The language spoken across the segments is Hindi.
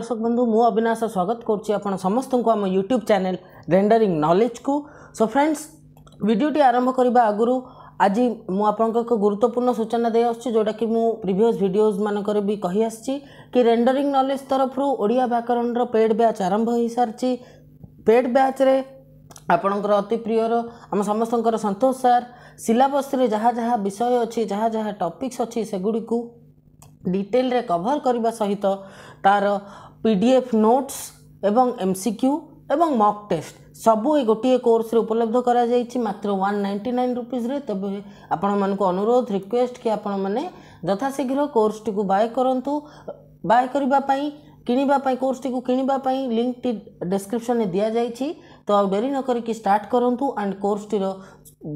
ଦର୍ଶକ ବନ୍ଧୁ ମୁଁ ଅବିନାଶ ସ୍ୱାଗତ କରୁଛି ଆପଣ ସମସ୍ତଙ୍କୁ ଆମ ୟୁଟ୍ୟୁବ୍ ଚ୍ୟାନେଲ୍ ରେଣ୍ଡରିଂ ନଲେଜ୍କୁ ସୋ ଫ୍ରେଣ୍ଡସ୍ ଭିଡ଼ିଓଟି ଆରମ୍ଭ କରିବା ଆଗରୁ ଆଜି ମୁଁ ଆପଣଙ୍କ ଏକ ଗୁରୁତ୍ୱପୂର୍ଣ୍ଣ ସୂଚନା ଦେଇଆସୁଛି ଯେଉଁଟାକି ମୁଁ ପ୍ରିଭିୟସ୍ ଭିଡ଼ିଓଜ୍ମାନଙ୍କରେ ବି କହିଆସିଛି କି ରେଣ୍ଡରିଂ ନଲେଜ୍ ତରଫରୁ ଓଡ଼ିଆ ବ୍ୟାକରଣର ପେଡ଼୍ ବ୍ୟାଚ୍ ଆରମ୍ଭ ହୋଇସାରିଛି ପେଡ଼୍ ବ୍ୟାଚ୍ରେ ଆପଣଙ୍କର ଅତି ପ୍ରିୟର ଆମ ସମସ୍ତଙ୍କର ସନ୍ତୋଷ ସାର୍ ସିଲାବସ୍ରେ ଯାହା ଯାହା ବିଷୟ ଅଛି ଯାହା ଯାହା ଟପିକ୍ସ ଅଛି ସେଗୁଡ଼ିକୁ ଡିଟେଲ୍ରେ କଭର୍ କରିବା ସହିତ ତା'ର পিডিএফ নোটস এবং এমসিকিউ এবং মକ୍ ଟେଷ୍ଟ ସବୁ ଏ ଗୋଟିଏ କୋର୍ସରେ ଉପଲବ୍ଧ କରାଯାଇଛି ମାତ୍ର ୱାନ୍ ନାଇଣ୍ଟି ନାଇନ୍ ରୁପିଜ୍ରେ ତେବେ ଆପଣମାନଙ୍କୁ ଅନୁରୋଧ ରିକ୍ୱେଷ୍ଟ କି ଆପଣମାନେ ଯଥାଶୀଘ୍ର କୋର୍ସଟିକୁ ବାଏ କରନ୍ତୁ ବାଏ କରିବା ପାଇଁ କିଣିବା ପାଇଁ କୋର୍ସଟିକୁ କିଣିବା ପାଇଁ ଲିଙ୍କଟି ଡେସ୍କ୍ରିପ୍ସନ୍ରେ ଦିଆଯାଇଛି ତ ଆଉ ଡେରି ନ କରିକି ଷ୍ଟାର୍ଟ କରନ୍ତୁ ଆଣ୍ଡ କୋର୍ସଟିର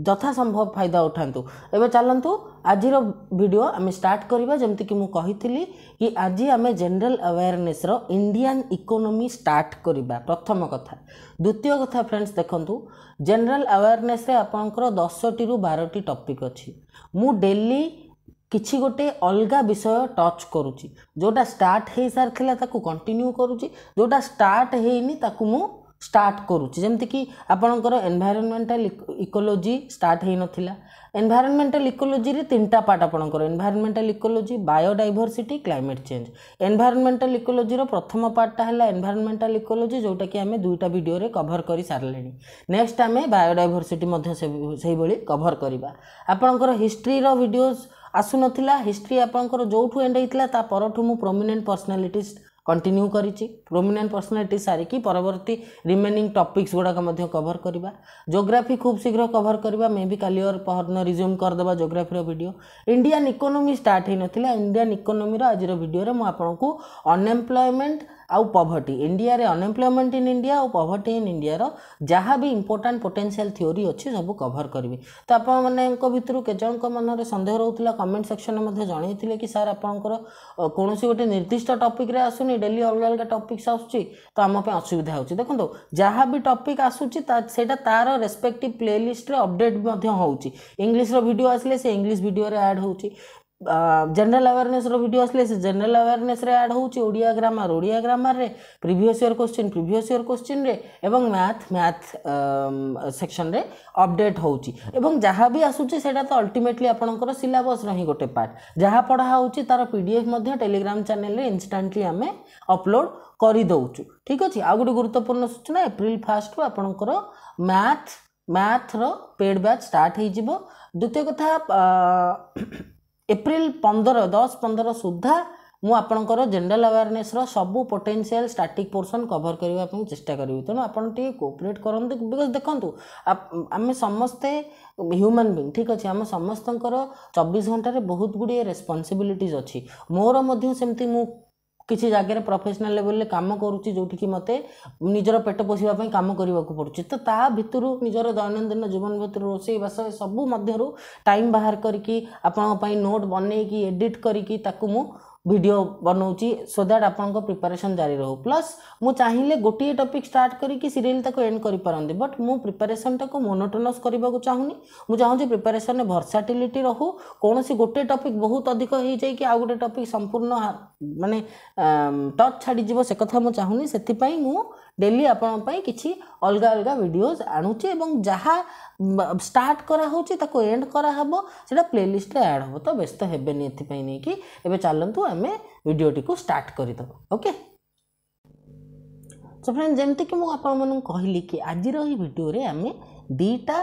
ଯଥାସମ୍ଭବ ଫାଇଦା ଉଠାନ୍ତୁ ଏବେ ଚାଲନ୍ତୁ ଆଜିର ଭିଡ଼ିଓ ଆମେ ଷ୍ଟାର୍ଟ କରିବା ଯେମିତିକି ମୁଁ କହିଥିଲି କି ଆଜି ଆମେ ଜେନେରାଲ ଆୱେୟାରନେସ୍ର ଇଣ୍ଡିଆନ୍ ଇକୋନୋମି ଷ୍ଟାର୍ଟ କରିବା ପ୍ରଥମ କଥା ଦ୍ୱିତୀୟ କଥା ଫ୍ରେଣ୍ଡସ୍ ଦେଖନ୍ତୁ ଜେନେରାଲ ଆୱେୟାରନେସ୍ରେ ଆପଣଙ୍କର ଦଶଟିରୁ ବାରଟି ଟପିକ୍ ଅଛି ମୁଁ ଡେଲି କିଛି ଗୋଟେ ଅଲଗା ବିଷୟ ଟଚ୍ କରୁଛି ଯେଉଁଟା ଷ୍ଟାର୍ଟ ହେଇସାରିଥିଲା ତାକୁ କଣ୍ଟିନ୍ୟୁ କରୁଛି ଯେଉଁଟା ଷ୍ଟାର୍ଟ ହେଇନି ତାକୁ ମୁଁ ଷ୍ଟାର୍ଟ କରୁଛି ଯେମିତିକି ଆପଣଙ୍କର ଏନ୍ଭାଇରନମେଣ୍ଟାଲ ଇକୋଲୋଜି ଷ୍ଟାର୍ଟ ହୋଇନଥିଲା ଏନ୍ଭାଇରନମେଣ୍ଟାଲ ଇକୋଲୋଜିରେ ତିନିଟା ପାର୍ଟ ଆପଣଙ୍କର environmental ecology biodiversity climate change environmental ଇକୋଲୋଜିର ପ୍ରଥମ ପାର୍ଟଟା ହେଲା ଏନ୍ଭାଇରନମେଣ୍ଟାଲ ଇକୋଲୋଜି ଯେଉଁଟାକି ଆମେ ଦୁଇଟା ଭିଡ଼ିଓରେ କଭର କରିସାରିଲେଣି ନେକ୍ସଟ ଆମେ ବାୟୋଡାଇଭର୍ସିଟି ମଧ୍ୟ ସେହିଭଳି କଭର କରିବା ଆପଣଙ୍କର ହିଷ୍ଟ୍ରିର ଭିଡ଼ିଓ ଆସୁନଥିଲା ହିଷ୍ଟ୍ରି ଆପଣଙ୍କର ଯେଉଁଠୁ ଏଣ୍ଡ ହେଇଥିଲା ତା ପରଠୁ ମୁଁ ପ୍ରମିନେଣ୍ଟ ପର୍ସନାଲିଟିଜ୍ কন্টিনিউ କରିଛି ପ୍ରୋମିନେଣ୍ଟ ପର୍ସନାଲିଟି ସାରିକି ପରବର୍ତ୍ତୀ ରିମେନିଂ ଟପିକ୍ସ ଗୁଡ଼ାକ ମଧ୍ୟ କଭର୍ କରିବା ଜୋଗ୍ରାଫି ଖୁବ୍ ଶୀଘ୍ର କଭର୍ କରିବା ମେ ବି କାଲି ଅର୍ ପହରଦିନ ରିଜ୍ୟୁମ୍ କରିଦେବା ଜୋଗ୍ରାଫିର ଭିଡ଼ିଓ ଇଣ୍ଡିଆନ୍ ଇକୋନୋମି ଷ୍ଟାର୍ଟ ହୋଇନଥିଲା ଇଣ୍ଡିଆନ୍ ଇକୋନୋମିର ଆଜିର ଭିଡ଼ିଓରେ ମୁଁ ଆପଣଙ୍କୁ ଅନଏମ୍ପ୍ଲୟମେଣ୍ଟ ଆଉ ପଭର୍ଟି ଇଣ୍ଡିଆରେ ଅନଏମ୍ପ୍ଲୟମେଣ୍ଟ ଇନ୍ ଇଣ୍ଡିଆ ଆଉ ପଭର୍ଟି ଇନ୍ ଇଣ୍ଡିଆର ଯାହା ବି ଇମ୍ପୋର୍ଟାଣ୍ଟ ପୋଟେନ୍ସିଆଲ ଥିଓରି ଅଛି ସବୁ କଭର କରିବି ତ ଆପଣମାନଙ୍କ ଭିତରୁ କେତେଜଣଙ୍କ ମନରେ ସନ୍ଦେହ ରହୁଥିଲା କମେଣ୍ଟ ସେକ୍ସନରେ ମଧ୍ୟ ଜଣାଇଥିଲେ କି ସାର୍ ଆପଣଙ୍କର କୌଣସି ଗୋଟେ ନିର୍ଦ୍ଦିଷ୍ଟ ଟପିକରେ ଆସୁନି ଡେଲି ଅଲଗା ଅଲଗା ଟପିକ୍ସ ଆସୁଛି ତ ଆମ ପାଇଁ ଅସୁବିଧା ହେଉଛି ଦେଖନ୍ତୁ ଯାହା ବି ଟପିକ୍ ଆସୁଛି ତା ସେଇଟା ତା'ର ରେସ୍ପେକ୍ଟିଭ୍ ପ୍ଲେଲିଷ୍ଟରେ ଅପଡ଼େଟ୍ ମଧ୍ୟ ହେଉଛି ଇଂଲିଶର ଭିଡ଼ିଓ ଆସିଲେ ସେ ଇଂଲିଶ ଭିଡ଼ିଓରେ ଆଡ଼୍ ହେଉଛି जनरल अवेयरनेस रो वीडियो आसले से जनरल अवेयरनेस रे ऐड होउची ओडिया ग्रामर ओडिया ग्रामर रे previous year question previous year question रे एवं मैथ मैथ सेक्शन रे अपडेट होउची एवं जहां भी आसुचे सेटा तो अल्टीमेटली आपनकर सिलेबस रही गोटे पार्ट जहां पढा होउची तार पीडीएफ मध्ये टेलीग्राम चैनल रे इंस्टेंटली हमें अपलोड करी दउचू ठीक अछि आ गुटे गुरुत्वपूर्ण सूचना अप्रैल 1st को आपनकर मैथ मैथ रो पेड बैच स्टार्ट हे जिवो द्वितीय कथा ଏପ୍ରିଲ ପନ୍ଦର ଦଶ ପନ୍ଦର ସୁଦ୍ଧା ମୁଁ ଆପଣଙ୍କର ଜେନେରାଲ ଆୱାରନେସ୍ର ସବୁ ପୋଟେନ୍ସିଆଲ୍ ଷ୍ଟାଟିକ୍ ପୋର୍ସନ୍ କଭର୍ କରିବା ପାଇଁ ଚେଷ୍ଟା କରିବି ତେଣୁ ଆପଣ ଟିକେ କୋପରେଟ୍ କରନ୍ତୁ ବିକଜ୍ ଦେଖନ୍ତୁ ଆମେ ସମସ୍ତେ ହ୍ୟୁମାନ୍ ବିଙ୍ଗ୍ ଠିକ୍ ଅଛି ଆମ ସମସ୍ତଙ୍କର ଚବିଶ ଘଣ୍ଟାରେ ବହୁତ ଗୁଡ଼ିଏ ରେସ୍ପନ୍ସିବିଲିଟିଜ୍ ଅଛି ମୋର ମଧ୍ୟ ସେମିତି ମୁଁ किसी जगह प्रफेसनाल लेवल ले कम करोटी की मत निजर पेट पोषाप कम करने पड़े तो ता भर निजर दैनद जीवन भितर रोषेवास सबू टाइम बाहर करोट बनईकी एडिट करी ভিডিও বনৌছি সো দ্যাট আপনক প্রিপারেশন জারি রহু প্লাস মু চাহিলে গটি টপিক স্টার্ট করি কি সিরিয়াল তাক এন্ড করি পারনদে বাট মু প্রিপারেশন তাক মনোটোনেস করিব গু চাহুনি মু জাওঁ যে প্রিপারেশনে ভারসাটিলিটি রহু কোনসি গটি টপিক বহুত অধিক হেই যাই কি আউ গটি টপিক সম্পূর্ণ মানে টচ ছাড়ি দিব সে কথা মু চাহুনি সেতি পাই মু डेली आपण कि अलग अलग आणुचे आणुँ जहाँ स्टार्ट करा ताको एंड करा कराह से प्लेलीस्ट एड हम तो व्यस्त नहीं कि चलतु आम भिडटी को स्टार्ट करदे ओके तो फ्रेंड जमीक मुझे कहली कि आज भिडियो आम दीटा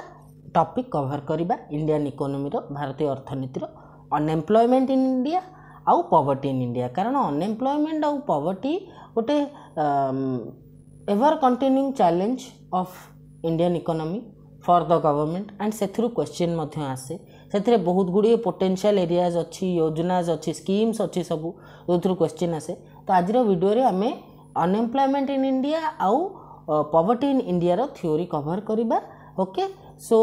टपिक कभर करवा इंडियान इकोनोमी भारतीय अर्थनीतिर अनएमप्लयमेंट इन इंडिया आउ पवर्टी इन इंडिया कारण अनएमप्लयमेंट आउ पवर्टी गोटे ever continuing challenge of indian economy for the government and ସେଥିରୁ question ମଧ୍ୟ ଆସେ ସେଥିରେ ବହୁତ ଗୁଡ଼ିଏ ପୋଟେନସିଆଲ୍ ଏରିଆଜ୍ ଅଛି ୟୋଜନାଜ୍ ଅଛି ସ୍କିମ୍ସ ଅଛି ସବୁ ଯେଉଁଥିରୁ କ୍ୱେଶ୍ଚିନ୍ ଆସେ ତ ଆଜିର ଭିଡ଼ିଓରେ ଆମେ ଅନଏମ୍ପ୍ଲୟମେଣ୍ଟ ଇନ୍ ଇଣ୍ଡିଆ ଆଉ ପଭର୍ଟି ଇନ୍ ଇଣ୍ଡିଆର ଥିଓରି କଭର୍ କରିବା ଓକେ ସୋ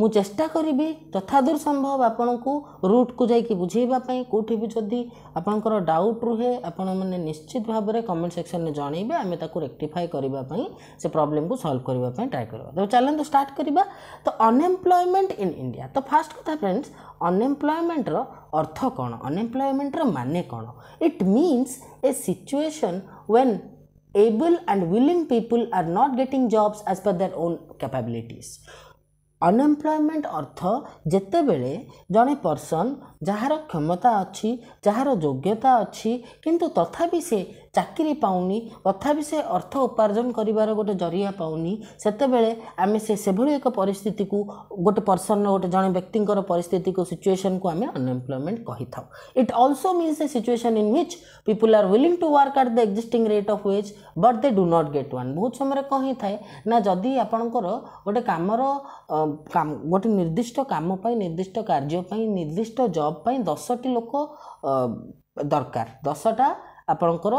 ମୁଁ ଚେଷ୍ଟା କରିବି ଯଥାଦୂର ସମ୍ଭବ ଆପଣଙ୍କୁ ରୁଟ୍କୁ ଯାଇକି ବୁଝେଇବା ପାଇଁ କେଉଁଠି ବି ଯଦି ଆପଣଙ୍କର ଡାଉଟ୍ ରୁହେ ଆପଣମାନେ ନିଶ୍ଚିତ ଭାବରେ କମେଣ୍ଟ ସେକ୍ସନରେ ଜଣେଇବେ ଆମେ ତାକୁ ରେକ୍ଟିଫାଏ କରିବା ପାଇଁ ସେ ପ୍ରୋବ୍ଲେମକୁ ସଲ୍ଭ କରିବା ପାଇଁ ଟ୍ରାଏ କରିବା ତ ଚାଲନ୍ତୁ ଷ୍ଟାର୍ଟ କରିବା ତ ଅନଏମ୍ପ୍ଲୟମେଣ୍ଟ ଇନ୍ ଇଣ୍ଡିଆ ତ ଫାର୍ଷ୍ଟ କଥା ଫ୍ରେଣ୍ଡସ୍ ଅନଏମ୍ପ୍ଲୟମେଣ୍ଟର ଅର୍ଥ କ'ଣ ଅନଏମ୍ପ୍ଲୟମେଣ୍ଟର ମାନେ କ'ଣ it means a situation when able and willing people are not getting jobs as per their own capabilities. Unemployment ଅର୍ଥ ଯେତେବେଳେ ଜଣେ ପର୍ସନ୍ ଯାହାର କ୍ଷମତା ଅଛି ଯାହାର ଯୋଗ୍ୟତା ଅଛି କିନ୍ତୁ ତଥାପି ସେ ଚାକିରି ପାଉନି ତଥାପି ସେ ଅର୍ଥ ଉପାର୍ଜନ କରିବାର ଗୋଟେ ଜରିଆ ପାଉନି ସେତେବେଳେ ଆମେ ସେ ସେଭଳି ଏକ ପରିସ୍ଥିତିକୁ ଗୋଟେ ପର୍ସନର ଗୋଟେ ଜଣେ ବ୍ୟକ୍ତିଙ୍କର ପରିସ୍ଥିତିକୁ ସିଚୁଏସନ୍କୁ ଆମେ ଅନଏମ୍ପ୍ଲୟମେଣ୍ଟ କହିଥାଉ it also means a situation in which people are willing to work at the existing rate of wage but they do not get one ବହୁତ ସମୟରେ କ'ଣ ହେଇଥାଏ ନା ଯଦି ଆପଣଙ୍କର ଗୋଟେ କାମର ଗୋଟେ ନିର୍ଦ୍ଦିଷ୍ଟ କାମ ପାଇଁ ନିର୍ଦ୍ଦିଷ୍ଟ କାର୍ଯ୍ୟ ପାଇଁ ନିର୍ଦ୍ଦିଷ୍ଟ ଜବ୍ ପାଇଁ ଦଶଟି ଲୋକ ଦରକାର ଦଶଟା ଆପଣଙ୍କର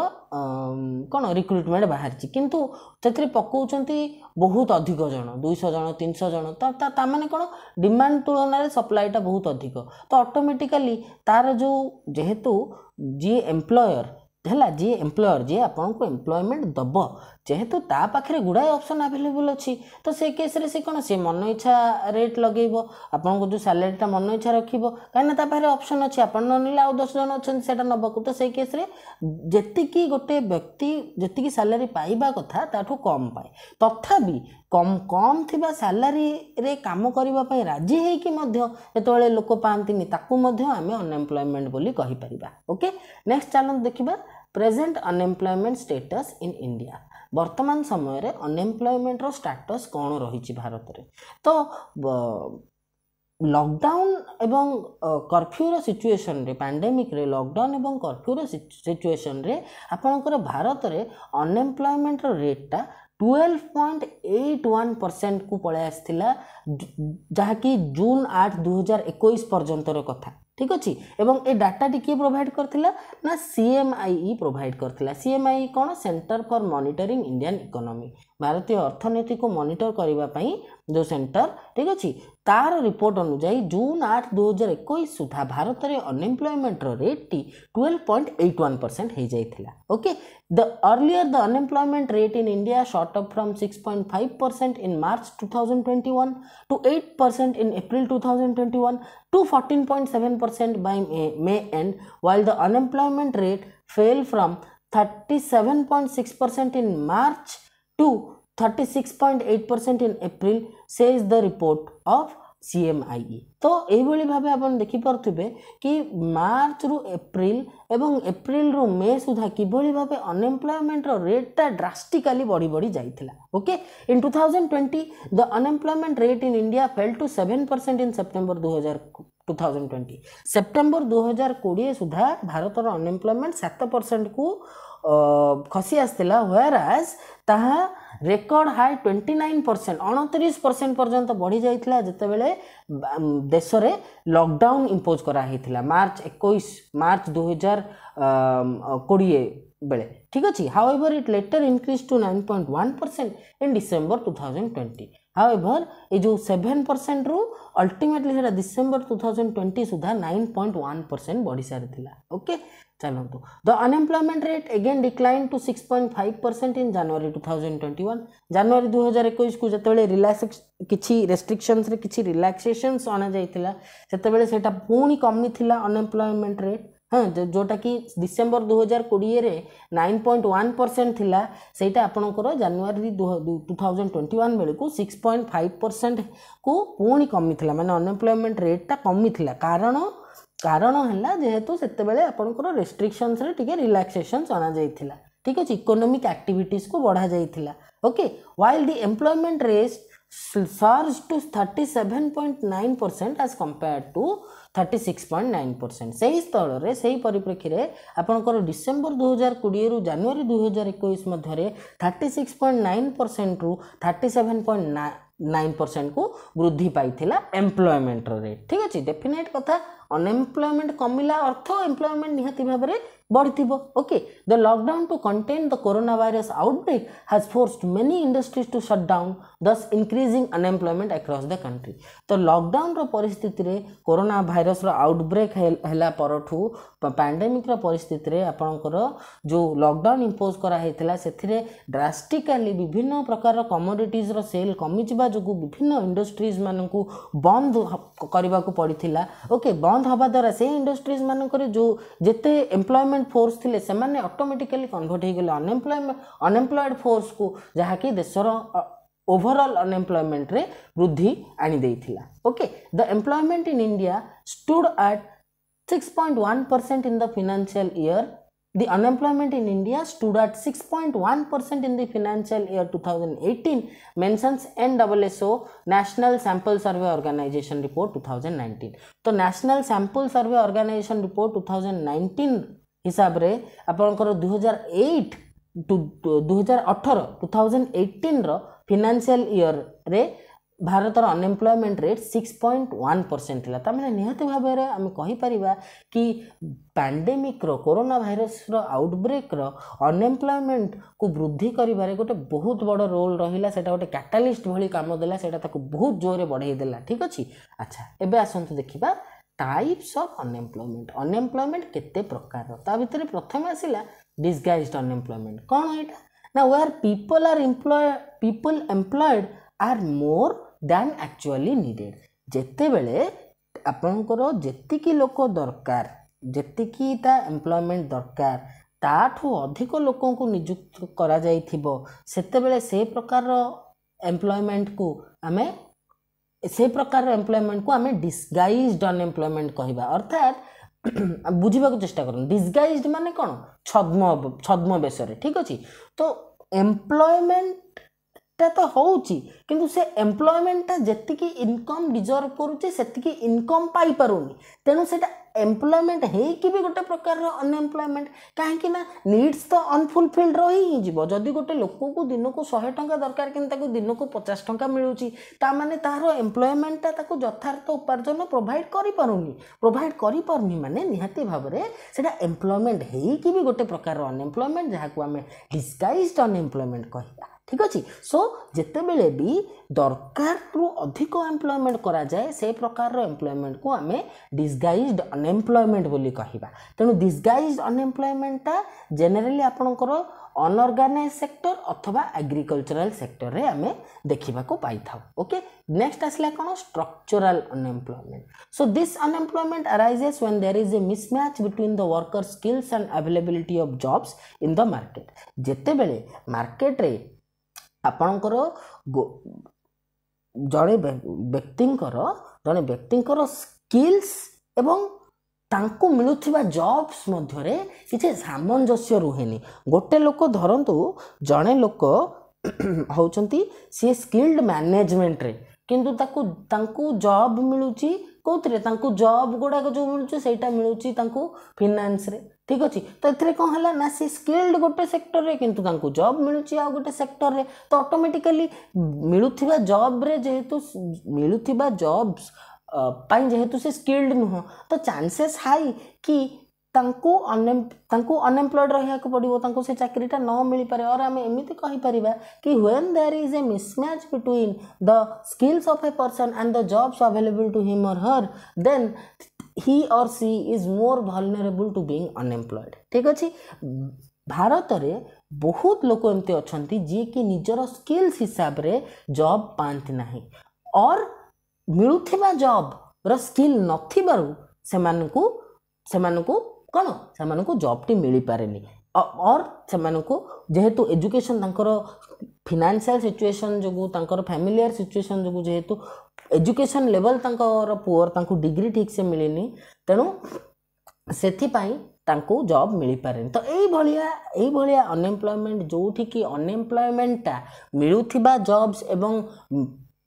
କ'ଣ ରିକ୍ରୁଟମେଣ୍ଟ ବାହାରିଛି କିନ୍ତୁ ସେଥିରେ ପକାଉଛନ୍ତି ବହୁତ ଅଧିକ ଜଣ ଦୁଇଶହ ଜଣ ତିନିଶହ ଜଣ ତ ତାମାନେ କ'ଣ ଡିମାଣ୍ଡ ତୁଳନାରେ ସପ୍ଲାଏଟା ବହୁତ ଅଧିକ ତ ଅଟୋମେଟିକାଲି ତା'ର ଯେଉଁ ଯେହେତୁ ଯିଏ ଏମ୍ପ୍ଲୟର ହେଲା ଯିଏ ଏମ୍ପ୍ଲୟର୍ ଯିଏ ଆପଣଙ୍କୁ ଏମ୍ପ୍ଲୟମେଣ୍ଟ ଦେବ ଯେହେତୁ ତା ପାଖରେ ଗୁଡ଼ାଏ ଅପସନ୍ ଆଭେଲେବୁଲ୍ ଅଛି ତ ସେ କେସ୍ରେ ସେ କ'ଣ ସେ ମନ ଇଚ୍ଛା ରେଟ୍ ଲଗାଇବ ଆପଣଙ୍କୁ ଯେଉଁ ସାଲାରୀଟା ମନ ଇଚ୍ଛା ରଖିବ କାହିଁକିନା ତା ପାଖରେ ଅପସନ୍ ଅଛି ଆପଣ ନ ନେଲେ ଆଉ ଦଶ ଜଣ ଅଛନ୍ତି ସେଇଟା ନେବାକୁ ତ ସେଇ କେସ୍ରେ ଯେତିକି ଗୋଟେ ବ୍ୟକ୍ତି ଯେତିକି ସାଲାରୀ ପାଇବା କଥା ତାଠୁ କମ୍ ପାଏ ତଥାପି କମ୍ କମ୍ ଥିବା ସାଲାରୀରେ କାମ କରିବା ପାଇଁ ରାଜି ହେଇକି ମଧ୍ୟ ଯେତେବେଳେ ଲୋକ ପାଆନ୍ତିନି ତାକୁ ମଧ୍ୟ ଆମେ ଅନଏମ୍ପ୍ଲୟମେଣ୍ଟ ବୋଲି କହିପାରିବା ଓକେ ନେକ୍ସଟ ଚାଲନ୍ତୁ ଦେଖିବା present unemployment status in India ବର୍ତ୍ତମାନ ସମୟରେ ଅନଏମ୍ପ୍ଲୟମେଣ୍ଟର ଷ୍ଟାଟସ୍ କ'ଣ ରହିଛି ଭାରତରେ ତ ଲକଡାଉନ ଏବଂ କର୍ଫ୍ୟୁର ସିଚୁଏସନରେ ପାଣ୍ଡେମିକରେ ଲକଡାଉନ ଏବଂ କର୍ଫ୍ୟୁର ସିଚୁଏସନରେ ଆପଣଙ୍କର ଭାରତରେ ଅନଏମ୍ପ୍ଲୟମେଣ୍ଟର ରେଟ୍ଟା টুয়েলভ পয়েন্ট এইট ওয়ান পরসেন্টকু পলাই আসছিলা যাকি জুন আট দুই হাজার একুশ পর্যন্তর কথা ঠিক আছে এবং এই ডাটাটি কিয়ে প্রোভাইড করছিলা না সিএমআইই প্রোভাইড করছিলা সিএমআই কোন centre for monitoring Indian economy ভারতীয় অর্থনীতিকে মনিটর করা যে সেন্টার ঠিক আছে তার রিপোর্ট অনুযায়ী জুন আট দু হাজার একুশ সুদ্ধা ভারতের অনএমপ্লয়মেন্টর রেটটি twelve point eight one percent হয়ে যাই okay the earlier the unemployment rate in India shot up from six point five percent in March two thousand twenty one to eight percent in April two thousand twenty one to 14.7% by May end, while the unemployment rate fell from 37.6% in March to 36.8 percent in April से is the report of CMIE तो यही भाव आप देखिपे कि मार्च रु एप्रिल एवं एप्रिल रु मे सुधा किभली भाव अनएम्प्लयमेंट रेटा ड्रास्टिकाली बढ़ी बढ़ी जाता okay in two thousand twenty the unemployment rate in India fell to seven percent in September दुई हजार टू थाउजेंड ट्वेंटी सेप्टेम्बर दुईार कोड़े सुधा भारत अनएम्प्लयमेंट सात परसेंट कु खसी आसाला व्वेर आज ता record high twenty nine percent ଅଣତିରିଶ ପରସେଣ୍ଟ ପର୍ଯ୍ୟନ୍ତ ବଢ଼ିଯାଇଥିଲା ଯେତେବେଳେ ଦେଶରେ ଲକଡାଉନ୍ ଇମ୍ପୋଜ୍ କରାହେଇଥିଲା ମାର୍ଚ୍ଚ ଏକୋଇଶ ମାର୍ଚ୍ଚ ଦୁଇହଜାର କୋଡ଼ିଏ ବେଳେ ଠିକ୍ ଅଛି however it later increase to nine point one percent in December two thousand twenty however ଏ ଯେଉଁ ସେଭେନ୍ ପରସେଣ୍ଟରୁ ଅଲ୍ଟିମେଟଲି ସେଇଟା ଡିସେମ୍ବର ଟୁ ଥାଉଜେଣ୍ଡ ଟ୍ୱେଣ୍ଟି ସୁଦ୍ଧା ନାଇନ୍ ପଏଣ୍ଟ ୱାନ୍ ପରସେଣ୍ଟ ବଢ଼ିସାରିଥିଲା ଓକେ चलतु the unemployment rate again decline to six point five percent in January two thousand twenty one जानुरी दुई हजार एक जो रिल्क्स किसी रेस्ट्रिक्शनस किसी रिल्क्सेसन अणाइला से पुणी कमी अनएम्प्लयमेंट रेट हाँ जोटा कि डिसेम्बर दुई हजार कोड़े नाइन पॉइंट वन परसेंट थी से आपंकर January two thousand twenty one बेलू सिक्स पॉइंट फाइव परसेंट को पुणी कमी मैंने अनएम्प्लयमेंट रेटा कमी कारण कारण है जेहेतु से आपंकर रेस्ट्रिक्स रिलाक्सेसन अणा जा ठीक अच्छे इकोनोमिक आक्टिट को बढ़ा जाता okay well the employment rate surge to thirty seven point nine percent as compared to thirty six point nine percent से ही स्थल से ही परिप्रेक्षी आपंकर डिसेम्बर दुई हजार कोड़े जानुरी दुई हजार एक thirty six point nine percent रु thirty seven point nine percent को वृद्धि पाई एम्प्लयमेंट रेट ठीक अच्छे डेफिनेट कथा ଅନଏମ୍ପ୍ଲୟମେଣ୍ଟ କମିଲା ଅର୍ଥ ଏମ୍ପ୍ଲୟମେଣ୍ଟ ନିହାତି ଭାବରେ বৰতিব okay the lockdown to contain the corona virus outbreak has forced many industries to shut down thus increasing unemployment across the country তো লকডাউনৰ পৰিস্থিতিৰে করোনা ভাইৰাসৰ আউটব্ৰেক হলা পৰটু পাণ্ডেমিকৰ পৰিস্থিতিৰে আপোনকৰ যো লকডাউন ইমপোজ কৰা হৈছিল সেथिৰে ড্ৰাষ্টিকালি বিভিন্ন প্ৰকাৰৰ কমোডিটিজৰ সেল কমিচবা যো বিভিন্ন ইনডাস্ট্ৰিজ মানুক বন্ধ কৰিবাকৈ পঢ়িছিল ওকে বন্ধ হোৱাৰ দৰে সেই ইনডাস্ট্ৰিজ মানুকৰ যো জেতে এমপ্লয় अनएम्प्लयमेंट फोर्स थे सेटोमेटिकाली कनभर्ट होगले अनएम्प्लयमेंट अनएम्प्लयड फोर्स को जहाँकि देशर ओभरअल अनएम्प्लयमेंट रे वृद्धि आनी okay the employment in India stood at six point one percent in the financial year the unemployment in India stood at six point one percent in the financial year two thousand eighteen NWSO national sample survey organisation report two thousand nineteen तो national sample survey organisation report to ହିସାବରେ ଆପଣଙ୍କର ଦୁଇହଜାର ଏଇଟ୍ ଟୁ ଦୁଇହଜାର ଅଠର ଟୁ ଥାଉଜେଣ୍ଡ ଏଇଟିନ୍ର ଫିନାନ୍ସିଆଲ୍ ଇୟର୍ରେ ଭାରତର unemployment rate six point one percent ଥିଲା ତା'ମାନେ ନିହାତି ଭାବରେ ଆମେ କହିପାରିବା କି ପାଣ୍ଡେମିକ୍ର କରୋନା ଭାଇରସ୍ର ଆଉଟବ୍ରେକ୍ର ଅନଏମ୍ପ୍ଲୟମେଣ୍ଟକୁ ବୃଦ୍ଧି କରିବାରେ ଗୋଟେ ବହୁତ ବଡ଼ ରୋଲ୍ ରହିଲା ସେଇଟା ଗୋଟେ କ୍ୟାଟାଲିଷ୍ଟ ଭଳି କାମ ଦେଲା ସେଇଟା ତାକୁ ବହୁତ ଜୋରରେ ବଢ଼େଇ ଦେଲା ଠିକ୍ ଅଛି ଆଚ୍ଛା ଏବେ ଆସନ୍ତୁ ଦେଖିବା ଟାଇପ୍ସ ଅଫ୍ ଅନଏମ୍ପ୍ଲୟମେଣ୍ଟ ଅନଏମ୍ପ୍ଲୟମେଣ୍ଟ କେତେ ପ୍ରକାରର ତା ଭିତରେ ପ୍ରଥମେ ଆସିଲା ଡିସଗାଇଜଡ୍ ଅନଏମ୍ପ୍ଲୟମେଣ୍ଟ କ'ଣ ଏଇଟା ନା where people are employ people employed are more than actually needed ଯେତେବେଳେ ଆପଣଙ୍କର ଯେତିକି ଲୋକ ଦରକାର ଯେତିକି ତା ଏମ୍ପ୍ଲୟମେଣ୍ଟ ଦରକାର ତାଠୁ ଅଧିକ ଲୋକଙ୍କୁ ନିଯୁକ୍ତ କରାଯାଇଥିବ ସେତେବେଳେ ସେ ପ୍ରକାରର ଏମ୍ପ୍ଲୟମେଣ୍ଟକୁ ଆମେ ସେ ପ୍ରକାର ଏମ୍ପ୍ଲୟମେଣ୍ଟକୁ ଆମେ ଡିସଗାଇଜ୍ଡ ଅନଏମ୍ପ୍ଲୟମେଣ୍ଟ କହିବା ଅର୍ଥାତ୍ ବୁଝିବାକୁ ଚେଷ୍ଟା କରନ୍ତୁ ଡିସଗାଇଜ୍ଡ ମାନେ କ'ଣ ଛଦ୍ମ ଛଦ୍ମ ବେଶରେ ଠିକ୍ ଅଛି ତ ଏମ୍ପ୍ଲୟମେଣ୍ଟଟା ତ ହେଉଛି କିନ୍ତୁ ସେ ଏମ୍ପ୍ଲୟମେଣ୍ଟଟା ଯେତିକି ଇନକମ୍ ଡିଜର୍ଭ କରୁଛି ସେତିକି ଇନକମ୍ ପାଇପାରୁନି ତେଣୁ ସେଇଟା ଏମ୍ପ୍ଲୟମେଣ୍ଟ ହେଇକି ବି ଗୋଟେ ପ୍ରକାରର ଅନଏମ୍ପ୍ଲୟମେଣ୍ଟ କାହିଁକି ନା ନିଡ୍ସ ତ ଅନଫୁଲଫିଲ୍ଡ ରହି ହିଁ ଯିବ ଯଦି ଗୋଟେ ଲୋକକୁ ଦିନକୁ ଶହେ ଟଙ୍କା ଦରକାର କିନ୍ତୁ ତାକୁ ଦିନକୁ ପଚାଶ ଟଙ୍କା ମିଳୁଛି ତା'ମାନେ ତାହାର ଏମ୍ପ୍ଲୟମେଣ୍ଟଟା ତାକୁ ଯଥାର୍ଥ ଉପାର୍ଜନ ପ୍ରୋଭାଇଡ଼ କରିପାରୁନି ପ୍ରୋଭାଇଡ଼ କରିପାରୁନି ମାନେ ନିହାତି ଭାବରେ ସେଇଟା ଏମ୍ପ୍ଲୟମେଣ୍ଟ ହେଇକି ବି ଗୋଟେ ପ୍ରକାରର ଅନଏମ୍ପ୍ଲୟମେଣ୍ଟ ଯାହାକୁ ଆମେ ଡିସ୍ଗାଇଜ୍ଡ ଅନଏମ୍ପ୍ଲୟମେଣ୍ଟ କହିବା ঠিক ଅଛି ସୋ ଯେତେବେଳେ ବି ଦରକାରରୁ ଅଧିକ ଏମ୍ପ୍ଲୟମେଣ୍ଟ କରାଯାଏ ସେ ପ୍ରକାରର ଏମ୍ପ୍ଲୟମେଣ୍ଟକୁ ଆମେ ଡିସଗାଇଜ୍ ଅନଏମ୍ପ୍ଲୟମେଣ୍ଟ ବୋଲି କହିବା ତେଣୁ ଡିସଗାଇଜ୍ ଅନଏମ୍ପ୍ଲୟମେଣ୍ଟଟା ଜେନେରାଲି ଆପଣଙ୍କର ଅନଅର୍ଗାନାଇଜ୍ ସେକ୍ଟର ଅଥବା ଆଗ୍ରିକଲଚରାଲ ସେକ୍ଟରରେ ଆମେ ଦେଖିବାକୁ ପାଇଥାଉ ଓକେ ନେକ୍ସଟ ଆସିଲା କ'ଣ structural unemployment so this unemployment arises when there is a mismatch between the worker skills and availability of jobs in the market ଯେତେବେଳେ ମାର୍କେଟରେ আপনকৰ জણે ব্যক্তিৰ তনে ব্যক্তিৰ স্কিলছ এবং তাকু মিলুছবা জবছ মধ্যৰে কিছে সামঞ্জস্য ৰুহেনি গটে লোক ধৰন্তু জણે লোক হওচন্তি সি স্কিল্ড মেনেজমেন্টৰে কিন্তু তাকু তাকু জব মিলুচি কোতৰে তাকু জব গোডাৰক যো মনচ সেইটা মিলুচি তাকু ফাইনান্সৰে ठीक अच्छे तो ये कौन है ना सी स्किल्ड गोटे सेक्टर में कितना जब मिलूँ आ गए सेक्टर में तो अटोमेटिकली मिलूबा जब्रे जेहेतु मिलूबा जब्स जेहेतु से स्किल्ड नुह तो चांसेस हाई कि अनएम्प्लयड रहा पड़ो चाकरीटा न मिल पारे और आम एमती कहीपर कि when there is a mismatch between the skills of a person and the jobs available to him or her then he or she is more vulnerable to being unemployed ठीक अच्छे भारत में बहुत लोक एमती अच्छा जी कि निजर स्किल्स हिसाब से जब पाती ना और मिलूबा जब रिल नु से कौन से जब टी मिल पारे नहीं ଅର୍ ସେମାନଙ୍କୁ ଯେହେତୁ ଏଜୁକେସନ୍ ତାଙ୍କର ଫିନାନ୍ସିଆଲ୍ ସିଚୁଏସନ୍ ଯୋଗୁଁ ତାଙ୍କର ଫ୍ୟାମିଲିଆର ସିଚୁଏସନ୍ ଯୋଗୁଁ ଯେହେତୁ ଏଜୁକେସନ୍ ଲେବଲ୍ ତାଙ୍କର ପୁଅର ତାଙ୍କୁ ଡିଗ୍ରୀ ଠିକ୍ସେ ମିଳିନି ତେଣୁ ସେଥିପାଇଁ ତାଙ୍କୁ ଜବ୍ ମିଳିପାରେନି ତ ଏଇଭଳିଆ ଏଇଭଳିଆ ଅନଏମ୍ପ୍ଲୟମେଣ୍ଟ ଯେଉଁଠିକି ଅନଏମ୍ପ୍ଲୟମେଣ୍ଟଟା ମିଳୁଥିବା ଜବ୍ସ ଏବଂ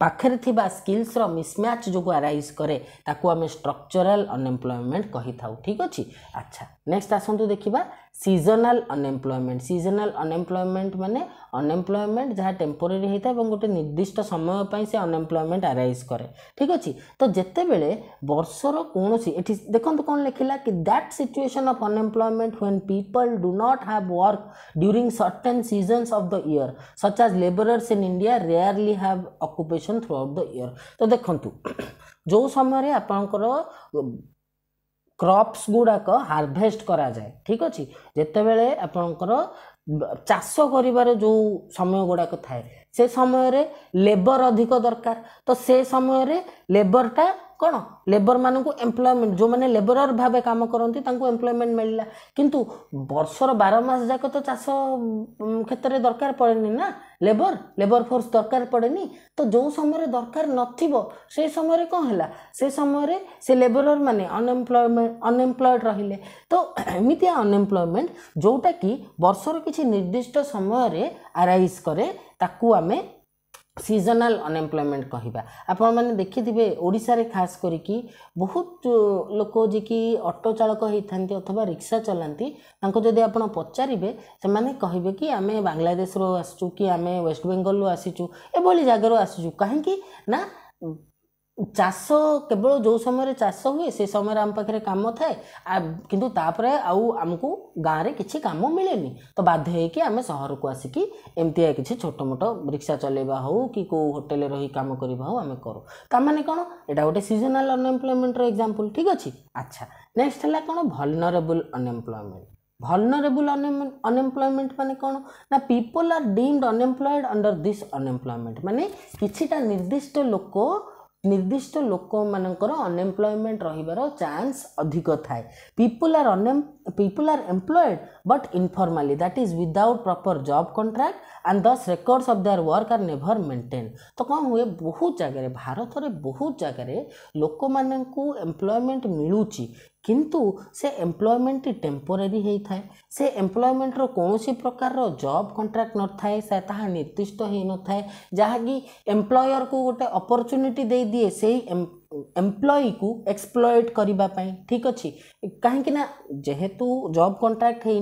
ପାଖରେ ଥିବା ସ୍କିଲ୍ସର ମିସ୍ମ୍ୟାଚ୍ ଯୋଗୁଁ ଆରାଇଜ୍ କରେ ତାକୁ ଆମେ ଷ୍ଟ୍ରକ୍ଚରାଲ୍ ଅନଏମ୍ପ୍ଲୟମେଣ୍ଟ କହିଥାଉ ଠିକ୍ ଅଛି ଆଚ୍ଛା ନେକ୍ସଟ ଆସନ୍ତୁ ଦେଖିବା সিজনাল অনএমপ্লয়মেন্ট সিজনাল অনএমপ্লয়মেন্ট মানে অনএমপ্লয়মেন্ট যা টেম্পোরারি হয়ে থাকে এবং গোটে নির্দিষ্ট সময় পাই সে অনএমপ্লয়মেন্ট আরাইজ করে ঠিক আছে তো যেতবে বর্ষর কৌশি এটি দেখুন কোণ লেখিলা কি that situation of unemployment when people do not have work during certain seasons of the year such as labourers in India rarely have occupation throughout the year তো দেখুন যে সময় আপনার କ୍ରପ୍ସ ଗୁଡ଼ାକ ହାରଭେଷ୍ଟ କରାଯାଏ ଠିକ୍ ଅଛି ଯେତେବେଳେ ଆପଣଙ୍କର ଚାଷ କରିବାର ଯେଉଁ ସମୟ ଗୁଡ଼ାକ ଥାଏ ସେ ସମୟରେ ଲେବର ଅଧିକ ଦରକାର ତ ସେ ସମୟରେ ଲେବରଟା କ'ଣ ଲେବରମାନଙ୍କୁ ଏମ୍ପ୍ଲୟମେଣ୍ଟ ଯେଉଁମାନେ ଲେବରର ଭାବେ କାମ କରନ୍ତି ତାଙ୍କୁ ଏମ୍ପ୍ଲୟମେଣ୍ଟ ମିଳିଲା କିନ୍ତୁ ବର୍ଷର ବାର ମାସ ଯାକ ତ ଚାଷ କ୍ଷେତ୍ରରେ ଦରକାର ପଡ଼େନି ନା ଲେବର ଲେବର ଫୋର୍ସ ଦରକାର ପଡ଼େନି ତ ଯେଉଁ ସମୟରେ ଦରକାର ନଥିବ ସେ ସମୟରେ କ'ଣ ହେଲା ସେ ସମୟରେ ସେ ଲେବରରମାନେ ଅନଏମ୍ପ୍ଲୟମେଣ୍ଟ ଅନଏମ୍ପ୍ଲଏଡ଼ ରହିଲେ ତ ଏମିତିଆ ଅନଏମ୍ପ୍ଲୟମେଣ୍ଟ ଯେଉଁଟାକି ବର୍ଷର କିଛି ନିର୍ଦ୍ଦିଷ୍ଟ ସମୟରେ ଆରାଇଜ୍ କରେ ତାକୁ ଆମେ ସିଜନାଲ ଅନଏମ୍ପ୍ଲୟମେଣ୍ଟ କହିବା ଆପଣମାନେ ଦେଖିଥିବେ ଓଡ଼ିଶାରେ ଖାସ୍ କରିକି ବହୁତ ଲୋକ ଯିଏକି ଅଟୋ ଚାଳକ ହେଇଥାନ୍ତି ଅଥବା ରିକ୍ସା ଚଲାନ୍ତି ତାଙ୍କୁ ଯଦି ଆପଣ ପଚାରିବେ ସେମାନେ କହିବେ କି ଆମେ ବାଂଲାଦେଶରୁ ଆସିଛୁ କି ଆମେ ୱେଷ୍ଟବେଙ୍ଗଲରୁ ଆସିଛୁ ଏଭଳି ଜାଗାରୁ ଆସିଛୁ କାହିଁକି ନା ଚାଷ କେବଳ ଯେଉଁ ସମୟରେ ଚାଷ ହୁଏ ସେ ସମୟରେ ଆମ ପାଖରେ କାମ ଥାଏ କିନ୍ତୁ ତାପରେ ଆଉ ଆମକୁ ଗାଁରେ କିଛି କାମ ମିଳେନି ତ ବାଧ୍ୟ ହେଇକି ଆମେ ସହରକୁ ଆସିକି ଏମିତିଆ କିଛି ଛୋଟ ମୋଟ ରିକ୍ସା ଚଲେଇବା ହେଉ କି କେଉଁ ହୋଟେଲରେ ରହି କାମ କରିବା ହେଉ ଆମେ କରୁ ତା ମାନେ କ'ଣ ଏଇଟା ଗୋଟେ ସିଜନାଲ୍ ଅନଏମ୍ପ୍ଲୟମେଣ୍ଟର ଏକ୍ଜାମ୍ପଲ୍ ଠିକ୍ ଅଛି ଆଚ୍ଛା ନେକ୍ସଟ ହେଲା କ'ଣ ଭଲନରେବୁଲ୍ ଅନଏମ୍ପ୍ଲୟମେଣ୍ଟ ଭଲନରେବୁଲ୍ ଅନଏମ୍ପ୍ଲୟମେଣ୍ଟ ମାନେ କ'ଣ ନା people are deemed unemployed under this unemployment ମାନେ କିଛିଟା ନିର୍ଦ୍ଦିଷ୍ଟ ଲୋକ ନିର୍ଦ୍ଦିଷ୍ଟ ଲୋକମାନଙ୍କର ଅନଏମ୍ପ୍ଲୟମେଣ୍ଟ ରହିବାର ଚାନ୍ସ ଅଧିକ ଥାଏ ପିପୁଲ୍ ଆର୍ ଅନଏମ୍ people are employed but informally that is without proper job contract and those records of their work are never maintained ତ କ'ଣ ହୁଏ ବହୁତ ଜାଗାରେ ଭାରତରେ ବହୁତ ଜାଗାରେ ଲୋକମାନଙ୍କୁ ଏମ୍ପ୍ଲୟମେଣ୍ଟ ମିଳୁଛି किंतु से एम्प्लयमेंट टेम्पोरि होता है से एम्प्लयमेंटर कौन सी प्रकार जॉब कंट्राक्ट न थाए निर्दिष्ट हो न था जहाँकि एम्प्लयर को गोटे अपरचुनिटी दे दिए से एम्प्लयी को एक्सप्लोएट करने ठीक अच्छे कहीं जेहेतु जॉब कंट्राक्ट है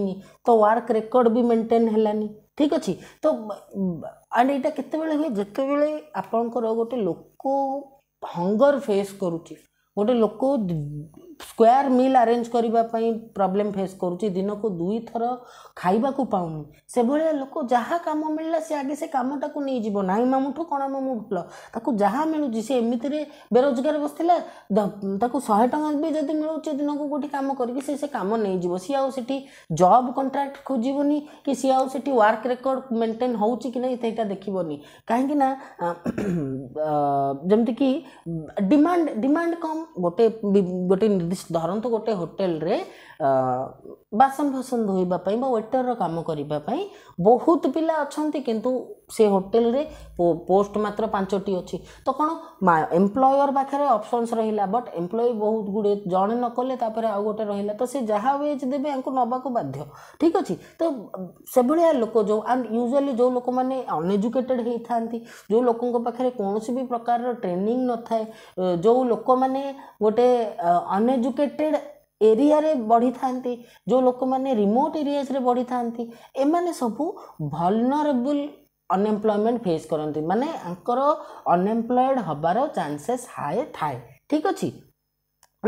तो वर्क रेकर्ड भी मेन्टेन है ठीक अच्छे तो एंड यहाँ के हुए जोबले आपण गोटे लोक हंगर फेस करुच्छे गोटे लोक स्क्वायर मिल आरेंज करने प्रॉब्लम फेस करुच्ची दिनक दुई थर खाइबू पाऊनि से भाया लोक जहाँ कम मिलला सी आगे से कमटा को नहीं जीव नाई मामूठ कण मामू भल जहाँ मिलूँ सी एमती रे बेरोजगार बसला शहे टाँग भी जब मिलूँ दिनक कौटी कम करम नहीं जब कंट्राक्ट खोजन कि सी आज से वर्क रेकर्ड मेन्टेन हो देखनी कहीं जमती कि डिमांड डिमांड कम गोटे गोटे ନିର୍ଦ୍ଦିଷ୍ଟ ଧରନ୍ତୁ ଗୋଟେ ହୋଟେଲରେ बासन फासन धोवापी व्वेटर राम करने बहुत पिला अच्छा किंतु से होटेल रे पोस्ट मात्र पांचटी अच्छी तो कौन एम्प्लयर पाखे अपसनस रहा बट एम्प्लय बहुत गुड जड़े नक आउ गए रहा तो सी जहाँ वेज देवे नाक बाध्य ठीक अच्छे तो से भाया लोक जो एंड यूजुआली जो लोग मैंने अनएजुकेटेड होता जो लोकों कौन सी प्रकार ट्रेनिंग न थाए जो लोक मैंने गोटे अनएजुकेटेड ଏରିଆରେ ବଢ଼ିଥାନ୍ତି ଯେଉଁ ଲୋକମାନେ ରିମୋଟ୍ ଏରିଆସ୍ରେ ବଢ଼ିଥାନ୍ତି ଏମାନେ ସବୁ ଭଲନରେବୁଲ୍ ଅନଏମ୍ପ୍ଲୟମେଣ୍ଟ ଫେସ୍ କରନ୍ତି ମାନେ ଆଙ୍କର ଅନଏମ୍ପ୍ଲଏଡ଼୍ ହେବାର ଚାନ୍ସେସ୍ ହାଏ ଥାଏ ଠିକ୍ ଅଛି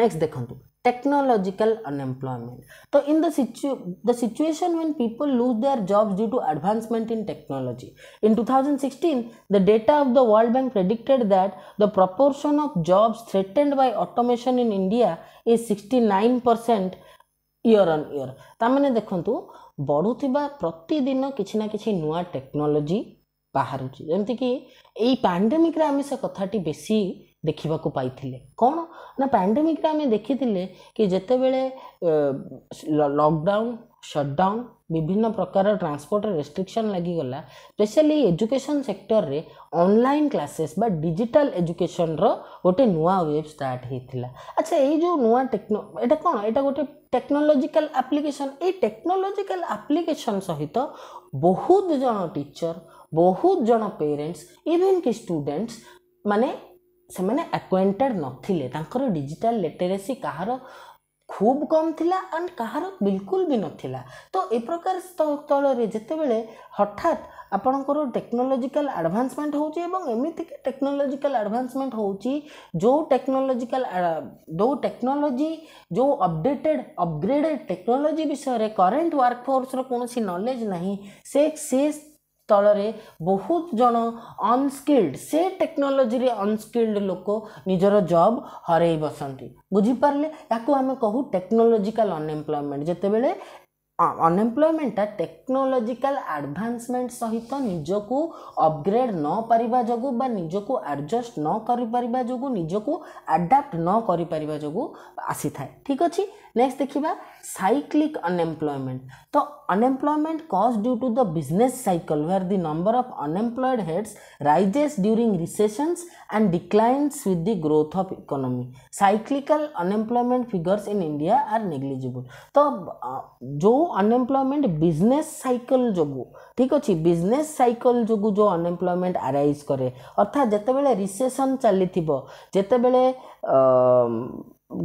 ନେକ୍ସଟ ଦେଖନ୍ତୁ technological unemployment so in the situ the situation when people lose their jobs due to advancement in technology in 2016 the data of the world bank predicted that the proportion of jobs threatened by automation in india is 69% year on year tamane dekhantu ବଢ଼ୁଥିବା ପ୍ରତିଦିନ କିଛି ନା କିଛି ନୂଆ ଟେକ୍ନୋଲୋଜି ବାହାରୁଛି ଯେମିତିକି ଏଇ ପାଣ୍ଡେମିକ୍ରେ ଆମେ ସେ କଥାଟି ବେଶୀ ଦେଖିବାକୁ ପାଇଥିଲେ କ'ଣ ନା ପାଣ୍ଡେମିକ୍ରେ ଆମେ ଦେଖିଥିଲେ କି ଯେତେବେଳେ ଲକଡାଉନ୍ ସଟ୍ଡାଉନ୍ ବିଭିନ୍ନ ପ୍ରକାର ଟ୍ରାନ୍ସପୋର୍ଟ ରେଷ୍ଟ୍ରିକ୍ସନ୍ ଲାଗିଗଲା ସ୍ପେଶାଲି ଏଜୁକେସନ୍ ସେକ୍ଟରରେ ଅନଲାଇନ୍ କ୍ଲାସେସ୍ ବା ଡିଜିଟାଲ୍ ଏଜୁକେସନ୍ର ଗୋଟେ ନୂଆ ୱେବ୍ ଷ୍ଟାର୍ଟ ହେଇଥିଲା ଆଚ୍ଛା ଏଇ ଯେଉଁ ନୂଆ ଟେକ୍ନୋ ଏଇଟା କ'ଣ ଏଇଟା ଗୋଟେ ଟେକ୍ନୋଲୋଜିକାଲ୍ ଆପ୍ଲିକେସନ୍ ଏଇ ଟେକ୍ନୋଲୋଜିକାଲ୍ ଆପ୍ଲିକେସନ୍ ସହିତ ବହୁତ ଜଣ ଟିଚର୍ ବହୁତ ଜଣ ପେରେଣ୍ଟସ୍ ଇଭେନ୍ କି ଷ୍ଟୁଡେଣ୍ଟସ୍ ମାନେ ସେମାନେ ଆକ୍ୱେଣ୍ଟେଡ଼୍ ନଥିଲେ ତାଙ୍କର ଡିଜିଟାଲ୍ ଲିଟେରେସି କାହାର ଖୁବ୍ କମ୍ ଥିଲା ଆଣ୍ଡ କାହାର ବିଲକୁଲ ବି ନଥିଲା ତ ଏ ପ୍ରକାର ସ୍ଥଳରେ ଯେତେବେଳେ ହଠାତ୍ ଆପଣଙ୍କର ଟେକ୍ନୋଲୋଜିକାଲ ଆଡ଼ଭାନ୍ସମେଣ୍ଟ ହେଉଛି ଏବଂ ଏମିତିକି ଟେକ୍ନୋଲୋଜିକାଲ ଆଡ଼ଭାନ୍ସମେଣ୍ଟ ହେଉଛି ଯେଉଁ ଟେକ୍ନୋଲୋଜିକାଲ ଯେଉଁ ଟେକ୍ନୋଲୋଜି ଯେଉଁ ଅପଡ଼େଟେଡ଼ ଅପଗ୍ରେଡ଼େଡ଼ ଟେକ୍ନୋଲୋଜି ବିଷୟରେ କରେଣ୍ଟ ୱାର୍କ ଫୋର୍ସର କୌଣସି ନଲେଜ ନାହିଁ ସେ ସେ ସ୍ଥଳରେ ବହୁତ ଜଣ ଅନସ୍କିଲ୍ଡ ସେ ଟେକ୍ନୋଲୋଜିରେ ଅନସ୍କିଲ୍ଡ ଲୋକ ନିଜର ଜବ୍ ହରେଇ ବସନ୍ତି ବୁଝିପାରିଲେ ୟାକୁ ଆମେ କହୁ ଟେକ୍ନୋଲୋଜିକାଲ ଅନଏମ୍ପ୍ଲୟମେଣ୍ଟ ଯେତେବେଳେ अनएम्प्लयमेंटा टेक्नोलोजिकाल आडभांसमेंट सहित निज को अबग्रेड नपर जो निजक आडजस्ट नकपर जो निजक आडाप्ट नकपर जो आसी था ठीक अच्छे नेक्स्ट देखा साइक्लिक अनएम्प्लयमेंट तो unemployment cause due to the business cycle where the number of unemployed heads rises during recessions and declines with the growth of economy cyclical unemployment figures in India are negligible तो जो ଅନଏମ୍ପ୍ଲୟମେଣ୍ଟ ବିଜନେସ୍ ସାଇକଲ୍ ଯୋଗୁଁ ଠିକ୍ ଅଛି ବିଜନେସ୍ ସାଇକଲ୍ ଯୋଗୁଁ ଯେଉଁ ଅନଏମ୍ପ୍ଲୟମେଣ୍ଟ ଆରାଇଜ୍ କରେ ଅର୍ଥାତ୍ ଯେତେବେଳେ ରିସେସନ୍ ଚାଲିଥିବ ଯେତେବେଳେ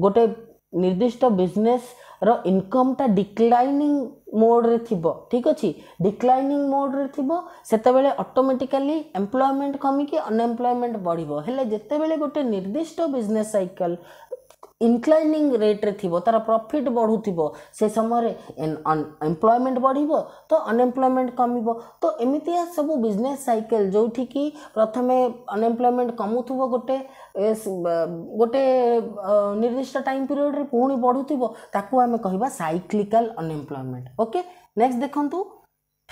ଗୋଟେ ନିର୍ଦ୍ଦିଷ୍ଟ ବିଜନେସ୍ର ଇନକମ୍ଟା ଡିକ୍ଲାଇନିଂ ମୋଡ଼ରେ ଥିବ ଠିକ୍ ଅଛି ଡିକ୍ଲାଇନିଂ ମୋଡ଼ରେ ଥିବ ସେତେବେଳେ ଅଟୋମେଟିକାଲି ଏମ୍ପ୍ଲୟମେଣ୍ଟ କମିକି ଅନଏମ୍ପ୍ଲୟମେଣ୍ଟ ବଢ଼ିବ ହେଲେ ଯେତେବେଳେ ଗୋଟେ ନିର୍ଦ୍ଦିଷ୍ଟ ବିଜନେସ୍ ସାଇକଲ୍ ଇନକ୍ଲାଇନିଂ ରେଟ୍ରେ ଥିବ ତା'ର ପ୍ରଫିଟ୍ ବଢ଼ୁଥିବ ସେ ସମୟରେ ଏମ୍ପ୍ଲୟମେଣ୍ଟ ବଢ଼ିବ ତ ଅନଏମ୍ପ୍ଲୟମେଣ୍ଟ କମିବ ତ ଏମିତିଆ ସବୁ ବିଜନେସ୍ ସାଇକେଲ୍ ଯେଉଁଠିକି ପ୍ରଥମେ ଅନଏମ୍ପ୍ଲୟମେଣ୍ଟ କମୁଥିବ ଗୋଟେ ଗୋଟେ ନିର୍ଦ୍ଦିଷ୍ଟ ଟାଇମ୍ ପିରିୟଡ଼ରେ ପୁଣି ବଢ଼ୁଥିବ ତାକୁ ଆମେ କହିବା ସାଇକ୍ଲିକାଲ୍ ଅନଏମ୍ପ୍ଲୟମେଣ୍ଟ ଓକେ ନେକ୍ସଟ ଦେଖନ୍ତୁ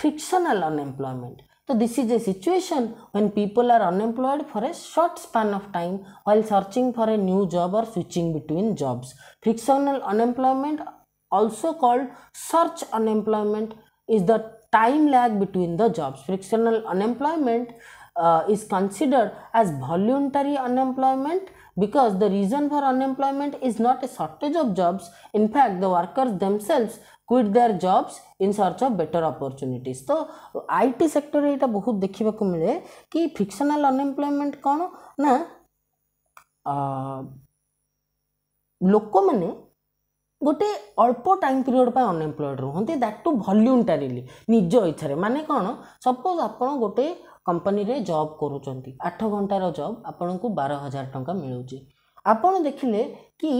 frictional unemployment So this is a situation when people are unemployed for a short span of time while searching for a new job or switching between jobs. Frictional unemployment also called search unemployment is the time lag between the jobs. Frictional unemployment uh, is considered as voluntary unemployment because the reason for unemployment is not a shortage of jobs. In fact, the workers themselves quit their jobs in search of better opportunities ତ IT sector रे एटा बहुत देखिबा को मिले कि frictional unemployment कोन ना ଗୋଟେ ଅଳ୍ପ ଟାଇମ୍ ପିରିୟଡ଼୍ ପାଇଁ ଅନଏମ୍ପ୍ଲଏଡ଼୍ ରୁହନ୍ତି ଦ୍ୟାଟ୍ ଟୁ ଭଲ୍ୟୁଣ୍ଟାରିଲି ନିଜ ଇଚ୍ଛାରେ ମାନେ କ'ଣ ସପୋଜ୍ ଆପଣ ଗୋଟେ କମ୍ପାନୀରେ ଜବ୍ କରୁଛନ୍ତି ଆଠ ଘଣ୍ଟାର ଜବ୍ ଆପଣଙ୍କୁ ବାର ହଜାର ଟଙ୍କା ମିଳୁଛି ଆପଣ ଦେଖିଲେ କି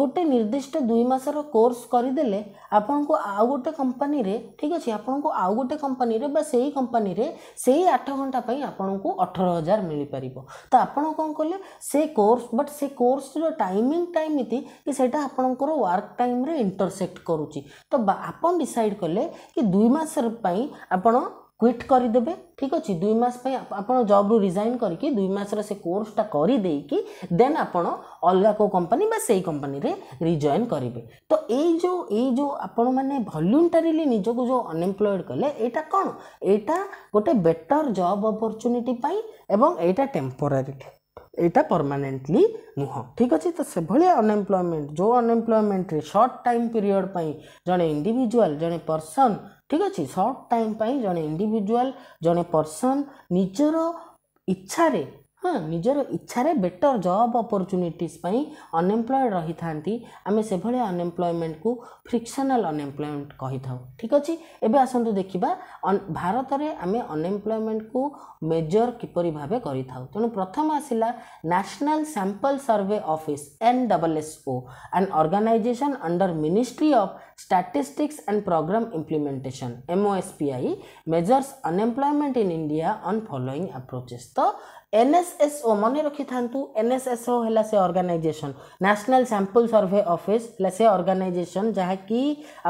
ଗୋଟେ ନିର୍ଦ୍ଦିଷ୍ଟ ଦୁଇ ମାସର କୋର୍ସ କରିଦେଲେ ଆପଣଙ୍କୁ ଆଉ ଗୋଟେ କମ୍ପାନୀରେ ଠିକ୍ ଅଛି ଆପଣଙ୍କୁ ଆଉ ଗୋଟେ କମ୍ପାନୀରେ ବା ସେଇ କମ୍ପାନୀରେ ସେଇ ଆଠ ଘଣ୍ଟା ପାଇଁ ଆପଣଙ୍କୁ ଅଠର ହଜାର ମିଳିପାରିବ ତ ଆପଣ କ'ଣ କଲେ ସେ କୋର୍ସ ବଟ୍ ସେ କୋର୍ସର ଟାଇମିଂ ଟାଇମ୍ ଏତି କି ସେଇଟା ଆପଣଙ୍କର ୱାର୍କ ଟାଇମ୍ରେ ଇଣ୍ଟରସେକ୍ଟ କରୁଛି ତ ଆପଣ ଡିସାଇଡ଼ କଲେ କି ଦୁଇ ମାସ ପାଇଁ ଆପଣ କ୍ୱିଟ୍ କରିଦେବେ ଠିକ୍ ଅଛି ଦୁଇ ମାସ ପାଇଁ ଆପଣ ଜବ୍ରୁ ରିଜାଇନ୍ କରିକି ଦୁଇ ମାସର ସେ କୋର୍ସଟା କରିଦେଇକି ଦେନ୍ ଆପଣ ଅଲଗା କେଉଁ କମ୍ପାନୀ ବା ସେଇ କମ୍ପାନୀରେ ରିଜଏନ୍ କରିବେ ତ ଏଇ ଯେଉଁ ଏଇ ଯେଉଁ ଆପଣମାନେ ଭଲ୍ୟୁଣ୍ଟାରିଲି ନିଜକୁ ଯେଉଁ ଅନଏମ୍ପ୍ଲଏଡ଼୍ କଲେ ଏଇଟା କ'ଣ ଏଇଟା ଗୋଟେ ବେଟର୍ ଜବ୍ ଅପରଚ୍ୟୁନିଟି ପାଇଁ ଏବଂ ଏଇଟା ଟେମ୍ପୋରାରୀ ଏଇଟା ପରମାନେଣ୍ଟଲି ନୁହଁ ଠିକ୍ ଅଛି ତ ସେଭଳିଆ ଅନଏମ୍ପ୍ଲୟମେଣ୍ଟ ଯେଉଁ ଅନଏମ୍ପ୍ଲୟମେଣ୍ଟରେ ସର୍ଟ ଟାଇମ୍ ପିରିୟଡ଼୍ ପାଇଁ ଜଣେ ଇଣ୍ଡିଭିଜୁଆଲ୍ ଜଣେ ପର୍ସନ୍ ଠିକ୍ ଅଛି ସର୍ଟ ଟାଇମ୍ ପାଇଁ ଜଣେ ଇଣ୍ଡିଭିଜୁଆଲ୍ ଜଣେ ପର୍ସନ୍ ନିଜର ଇଚ୍ଛାରେ ହଁ ନିଜର ଇଚ୍ଛାରେ ବେଟର୍ ଜବ୍ ଅପରଚ୍ୟୁନିଟିଜ୍ ପାଇଁ ଅନଏମ୍ପ୍ଲଏଡ଼୍ ରହିଥାନ୍ତି ଆମେ ସେଭଳି ଅନଏମ୍ପ୍ଲୟମେଣ୍ଟକୁ ଫ୍ରିକ୍ସନାଲ୍ ଅନଏମ୍ପ୍ଲୟମେଣ୍ଟ କହିଥାଉ ଠିକ୍ ଅଛି ଏବେ ଆସନ୍ତୁ ଦେଖିବା ଭାରତରେ ଆମେ ଅନଏମ୍ପ୍ଲୟମେଣ୍ଟକୁ ମେଜର୍ କିପରି ଭାବେ କରିଥାଉ ତେଣୁ ପ୍ରଥମ ଆସିଲା national sample survey office N double S O and organisation under ministry of Statistics and Program Implementation MOSPI measures unemployment in India on following approaches. The NSSO ମନେ ରଖିଥାନ୍ତୁ ଏନ୍ଏସ୍ଏସ୍ଓ ହେଲା ସେ organisation national sample survey office ହେଲା ସେ ଅର୍ଗାନାଇଜେସନ୍ ଯାହାକି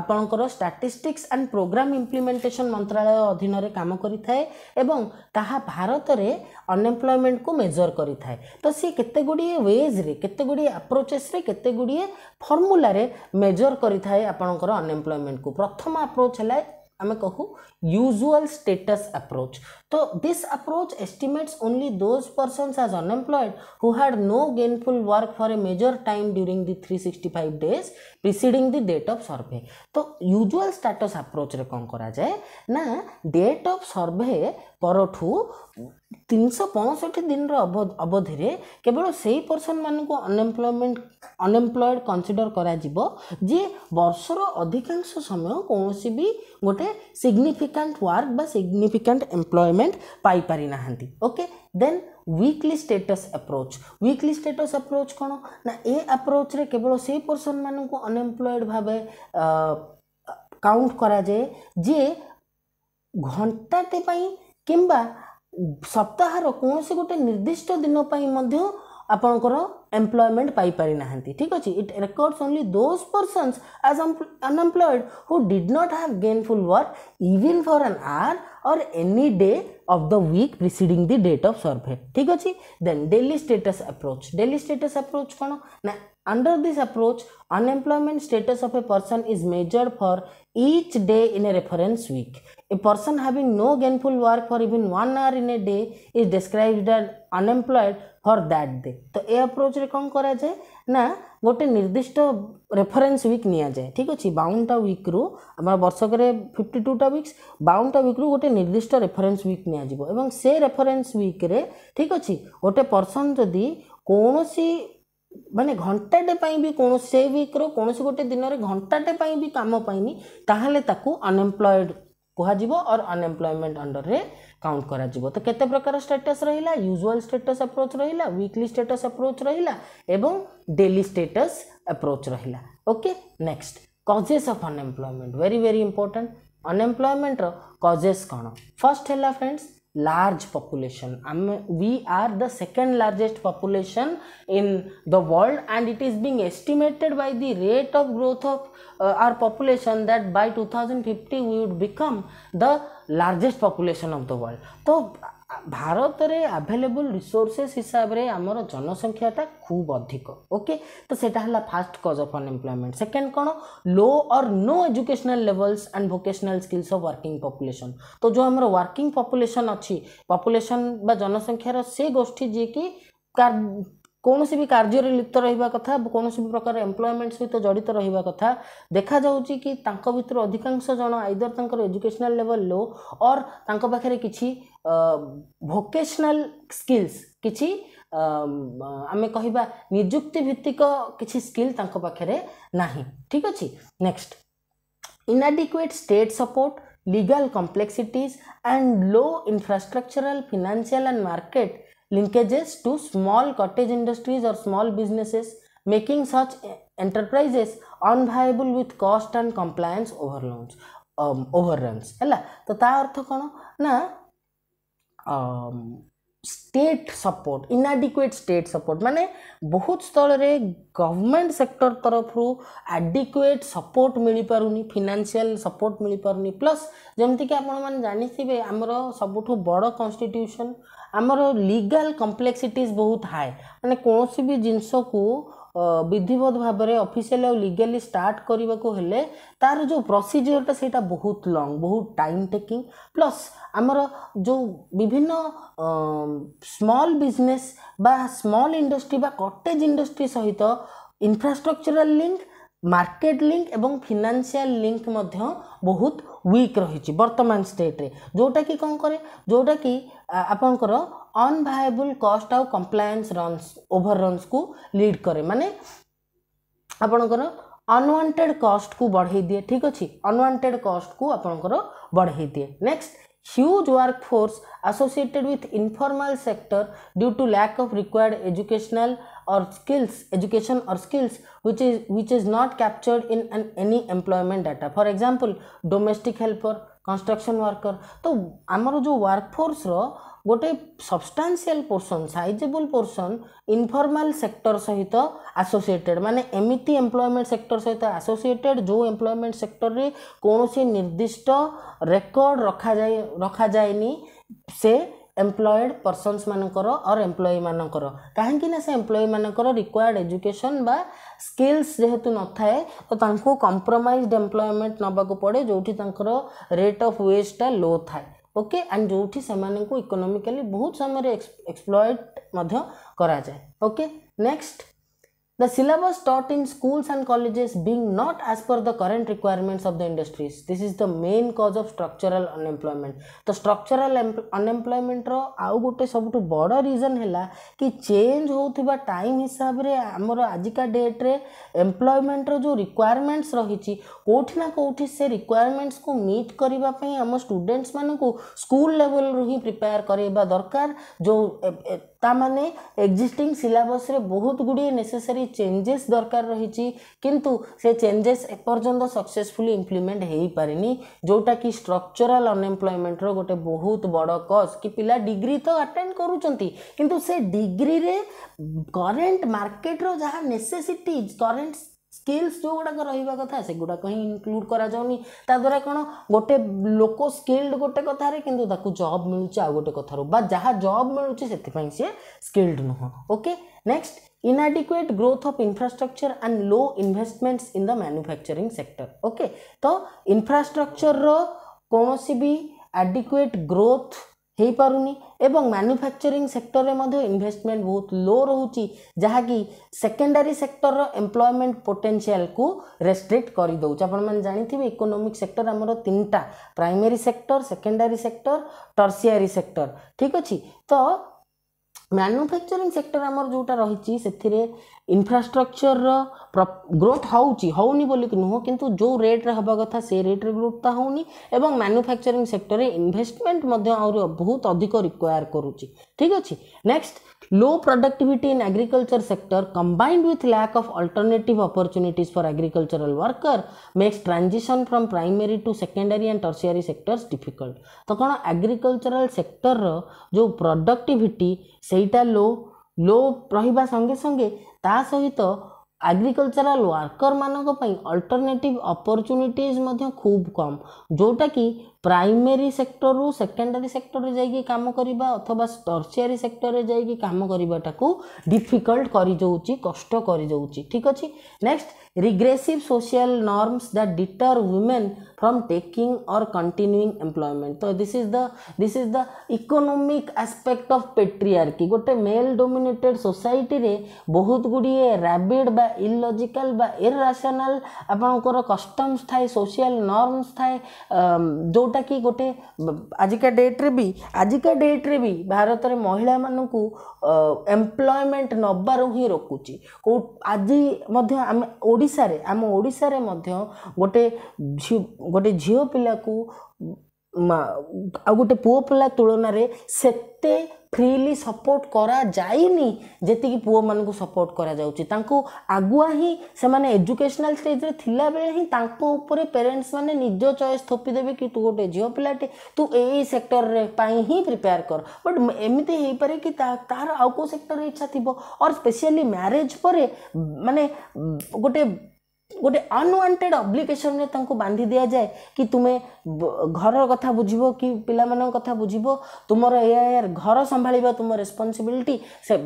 ଆପଣଙ୍କର ଷ୍ଟାଟିଷ୍ଟିକ୍ସ ଆଣ୍ଡ ପ୍ରୋଗ୍ରାମ୍ ଇମ୍ପ୍ଲିମେଣ୍ଟେସନ୍ ମନ୍ତ୍ରାଳୟ ଅଧୀନରେ କାମ କରିଥାଏ ଏବଂ ତାହା ଭାରତରେ ଅନଏମ୍ପ୍ଲୟମେଣ୍ଟକୁ ମେଜର୍ କରିଥାଏ ତ ସିଏ କେତେ ଗୁଡ଼ିଏ ୱେଜ୍ରେ କେତେ ଗୁଡ଼ିଏ ଆପ୍ରୋଚେସ୍ରେ କେତେ ଗୁଡ଼ିଏ ଫର୍ମୁଲାରେ ମେଜର୍ କରିଥାଏ ଆପଣଙ୍କର ଅନଏମ୍ପ୍ଲୟମେଣ୍ଟକୁ ପ୍ରଥମ ଆପ୍ରୋଚ୍ ହେଲା हमें कहूँ यूजुअल स्टेटस अप्रोच तो this approach estimates only those person as unemployed who had no gainful work for a major time during the three sixty five days preceding the date of survey तो यूजुआल स्टाटस आप्रोच्रे कौन कराए ना डेट अफ सर्भे पर ତିନିଶହ ପଞ୍ଚଷଠି ଦିନର ଅବଧିରେ କେବଳ ସେହି ପର୍ସନ୍ ମାନଙ୍କୁ ଅନଏମ୍ପ୍ଲୟମେଣ୍ଟ ଅନଏମ୍ପ୍ଲଏଡ଼୍ କନସିଡ଼ର୍ କରାଯିବ ଯିଏ ବର୍ଷର ଅଧିକାଂଶ ସମୟ କୌଣସି ବି ଗୋଟେ ସିଗ୍ନିଫିକାଣ୍ଟ ୱାର୍କ ବା ସିଗ୍ନିଫିକାଣ୍ଟ ଏମ୍ପ୍ଲୟମେଣ୍ଟ ପାଇପାରିନାହାନ୍ତି okay then weekly status approach weekly status approach କ'ଣ ନା ଏ ଆପ୍ରୋଚ୍ରେ କେବଳ ସେହି ପର୍ସନ୍ ମାନଙ୍କୁ ଅନଏମ୍ପ୍ଲଏଡ଼୍ ଭାବେ କାଉଣ୍ଟ କରାଯାଏ ଯିଏ ଘଣ୍ଟାଟେ ପାଇଁ କିମ୍ବା सप्ताह कौन से गोटे निर्दिष्ट दिन आपणकर एम्प्लयमेंट पाई ना ठीक अच्छे it records only those person as unemployed who did not have gainful work even for an hour or any day of the week preceding the date of survey ठीक अच्छे then daily status approach daily status approach कौन ना under this approach unemployment status of a person is measure for each day in a reference week A person having no gainful work for even one hour in a day is described as unemployed for that day. তো এ অ্যাপ্রোচরে କ'ଣ କରାଯାଏ ନା ଗୋଟେ ନିର୍ଦ୍ଦିଷ୍ଟ ରେଫରେନ୍ସ ୱିକ୍ ନିଆଯାଏ ଠିକ୍ ଅଛି ବାଉନଟା ୱିକ୍ରୁ ଆମର ବର୍ଷକରେ ଫିଫ୍ଟି ଟୁଟା ୱିକ୍ସ ବାଉନଟା ୱିକ୍ରୁ ଗୋଟେ ନିର୍ଦ୍ଦିଷ୍ଟ ରେଫରେନ୍ସ ୱିକ୍ ନିଆଯିବ ଏବଂ ସେ ରେଫରେନ୍ସ ୱିକ୍ରେ ଠିକ୍ ଅଛି ଗୋଟେ ପର୍ସନ୍ ଯଦି କୌଣସି ମାନେ ଘଣ୍ଟାଟେ ପାଇଁ ବି କୌଣସି ସେ ୱିକ୍ର କୌଣସି ଗୋଟେ ଦିନରେ ଘଣ୍ଟାଟେ ପାଇଁ ବି କାମ ପାଇନି ତାହେଲେ ତାକୁ ଅନଏମ୍ପ୍ଲଏଡ଼୍ କୁହାଯିବ ଅର୍ ଅନଏମ୍ପ୍ଲୟମେଣ୍ଟ ଅଣ୍ଡରରେ କାଉଣ୍ଟ କରାଯିବ ତ କେତେ ପ୍ରକାର ଷ୍ଟେଟସ୍ ରହିଲା ୟୁଜୁଆଲ୍ ଷ୍ଟେଟସ୍ ଆପ୍ରୋଚ୍ ରହିଲା ୱିକଲି ଷ୍ଟେଟସ୍ ଆପ୍ରୋଚ୍ ରହିଲା ଏବଂ ଡେଲି ଷ୍ଟେଟସ୍ ଆପ୍ରୋଚ୍ ରହିଲା okay next causes of unemployment very very important ଅନଏମ୍ପ୍ଲୟମେଣ୍ଟର କଜେସ୍ କ'ଣ ଫର୍ଷ୍ଟ ହେଲା friends large population mean, we are the second largest population in the world and it is being estimated by the rate of growth of uh, our population that by 2050 we would become the largest population of the world so ଭାରତରେ ଆଭେଲେବୁଲ୍ ରିସୋର୍ସେସ୍ ହିସାବରେ ଆମର ଜନସଂଖ୍ୟାଟା ଖୁବ୍ ଅଧିକ ଓକେ ତ ସେଇଟା ହେଲା first cause of unemployment second କ'ଣ low or no educational levels and vocational skills of working population ତ ଯେଉଁ ଆମର ୱାର୍କିଂ ପପୁଲେସନ୍ ଅଛି ପପୁଲେସନ୍ ବା ଜନସଂଖ୍ୟାର ସେ ଗୋଷ୍ଠୀ ଯିଏକି कौन सी कार्य लिप्त रहा कथ कौन भी प्रकार एम्प्लयमेंट सहित जड़ित रहा कथ देखा कि भितर अधिकांश जन आईदर तक एजुकेशनल लेवल लो और पाखे कि भोकेशनाल स्किल्स कि आम कह निजुक्ति भित्तिक किसी स्किल पाखे ना ठीक अच्छे next inadequate state support legal complexities and low infrastructural financial and market linkages to small cottage industries or small businesses making such enterprises unviable with cost and compliance overruns um, overruns ହେଲା ତ ତା ଅର୍ଥ କ'ଣ ନା state support inadequate state support ମାନେ ବହୁତ ସ୍ଥଳରେ ଗଭର୍ଣ୍ଣମେଣ୍ଟ ସେକ୍ଟର ତରଫରୁ ଆଡିକୁଏଟ୍ ସପୋର୍ଟ ମିଳିପାରୁନି ଫିନାନ୍ସିଆଲ ସପୋର୍ଟ ମିଳିପାରୁନି ପ୍ଲସ୍ ଯେମିତିକି ଆପଣମାନେ ଜାଣିଥିବେ ଆମର ସବୁଠୁ ବଡ଼ କନଷ୍ଟିଟ୍ୟୁସନ୍ ଆମର ଲିଗାଲ୍ କମ୍ପ୍ଲେକ୍ସିଟିଜ୍ ବହୁତ ହାଏ ମାନେ କୌଣସି ବି ଜିନିଷକୁ ବିଧିବଦ୍ଧ ଭାବରେ ଅଫିସିଆଲି ଆଉ ଲିଗାଲି ଷ୍ଟାର୍ଟ କରିବାକୁ ହେଲେ ତା'ର ଯେଉଁ ପ୍ରୋସିଜିଓରଟା ସେଇଟା ବହୁତ ଲଙ୍ଗ୍ ବହୁତ ଟାଇମ୍ ଟେକିଂ ପ୍ଲସ୍ ଆମର ଯେଉଁ ବିଭିନ୍ନ ସ୍ମଲ୍ ବିଜନେସ୍ ବା ସ୍ମଲ୍ ଇଣ୍ଡଷ୍ଟ୍ରି ବା କଟେଜ୍ ଇଣ୍ଡଷ୍ଟ୍ରି ସହିତ ଇନଫ୍ରାଷ୍ଟ୍ରକ୍ଚରାଲ୍ ଲିଙ୍କ୍ ମାର୍କେଟ୍ ଲିଙ୍କ୍ ଏବଂ ଫିନାନ୍ସିଆଲ୍ ଲିଙ୍କ୍ ମଧ୍ୟ ବହୁତ ୱିକ୍ ରହିଛି ବର୍ତ୍ତମାନ ଷ୍ଟେଟ୍ରେ ଯେଉଁଟାକି କ'ଣ କରେ ଯେଉଁଟାକି ଆପଣଙ୍କର ଅନଭାଏବୁଲ୍ କଷ୍ଟ ଆଉ କମ୍ପ୍ଲାଏନ୍ସ ରନ୍ସ ଓଭର୍ ରନ୍ସକୁ ଲିଡ୍ କରେ ମାନେ ଆପଣଙ୍କର ଅନୱାଣ୍ଟେଡ଼ କଷ୍ଟକୁ ବଢ଼େଇ ଦିଏ ଠିକ୍ ଅଛି ଅନୱାଣ୍ଟେଡ଼ କଷ୍ଟକୁ ଆପଣଙ୍କର ବଢ଼େଇ ଦିଏ next huge workforce associated with informal sector due to lack of required educational or skills education or skills which is which is not captured in an, any employment data for example domestic helper construction worker तो आमर जो वर्कफोर्स ଗୋଟେ substantial portion sizeable portion informal sector ସହିତ ଆସୋସିଏଟେଡ଼୍ ମାନେ ଏମିତି ଏମ୍ପ୍ଲୟମେଣ୍ଟ ସେକ୍ଟର ସହିତ ଆସୋସିଏଟେଡ଼ ଯେଉଁ ଏମ୍ପ୍ଲୟମେଣ୍ଟ ସେକ୍ଟରରେ କୌଣସି ନିର୍ଦ୍ଦିଷ୍ଟ ରେକର୍ଡ଼ ରଖାଯାଇ ରଖାଯାଏନି ସେ ଏମ୍ପ୍ଲଏଡ଼୍ ପର୍ସନ୍ସ ମାନଙ୍କର ଅର୍ ଏମ୍ପ୍ଲୟି ମାନଙ୍କର କାହିଁକିନା ସେ ଏମ୍ପ୍ଲୟି ମାନଙ୍କର ରିକ୍ୱାର୍ଡ଼ ଏଜୁକେସନ୍ ବା ସ୍କିଲ୍ସ ଯେହେତୁ ନଥାଏ ତ ତାଙ୍କୁ କମ୍ପ୍ରମାଇଜ୍ଡ ଏମ୍ପ୍ଲୟମେଣ୍ଟ ନେବାକୁ ପଡ଼େ ଯେଉଁଠି ତାଙ୍କର ରେଟ୍ ଅଫ୍ ୱେଜ୍ଟା ଲୋ ଥାଏ ओके एंड जो इकोनोमिकली बहुत समय एक्सप्लोइट जाए okay next The syllabus taught in schools and colleges being not as per the current requirements of the industries. This is the main cause of structural unemployment. the structural unemployment ro au gote sabutu bada reason hela ki change होउଥିବା time hisab re हमर ajika date re employment ro jo requirements rahichi kothi na kothi se requirements ko meet kariba pai amo students manaku school level ରୁ hi prepare करेଇବା ଦରକାର jo ता एक्जिस्टिंग सिलेबस बहुत गुड़े नेसेसरी चेंजेस दरकार रही कि से चेंजेस एपर्तंत सक्सेसफुली इम्प्लीमेंट हो पारे जोटा कि स्ट्रक्चराल अनएम्प्लयमेंटर गोटे बहुत बड़ कज कि पिला डिग्री तो अटेड करुँच से डिग्री रे करेन्ट मार्केट रहा नेसेसीटीज करेन्ट ସ୍କିଲ୍ସ ଯେଉଁଗୁଡ଼ାକ ରହିବା କଥା ସେଗୁଡ଼ାକ ହିଁ ଇନକ୍ଲୁଡ଼ କରାଯାଉନି ତାଦ୍ୱାରା କ'ଣ ଗୋଟେ ଲୋକ ସ୍କିଲ୍ଡ ଗୋଟେ କଥାରେ କିନ୍ତୁ ତାକୁ ଜବ୍ ମିଳୁଛି ଆଉ ଗୋଟେ କଥାରୁ ବା ଯାହା ଜବ୍ ମିଳୁଛି ସେଥିପାଇଁ ସିଏ ସ୍କିଲ୍ଡ ନୁହଁ okay next inadequate growth of infrastructure and low investments in the manufacturing sector okay तो infrastructure रो कौन सी भी adequate growth ହେଇପାରୁନି ଏବଂ ମାନୁଫ୍ୟାକ୍ଚରିଂ ସେକ୍ଟରରେ ମଧ୍ୟ ଇନଭେଷ୍ଟମେଣ୍ଟ ବହୁତ ଲୋ ରହୁଛି ଯାହାକି ସେକେଣ୍ଡାରୀ ସେକ୍ଟରର ଏମ୍ପ୍ଲୟମେଣ୍ଟ ପୋଟେନ୍ସିଆଲକୁ ରେଷ୍ଟ୍ରିକ୍ଟ କରିଦେଉଛି ଆପଣମାନେ ଜାଣିଥିବେ ଇକୋନୋମିକ୍ ସେକ୍ଟର ଆମର ତିନିଟା primary sector secondary sector tertiary sector ଠିକ୍ ଅଛି ତ ମ୍ୟାନୁଫ୍ୟାକ୍ଚରିଂ ସେକ୍ଟର ଆମର ଯେଉଁଟା ରହିଛି ସେଥିରେ ଇନଫ୍ରାଷ୍ଟ୍ରକ୍ଚରର ଗ୍ରୋଥ୍ ହେଉଛି ହେଉନି ବୋଲିକି ନୁହଁ କିନ୍ତୁ ଯେଉଁ ରେଟ୍ରେ ହେବା କଥା ସେ ରେଟ୍ରେ ତ ହେଉନି ଏବଂ ମ୍ୟାନୁଫ୍ୟାକ୍ଚରିଂ ସେକ୍ଟରରେ ଇନଭେଷ୍ଟମେଣ୍ଟ ମଧ୍ୟ ଆହୁରି ବହୁତ ଅଧିକ ରିକ୍ୱାୟାର କରୁଛି ଠିକ୍ ଅଛି next Low productivity in agriculture sector combined with lack of alternative opportunities for agricultural worker makes transition from primary to secondary and tertiary sectors difficult. तो कौन agricultural sector जो productivity ସେଇଟା low low ରହିବା संगे संगे ता सहित तो ଆଗ୍ରିକଲଚରାଲ ୱାର୍କରମାନଙ୍କ ପାଇଁ ଅଲ୍ଟରନେଟିଭ୍ ଅପରଚ୍ୟୁନିଟିଜ୍ ମଧ୍ୟ ଖୁବ୍ କମ୍ ଯେଉଁଟାକି ପ୍ରାଇମେରୀ ସେକ୍ଟରରୁ ସେକେଣ୍ଡାରୀ ସେକ୍ଟରରେ ଯାଇକି କାମ କରିବା ଅଥବା ଟର୍ସିଆରୀ ସେକ୍ଟରରେ ଯାଇକି କାମ କରିବାଟାକୁ ଡିଫିକଲ୍ଟ କରିଦେଉଛି କଷ୍ଟ କରିଦେଉଛି ଠିକ୍ ଅଛି next regressive social norms that deter women from taking or continuing employment ତ this is the this is the economic aspect of patriarchy ଗୋଟେ ମେଲ୍ ଡୋମିନେଟେଡ୍ ସୋସାଇଟିରେ ବହୁତ ଗୁଡ଼ିଏ ରାବିଡ଼ ବା ଇଲଜିକାଲ୍ ବା ଇରାସନାଲ୍ ଆପଣଙ୍କର କଷ୍ଟମ୍ସ ଥାଏ ସୋସିଆଲ ନର୍ମସ୍ ଥାଏ ଯେଉଁ ଯେଉଁଟାକି ଗୋଟେ ଆଜିକା ଡେଟ୍ରେ ବି ଆଜିକା ଡେଟ୍ରେ ବି ଭାରତରେ ମହିଳାମାନଙ୍କୁ ଏମ୍ପ୍ଲୟମେଣ୍ଟ ନେବାରୁ ହିଁ ରୋକୁଛି କେଉଁ ଆଜି ମଧ୍ୟ ଆମେ ଓଡ଼ିଶାରେ ଆମ ଓଡ଼ିଶାରେ ମଧ୍ୟ ଗୋଟେ ଗୋଟେ ଝିଅ ପିଲାକୁ ଆଉ ଗୋଟେ ପୁଅ ପିଲା ତୁଳନାରେ ସେତେ ଫ୍ରିଲି ସପୋର୍ଟ କରାଯାଇନି ଯେତିକି ପୁଅମାନଙ୍କୁ ସପୋର୍ଟ କରାଯାଉଛି ତାଙ୍କୁ ଆଗୁଆ ହିଁ ସେମାନେ ଏଜୁକେସନାଲ୍ ଷ୍ଟେଜ୍ରେ ଥିଲାବେଳେ ହିଁ ତାଙ୍କ ଉପରେ ପେରେଣ୍ଟସ୍ମାନେ ନିଜ ଚଏସ୍ ଥୋପିଦେବେ କି ତୁ ଗୋଟେ ଝିଅ ପିଲାଟେ ତୁ ଏଇ ସେକ୍ଟରରେ ପାଇଁ ହିଁ ପ୍ରିପେୟାର କର ବଟ୍ ଏମିତି ହେଇପାରେ କି ତାହାର ଆଉ କେଉଁ ସେକ୍ଟରରେ ଇଚ୍ଛା ଥିବ ଅର୍ ସ୍ପେଶିଆଲି ମ୍ୟାରେଜ୍ ପରେ ମାନେ ଗୋଟେ ଗୋଟେ ଅନୱାଣ୍ଟେଡ଼ ଅବ୍ଲିକେସନରେ ତାଙ୍କୁ ବାନ୍ଧି ଦିଆଯାଏ କି ତୁମେ ଘରର କଥା ବୁଝିବ କି ପିଲାମାନଙ୍କ କଥା ବୁଝିବ ତୁମର ଏଆଇଆର୍ ଘର ସମ୍ଭାଳିବା ତୁମ ରେସ୍ପନ୍ସିବିଲିଟି ସେ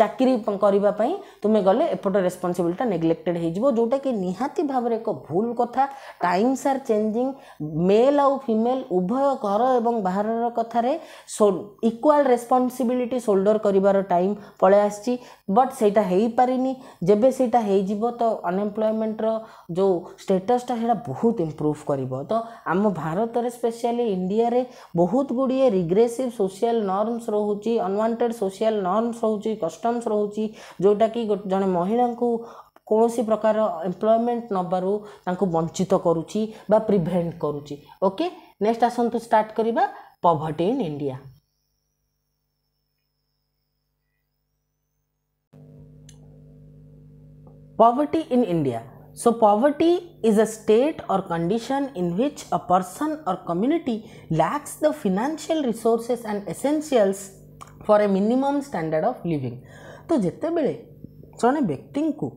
ଚାକିରି କରିବା ପାଇଁ ତୁମେ ଗଲେ ଏପଟ ରେସ୍ପନ୍ସିବିଲିଟା ନେଗ୍ଲେକ୍ଟେଡ଼ ହେଇଯିବ ଯେଉଁଟାକି ନିହାତି ଭାବରେ ଏକ ଭୁଲ କଥା ଟାଇମ୍ସ ଆର୍ ଚେଞ୍ଜିଂ ମେଲ୍ ଆଉ ଫିମେଲ୍ ଉଭୟ ଘର ଏବଂ ବାହାରର କଥାରେ ଇକ୍ୱାଲ୍ ରେସ୍ପନ୍ସିବିଲିଟି ସୋଲ୍ଡର କରିବାର ଟାଇମ୍ ପଳାଇ ଆସିଛି ବଟ୍ ସେଇଟା ହେଇପାରିନି ଯେବେ ସେଇଟା ହେଇଯିବ ତ ଅନଏମ୍ପ୍ଲୟମେଣ୍ଟର ଯେଉଁ ଷ୍ଟେଟସ୍ଟା ସେଇଟା ବହୁତ ଇମ୍ପ୍ରୁଭ୍ କରିବ ତ ଆମ ଭାରତରେ ସ୍ପେଶିଆଲି ଇଣ୍ଡିଆରେ ବହୁତ ଗୁଡ଼ିଏ ରିଗ୍ରେସିଭ୍ ସୋସିଆଲ୍ ନର୍ମସ୍ ରହୁଛି ଅନୱାଣ୍ଟେଡ଼୍ ସୋସିଆଲ୍ ନର୍ମସ୍ ରହୁଛି କଷ୍ଟମ୍ସ ରହୁଛି ଯେଉଁଟାକି ଜଣେ ମହିଳାଙ୍କୁ କୌଣସି ପ୍ରକାର ଏମ୍ପ୍ଲୟମେଣ୍ଟ ନେବାରୁ ତାଙ୍କୁ ବଞ୍ଚିତ କରୁଛି ବା ପ୍ରିଭେଣ୍ଟ କରୁଛି ଓକେ ନେକ୍ସଟ ଆସନ୍ତୁ ଷ୍ଟାର୍ଟ କରିବା poverty in India poverty in india so poverty is a state or condition in which a person or community lacks the financial resources and essentials for a minimum standard of living to bele jone byakti ku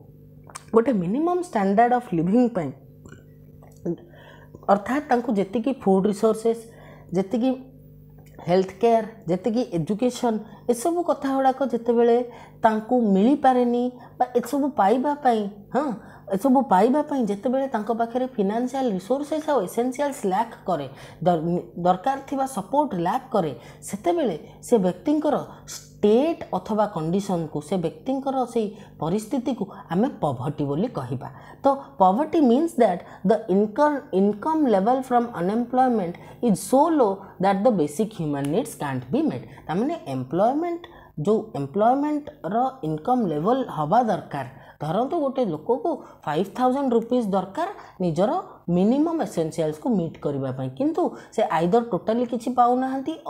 gote minimum standard of living ପାଇଁ ଅର୍ଥାତ୍ ତାଙ୍କୁ ଯେତିକି ଫୁଡ଼୍ ରିସୋର୍ସେସ୍ ଯେତିକି ହେଲ୍ଥ କେୟାର ଯେତିକି ଏଜୁକେସନ୍ ଏସବୁ କଥା ଗୁଡ଼ାକ ଯେତେବେଳେ ତାଙ୍କୁ ମିଳିପାରେନି ବା ଏସବୁ ପାଇବା ପାଇଁ ହଁ ଏସବୁ ପାଇବା ପାଇଁ ଯେତେବେଳେ ତାଙ୍କ ପାଖରେ ଫିନାନ୍ସିଆଲ ରିସୋର୍ସେସ୍ ଆଉ ଏସେନ୍ସିଆଲ୍ସ ଲ୍ୟାକ୍ କରେ ଦରକାର ଥିବା ସପୋର୍ଟ ଲ୍ୟାକ୍ କରେ ସେତେବେଳେ ସେ ବ୍ୟକ୍ତିଙ୍କର स्टेट अथवा कंडीशन को से व्यक्ति से पिस्थित को आम पभर्टी कह तो poverty means that the income income level from unemployment is so low that the basic human needs can't be made तमें एम्प्लयमेंट जो एम्प्लयमेंटर इनकम लेवल हवा दरकार धरतु तो गोटे लोक को फाइव थाउजेंड रुपीज दरकार निजर मिनिमम एसेनसीआल्स को मीट करने कि आईदर टोटाली किसी पा ना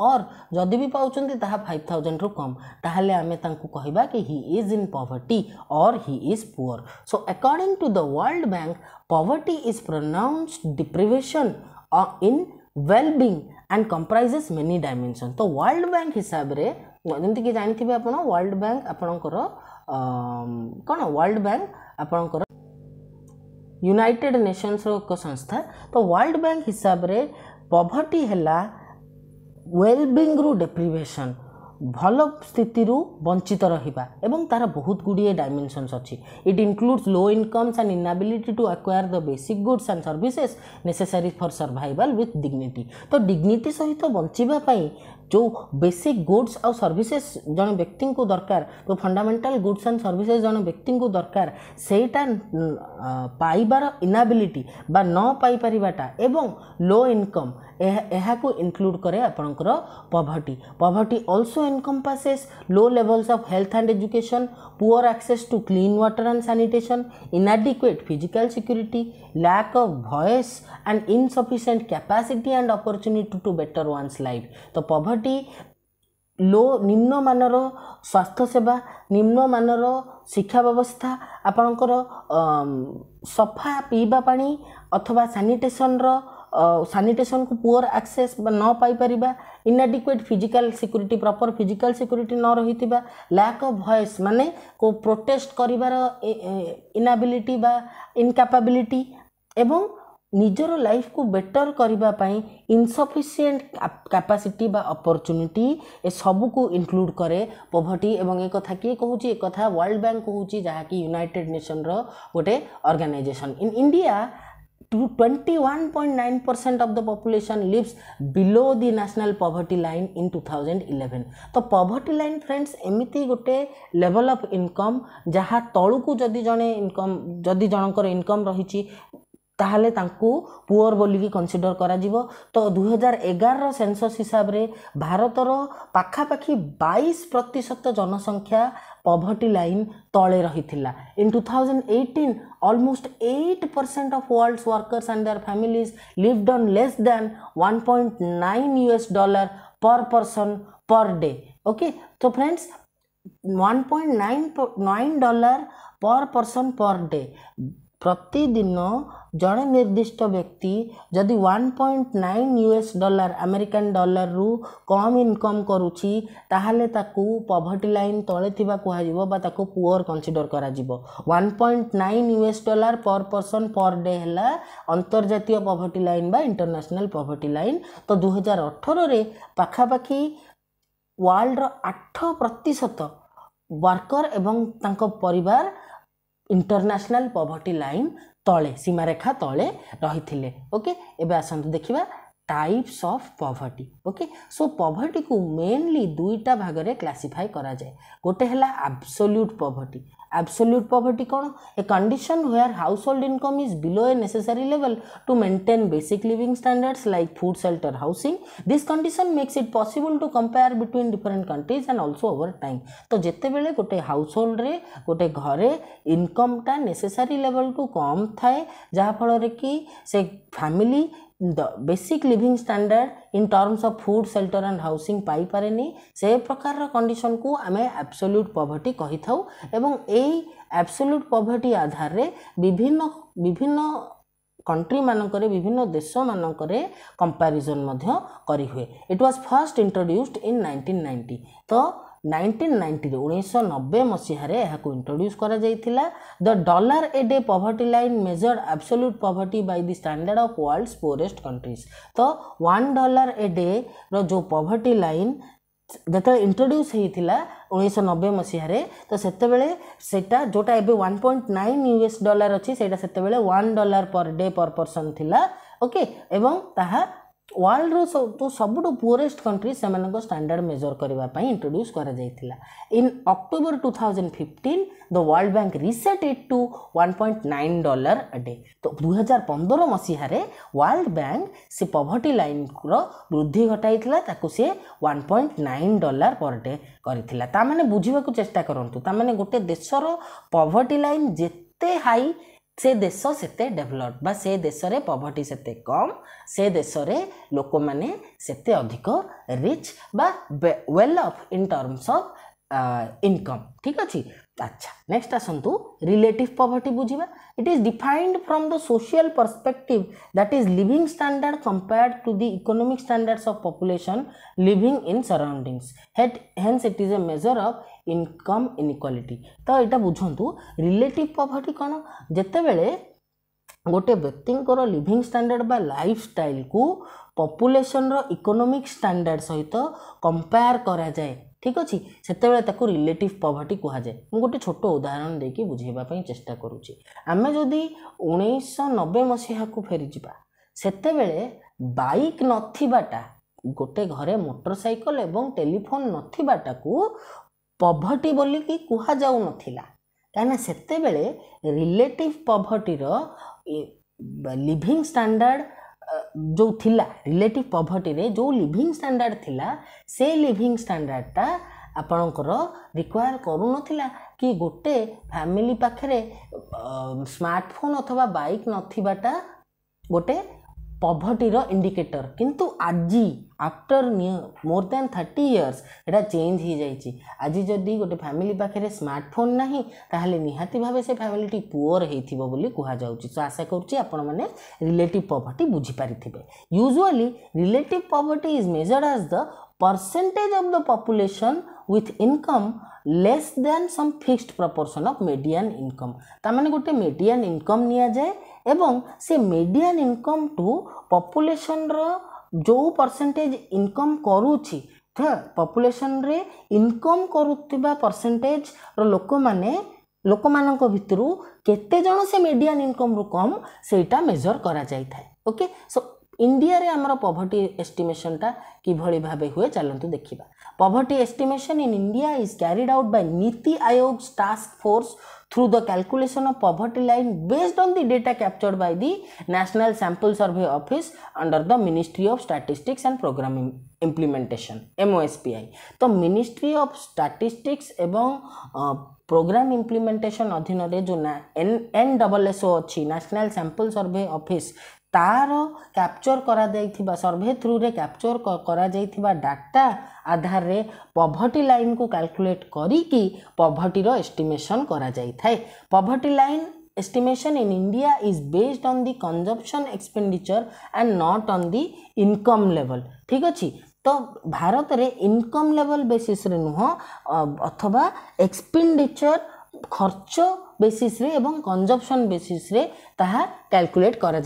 और जदि भी पाँच फाइव थाउजेंड रु कम तामें ताक कह हि इज इन पवर्टी और he is poor so according to the World Bank poverty is pronounced deprivation in wellbeing and comprises many dimension तो वर्ल्ड बैंक हिसाब से जमीक जानते हैं आप वर्ल्ड बैंक आपण कौन वर्ल्ड बैंक आपण ୟୁନାଇଟେଡ଼୍ ନେସନ୍ସର ଏକ ସଂସ୍ଥା ତ ୱାର୍ଲଡ଼ ବ୍ୟାଙ୍କ ହିସାବରେ ପଭର୍ଟି ହେଲା ୱେଲବିଙ୍ଗରୁ ଡେପ୍ରିଭେସନ୍ ଭଲ ସ୍ଥିତିରୁ ବଞ୍ଚିତ ରହିବା ଏବଂ ତା'ର ବହୁତ ଗୁଡ଼ିଏ ଡାଇମେନସନ୍ସ ଅଛି it includes low incomes and inability to acquire the basic goods and services necessary for survival with dignity ତ ଡିଗ୍ନିଟି ସହିତ ବଞ୍ଚିବା ପାଇଁ ଯେଉଁ ବେସିକ୍ गुड्स ଆଉ ସର୍ଭିସେସ୍ ଜଣେ ବ୍ୟକ୍ତିଙ୍କୁ ଦରକାର ଯେଉଁ जो फंडामेंटाल ଆଣ୍ଡ ସର୍ଭିସେସ୍ ଜଣେ ବ୍ୟକ୍ତିଙ୍କୁ ଦରକାର ସେଇଟା ପାଇବାର ଇନାବିଲିଟି ବା ନ ପାଇପାରିବାଟା ଏବଂ ଲୋ ଇନକମ୍ एवं ଏହାକୁ ଇନକ୍ଲୁଡ଼୍ କରେ ଆପଣଙ୍କର poverty poverty also encompasses low levels of health and education poor access to clean water and sanitation inadequate physical security lack of voice and insufficient capacity and opportunity to better one's life ତ ପଭର୍ଟି ଗୁଆହାଟୀ ଲୋ ନିମ୍ନମାନର ସ୍ୱାସ୍ଥ୍ୟ ସେବା ନିମ୍ନମାନର ଶିକ୍ଷା ବ୍ୟବସ୍ଥା ଆପଣଙ୍କର ସଫା ପିଇବା ପାଣି ଅଥବା ସାନିଟେସନର ସାନିଟେସନ୍କୁ ପୁଅର ଆକ୍ସେସ୍ ନ ପାଇପାରିବା inadequate physical security proper physical security ନ ରହିଥିବା ଲ୍ୟାକ୍ ଅଫ୍ ଭଏସ୍ ମାନେ କେଉଁ ପ୍ରୋଟେଷ୍ଟ କରିବାର ଇନାବିଲିଟି ବା ଇନକାପାବିଲିଟି ଏବଂ ନିଜର ଲାଇଫ୍କୁ ବେଟର୍ କରିବା ପାଇଁ ଇନସଫିସିଏଣ୍ଟ କାପାସିଟି ବା ଅପରଚ୍ୟୁନିଟି ଏସବୁକୁ ଇନକ୍ଲୁଡ଼ କରେ ପଭର୍ଟି ଏବଂ ଏ କଥା କିଏ କହୁଛି ଏ କଥା ୱାର୍ଲଡ଼ ବ୍ୟାଙ୍କ କହୁଛି ଯାହାକି ୟୁନାଇଟେଡ଼ ନେସନର ଗୋଟେ organisation in India two twenty one point nine percent 21.9 the population lives below the national poverty line poverty two thousand eleven ତ ପଭର୍ଟି ଲାଇନ୍ ଫ୍ରେଣ୍ଡସ୍ ଏମିତି ଗୋଟେ ଲେଭେଲ୍ ଅଫ୍ ଇନକମ୍ ଯାହା ତଳକୁ ଯଦି ଜଣେ ଇନକମ୍ ଯଦି ଜଣଙ୍କର ଇନକମ୍ ରହିଛି তাহলে তাঁকু পুওর বলিকি কনসিডর করা তো দুই হাজার এগারর সেনসস হিসাবে ভারতর পাখাপাখি বাইশ প্রতিশত জনসংখ্যা পভর্টি লাইন তলে রহিলা in two thousand eighteen almost eight percent of world's workers and their families lived on less than one point nine US dollar per person per day okay so friends 1.9 9 dollar per person per day ପ୍ରତିଦିନ ଜଣେ ନିର୍ଦ୍ଦିଷ୍ଟ ବ୍ୟକ୍ତି ଯଦି one point nine U S dollar American ଡଲାରରୁ କମ୍ ଇନକମ୍ କରୁଛି ତାହେଲେ ତାକୁ ପଭର୍ଟି ଲାଇନ୍ ତଳେ ଥିବା କୁହାଯିବ ବା ତାକୁ ପୁଅର କନସିଡ଼ର କରାଯିବ one point nine U S dollar per person per day ହେଲା ଅନ୍ତର୍ଜାତୀୟ ପଭର୍ଟି ଲାଇନ୍ ବା ଇଣ୍ଟରନ୍ୟାସନାଲ୍ ପଭର୍ଟି ଲାଇନ୍ ତ ଦୁଇହଜାର ଅଠରରେ ପାଖାପାଖି ୱାର୍ଲଡ଼ର ଆଠ ପ୍ରତିଶତ ୱାର୍କର ଏବଂ ତାଙ୍କ ପରିବାର ইন্টারন্যাশনাল পভর্টি লাইন তলে সীমারেখা তলে রহিলে ওকে এবে আসন্তু দেখিবা types of poverty okay so কু মেনলি দুইটা ভাগরে ক্লাসিফাই করা যায় গোটে হল আবসোল্যুট পভর্টি absolute poverty kaun a condition where household income is below a necessary level to maintain basic living standards like food shelter housing this condition makes it possible to compare between different countries and also over time तो ଯେତେବେଳେ ଗୋଟେ ହାଉସହୋଲ୍ଡରେ ଗୋଟେ ଘରେ ଇନକମ୍ଟା ନେସେସାରୀ ଲେଭଲ୍ଠୁ କମ୍ ଥାଏ ଯାହାଫଳରେ କି ସେ family the basic living standard in terms of food shelter and housing पाई पारेनी से प्रकार कंडीशन को आम एब्सोल्यूट पॉवर्टी कही था एवं यही एब्सोल्यूट पॉवर्टी आधार रे विभिन्न विभिन्न कंट्री मानकर विभिन्न देश मानकर कंपारिजन करी हुए it was first introduced in 1990 तो নাইনটিন নাইন্টিরে উনিশশো নবে মসিহার এখন ইন্ট্রোড্যুস করা যাইছিলা the dollar a day poverty line measure absolute poverty by the standard of world's poorest countries তো ওয়ান ডলার এ ডে র যে পভর্টি লাইন যেতবে ইন্ট্রোড্যুস হয়েছিল উনিশশো নবে মসিহার তো সেতবে সেটা যেটা এবে one point nine US dollar অছি সেটা সেতবে one dollar per day per person লা ওকে এবং তাহা ୱାର୍ଲଡର ସବୁ ସବୁଠୁ ପୁଅରେଷ୍ଟ କଣ୍ଟ୍ରି ସେମାନଙ୍କ ଷ୍ଟାଣ୍ଡାର୍ଡ଼ ମେଜର୍ କରିବା ପାଇଁ ଇଣ୍ଟ୍ରୋଡ୍ୟୁସ୍ କରାଯାଇଥିଲା in October two thousand fifteen the World Bank reset it to one point nine dollar a day ତ ଦୁଇହଜାର ପନ୍ଦର ମସିହାରେ ୱାର୍ଲଡ ବ୍ୟାଙ୍କ ସେ ପଭର୍ଟି ଲାଇନ୍ର ବୃଦ୍ଧି ଘଟାଇଥିଲା ତାକୁ ସିଏ one point nine dollar per day କରିଥିଲା ତା'ମାନେ ବୁଝିବାକୁ ଚେଷ୍ଟା କରନ୍ତୁ ତା'ମାନେ ଗୋଟେ ଦେଶର ପଭର୍ଟି ଲାଇନ୍ ଯେତେ ହାଇ ସେ ଦେଶ ସେତେ ଡେଭଲପ୍ ବା ସେ ଦେଶରେ ପଭର୍ଟି ସେତେ କମ୍ ସେ ଦେଶରେ ଲୋକମାନେ ସେତେ ଅଧିକ ରିଚ୍ ବା well off in terms of income ଠିକ୍ ଅଛି ଆଚ୍ଛା ନେକ୍ସଟ ଆସନ୍ତୁ ରିଲେଟିଭ୍ ପଭର୍ଟି ବୁଝିବା it is defined from the social perspective that is living standard compared to the economic standards of population living in surroundings ହେଟ୍ hence it is a measure of income inequality ତ ଏଇଟା ବୁଝନ୍ତୁ ରିଲେଟିଭ୍ ପଭର୍ଟି କ'ଣ ଯେତେବେଳେ ଗୋଟେ ବ୍ୟକ୍ତିଙ୍କର ଲିଭିଂ ଷ୍ଟାଣ୍ଡାର୍ଡ଼ ବା ଲାଇଫ୍ ଷ୍ଟାଇଲ୍କୁ ପପୁଲେସନ୍ର ଇକୋନୋମିକ୍ ଷ୍ଟାଣ୍ଡାର୍ଡ଼ ସହିତ କମ୍ପେୟାର କରାଯାଏ ଠିକ୍ ଅଛି ସେତେବେଳେ ତାକୁ ରିଲେଟିଭ୍ ପଭର୍ଟି କୁହାଯାଏ ମୁଁ ଗୋଟେ ଛୋଟ ଉଦାହରଣ ଦେଇକି ବୁଝାଇବା ପାଇଁ ଚେଷ୍ଟା କରୁଛି ଆମେ ଯଦି ଉଣେଇଶହ ନବେ ମସିହାକୁ ଫେରିଯିବା ସେତେବେଳେ ବାଇକ୍ ନଥିବାଟା ଗୋଟେ ଘରେ ମୋଟରସାଇକେଲ ଏବଂ ଟେଲିଫୋନ୍ ନଥିବାଟାକୁ ପଭର୍ଟି ବୋଲିକି କୁହାଯାଉନଥିଲା କାହିଁକିନା ସେତେବେଳେ ରିଲେଟିଭ୍ ପଭର୍ଟିର ଲିଭିଂ ଷ୍ଟାଣ୍ଡାର୍ଡ଼ ଯେଉଁ ଥିଲା ରିଲେଟିଭ୍ ପଭର୍ଟିରେ ଯେଉଁ ଲିଭିଂ ଷ୍ଟାଣ୍ଡାର୍ଡ଼ ଥିଲା ସେ ଲିଭିଂ ଷ୍ଟାଣ୍ଡାର୍ଡ଼ଟା ଆପଣଙ୍କର ରିକ୍ୱାର କରୁନଥିଲା କି ଗୋଟେ ଫ୍ୟାମିଲି ପାଖରେ ସ୍ମାର୍ଟଫୋନ୍ ଅଥବା ବାଇକ୍ ନଥିବାଟା ଗୋଟେ পভর্টির ইন্ডিকেটর কিন্তু আজি after more than thirty years এটা চেঞ্জ হয়েযাই আজি যদি গোটে ফ্যামিলি পাখে স্মার্টফোন না তাহলে নিহতি ভাবে সে ফ্যামিলিটি পুওর হয়েছিল বলে কুহযাচ্ছে তো আশা করছি আপনার রিলেটিভ পভর্টি বুঝিপারিবে usually relative poverty is measured as the percentage of the population with income less than some fixed proportion of median income. তার মানে গোটে median income নিয়ে যায় ଏବଂ ସେ ମିଡ଼ିଆନ୍ ଟୁ ପପୁଲେସନ୍ର ଯେଉଁ ପରସେଣ୍ଟେଜ୍ ଇନକମ୍ କରୁଛି ପପୁଲେସନ୍ରେ ଇନକମ୍ କରୁଥିବା ପରସେଣ୍ଟେଜ୍ର ଲୋକମାନେ ଲୋକମାନଙ୍କ ଭିତରୁ କେତେ ଜଣ ସେ ମିଡ଼ିଆନ୍ ଇନକମ୍ରୁ କମ୍ ସେଇଟା ମେଜର୍ କରାଯାଇଥାଏ ଓକେ ସୋ ইন্ডিয়ারে আমার পভর্টি এস্টিমেশনটা কিভাবে ভাবে হুয়ে চালু দেখিবা poverty estimation in India is carried out by NITI Aayog task force through the calculation of poverty line based on the data captured by the National Sample Survey Office under the Ministry of Statistics and Programming Implementation MOSPI. তো Ministry of Statistics এবং প্রোগ্রাম ইমপ্লিমেন্টেসন অধীনরে যে N N double S O অছি ন্যাশনাল স্যাম্পল সর্ভে অফিস ତାର କ୍ୟାପଚର୍ କରାଯାଇଥିବା ସର୍ଭେ ଥ୍ରୁରେ କ୍ୟାପଚର୍ କରାଯାଇଥିବା ଡାଟା ଆଧାରରେ ପଭର୍ଟି ଲାଇନ୍କୁ କାଲକୁଲେଟ୍ କରିକି ପଭର୍ଟିର ଏଷ୍ଟିମେସନ୍ କରାଯାଇଥାଏ poverty line estimation in India is based on the consumption expenditure and not on the income level. ঠিক আছে তো ভারতের ইনকম লেভেল বেসিসে নুহ অথবা এক্সপেন্ডিচর খরচ बेसीस्रेवं कंजपसन बेसीस्रेलकुलेट कर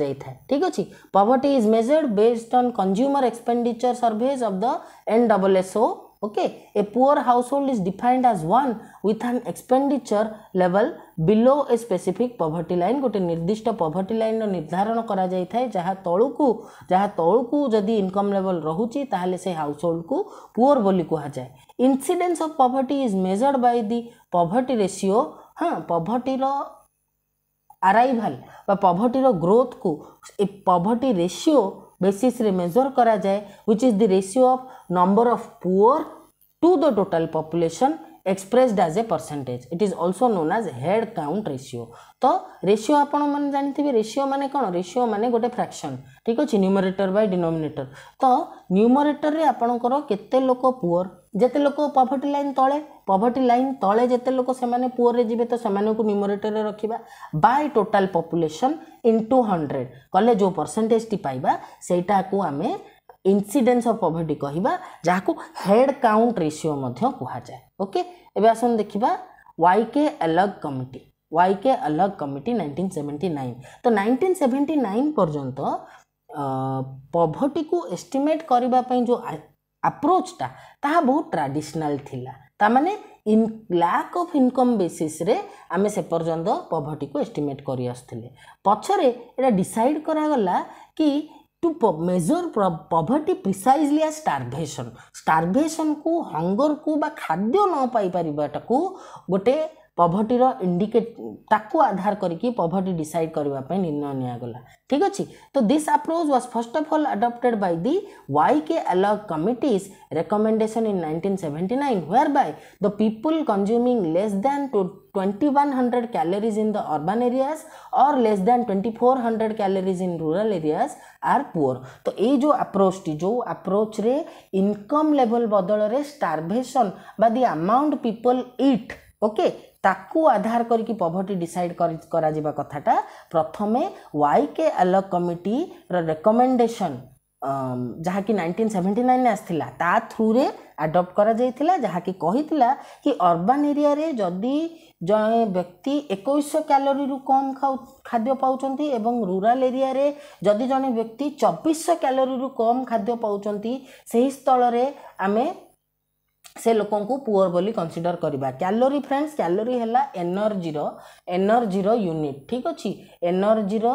ठीक अच्छे poverty is measured based on consumer expenditure surveys of the N double S okay a poor household is defined as one with an expenditure level below a specific poverty line गोटे निर्दिष्ट पभर्टी लाइन रर्धारण करलू जहाँ तौकू जदि इनकम लेवल रोचे तेल से हाउस होल्ड को पुअर बोली कह जाए incidence of poverty is measured by the poverty ratio हाँ পভর্টির आरइाल বা ग्रोथ গ্রোথকু এই পভর্টি রেসিও বেসিসে মেজর করা যায় which is the ratio of number of poor to the total population as a percentage it is also known as head count ratio तो रेसीो आपण मैंने जानते रेसीो मैंने कौन रेसीो मैंने गोटे फ्राक्शन ठीक अच्छे न्यूमरेटर बाय डिनोमेटर तो न्यूमरेटर में केते लोक पुअर जिते लोक पभर्टी लाइन तले पवर्टी लाइन तले जिते लोक से पुअर जी तो सेमोरेटर रखा by total population into hundred कले जो परसेंटेज टी पाइबा से आम इनसीडेन्स अफ पवर्टी कह जहाँ हेड काउंट रेसीो कहुए ओके एस देखा Y K Alagh committee Y K Alagh committee nineteen seventy nine तो नाइंटीन सेवेन्टी नाइन पर्यत पभर्टी को एस्टिमेट करने जो आप्रोचटा ता बहुत ट्राडिशनाल थिला ତାମାନେ ଇନ୍ ଲାକ୍ ଅଫ୍ ଇନକମ୍ ବେସିସ୍ରେ ଆମେ ସେ ପର୍ଯ୍ୟନ୍ତ ପଭର୍ଟିକୁ ଏଷ୍ଟିମେଟ୍ କରିଆସୁଥିଲେ ପଛରେ ଏଇଟା ଡିସାଇଡ଼୍ କରାଗଲା କି টু মেজর পভর্টি প্রিসাইজলি আজ স্টারভেসন স্টারভেসন কু হঙ্গর কু বা খাদ্য ন পাইপারিবাটাকু গোটে पभर्टर इंडिकेट ताकू आधार करके पभर्टी डिसाइड करने निर्णय निगला ठीक अच्छे तो this approach was first of all adopted by the Y K Alagh committees recommendation in nineteen seventy nine seventy by the people consuming less than two twenty one hundred calories in the urban areas और less than twenty four hundred calories in rural areas are poor तो ये आप्रोच टी जो अप्रोच रे इनकम लेवल बदल स्टारभेसन बा the amount people it okay ତାକୁ ଆଧାର କରିକି ପଭର୍ଟି ଡିସାଇଡ଼୍ କରାଯିବା କଥାଟା ପ୍ରଥମେ ୱାଇ କେ ଆଲ କମିଟିର ରେକମେଣ୍ଡେସନ୍ ଯାହାକି ନାଇଣ୍ଟିନ୍ ସେଭେଣ୍ଟି ନାଇନ୍ ଆସିଥିଲା ତା ଥ୍ରୁରେ ଆଡ଼ପ୍ଟ କରାଯାଇଥିଲା ଯାହାକି କହିଥିଲା କି ଅର୍ବାନ୍ ଏରିଆରେ ଯଦି ଜଣେ ବ୍ୟକ୍ତି ଏକୋଇଶ କ୍ୟାଲୋରୀରୁ କମ୍ ଖାଉ ଖାଦ୍ୟ ପାଉଛନ୍ତି ଏବଂ ରୁରାଲ୍ ଏରିଆରେ ଯଦି ଜଣେ ବ୍ୟକ୍ତି ଚବିଶ କ୍ୟାଲୋରୀରୁ କମ୍ ଖାଦ୍ୟ ପାଉଛନ୍ତି ସେହି ସ୍ଥଳରେ ଆମେ ସେ ଲୋକଙ୍କୁ ପୁଅର ବୋଲି କନସିଡ଼ର କରିବା କ୍ୟାଲୋରୀ ଫ୍ରେଣ୍ଡସ୍ କ୍ୟାଲୋରୀ ହେଲା ଏନର୍ଜିର ଏନର୍ଜିର ୟୁନିଟ୍ ଠିକ୍ ଅଛି ଏନର୍ଜିର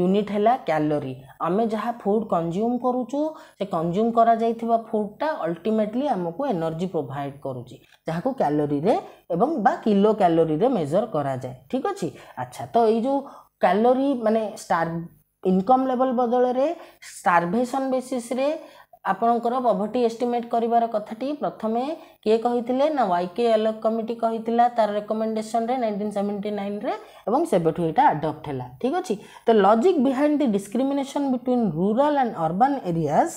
ୟୁନିଟ୍ ହେଲା କ୍ୟାଲୋରୀ ଆମେ ଯାହା ଫୁଡ଼୍ କନଜ୍ୟୁମ୍ କରୁଛୁ ସେ କନଜ୍ୟୁମ୍ କରାଯାଇଥିବା ଫୁଡ଼୍ଟା ଅଲ୍ଟିମେଟଲି ଆମକୁ ଏନର୍ଜି ପ୍ରୋଭାଇଡ଼୍ କରୁଛି ଯାହାକୁ କ୍ୟାଲୋରୀରେ ଏବଂ ବା କିଲୋ କ୍ୟାଲୋରୀରେ ମେଜର କରାଯାଏ ଠିକ୍ ଅଛି ଆଚ୍ଛା ତ ଏଇ ଯେଉଁ କ୍ୟାଲୋରୀ ମାନେ ଷ୍ଟାର ଇନକମ୍ ଲେବଲ୍ ବଦଳରେ ଷ୍ଟାର୍ଭେସନ୍ ବେସିସ୍ରେ ଆପଣଙ୍କର ପଭର୍ଟି ଏଷ୍ଟିମେଟ୍ କରିବାର କଥାଟି ପ୍ରଥମେ କିଏ କହିଥିଲେ ନା ୱାଇ କେ ଆଲୋକ କମିଟି କହିଥିଲା ତା'ର ରେକମେଣ୍ଡେସନ୍ରେ ନାଇଣ୍ଟିନ୍ ସେଭେଣ୍ଟି ନାଇନ୍ରେ ଏବଂ ସେବେଠୁ ଏଇଟା ଆଡପ୍ଟ ହେଲା ଠିକ୍ ଅଛି ତ logic behind the discrimination between rural and urban areas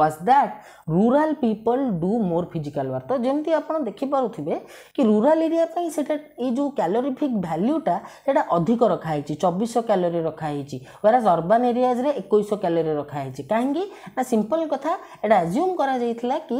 was that rural people do more physical work ତ ଯେମିତି ଆପଣ ଦେଖିପାରୁଥିବେ କି ରୁରାଲ୍ ଏରିଆ ପାଇଁ ସେଇଟା ଏଇ ଯେଉଁ କ୍ୟାଲୋରିଫିକ୍ ଭାଲ୍ୟୁଟା ସେଇଟା ଅଧିକ ରଖାହେଇଛି ଚବିଶଶହ କ୍ୟାଲୋରି ରଖାହେଇଛି ୱାରାଜ୍ ଅର୍ବାନ୍ ଏରିଆଜ୍ରେ ଏକୋଇଶଶହ କ୍ୟାଲୋରି ରଖାହେଇଛି କାହିଁକି ନା ସିମ୍ପଲ୍ କଥା ଏଇଟା ଆଜ୍ୟୁମ୍ କରାଯାଇଥିଲା କି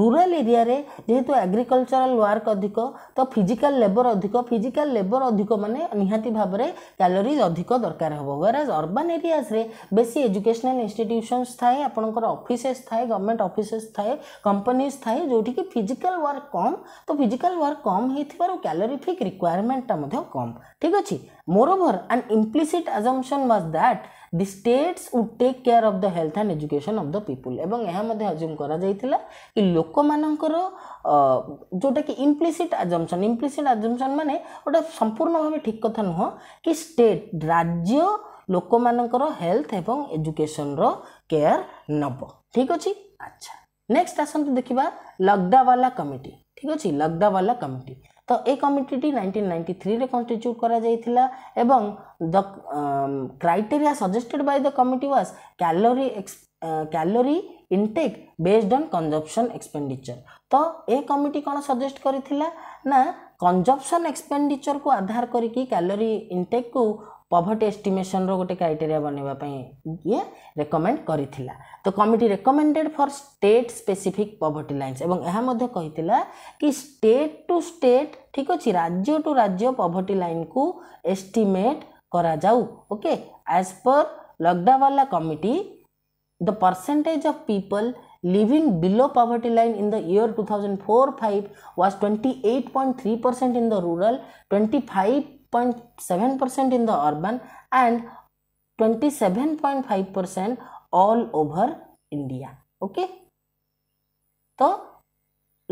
ରୁରାଲ୍ ଏରିଆରେ ଯେହେତୁ ଆଗ୍ରିକଲଚରାଲ୍ ୱାର୍କ ଅଧିକ ତ ଫିଜିକାଲ୍ ଲେବର୍ ଅଧିକ ଫିଜିକାଲ୍ ଲେବର୍ ଅଧିକ ମାନେ ନିହାତି ଭାବରେ କ୍ୟାଲୋରିଜ୍ ଅଧିକ ଦରକାର ହେବ ୱାରାଜ୍ ଅର୍ବାନ୍ ଏରିଆଜ୍ରେ ବେଶୀ ଏଜୁକେସନାଲ୍ ଇନଷ୍ଟିଟ୍ୟୁସନ୍ସ ଥାଏ ଆପଣଙ୍କର ଅଫିସ୍ છાય ગવર્નમેન્ટ ઓફિસિસ થાય કંપનીસ થાય જોટીકી ફિઝિકલ વર્ક કોમ તો ફિઝિકલ વર્ક કોમ હી થિપર કેલોરી થિક requirment મેથે કોમ ઠીક અછી moreover an implicit assumption must that the states would take care of the health and education of the people એબંગ યહ મેથે એઝ્યુમ કરા જાઈ તિલા કે લોકમાનનકો જોટીકી ઇમ્પ્લિસિટ એસમ્પશન ઇમ્પ્લિસિટ એસમ્પશન માને ઓટ સંપૂર્ણ ભમે ઠીક કથા ન હો કે સ્ટેટ રાજ્ય લોકમાનનકો હેલ્થ એબંગ એજ્યુકેશન રો କେୟାର ନେବ ଠିକ୍ ଅଛି ଆଚ୍ଛା ନେକ୍ସଟ ଆସନ୍ତୁ ଦେଖିବା ଲଗଦାୱାଲା କମିଟି ଠିକ୍ ଅଛି ଲଗଦାୱାଲା କମିଟି ତ ଏ କମିଟିଟି ନାଇଣ୍ଟିନ୍ ନାଇଣ୍ଟି ଥ୍ରୀରେ କନଷ୍ଟିଚ୍ୟୁଟ୍ କରାଯାଇଥିଲା ଏବଂ the criteria suggested by the committee was calorie calorie intake based on consumption expenditure ତ ଏ କମିଟି କ'ଣ ସଜେଷ୍ଟ କରିଥିଲା ନା କଞ୍ଜପସନ୍ ଏକ୍ସପେଣ୍ଡିଚର୍କୁ ଆଧାର କରିକି କ୍ୟାଲୋରି ଇନଟେକ୍କୁ ପଭର୍ଟି ଏଷ୍ଟିମେସନ୍ର ଗୋଟେ କ୍ରାଇଟେରିଆ ବନେଇବା ପାଇଁ ଇଏ ରେକମେଣ୍ଡ କରିଥିଲା ତ committee recommended for state specific poverty lines ଏବଂ ଏହା ମଧ୍ୟ କହିଥିଲା କି ଷ୍ଟେଟ୍ ଟୁ ଷ୍ଟେଟ୍ ଠିକ୍ ଅଛି ରାଜ୍ୟ ଟୁ ରାଜ୍ୟ ପଭର୍ଟି ଲାଇନ୍କୁ ଏଷ୍ଟିମେଟ୍ କରାଯାଉ okay as per Lakdawala committee the percentage of people living below poverty line in the year 2004-5 was 28.3% in the rural, 25 0.7% in the urban and 27.5% all over India. Okay? तो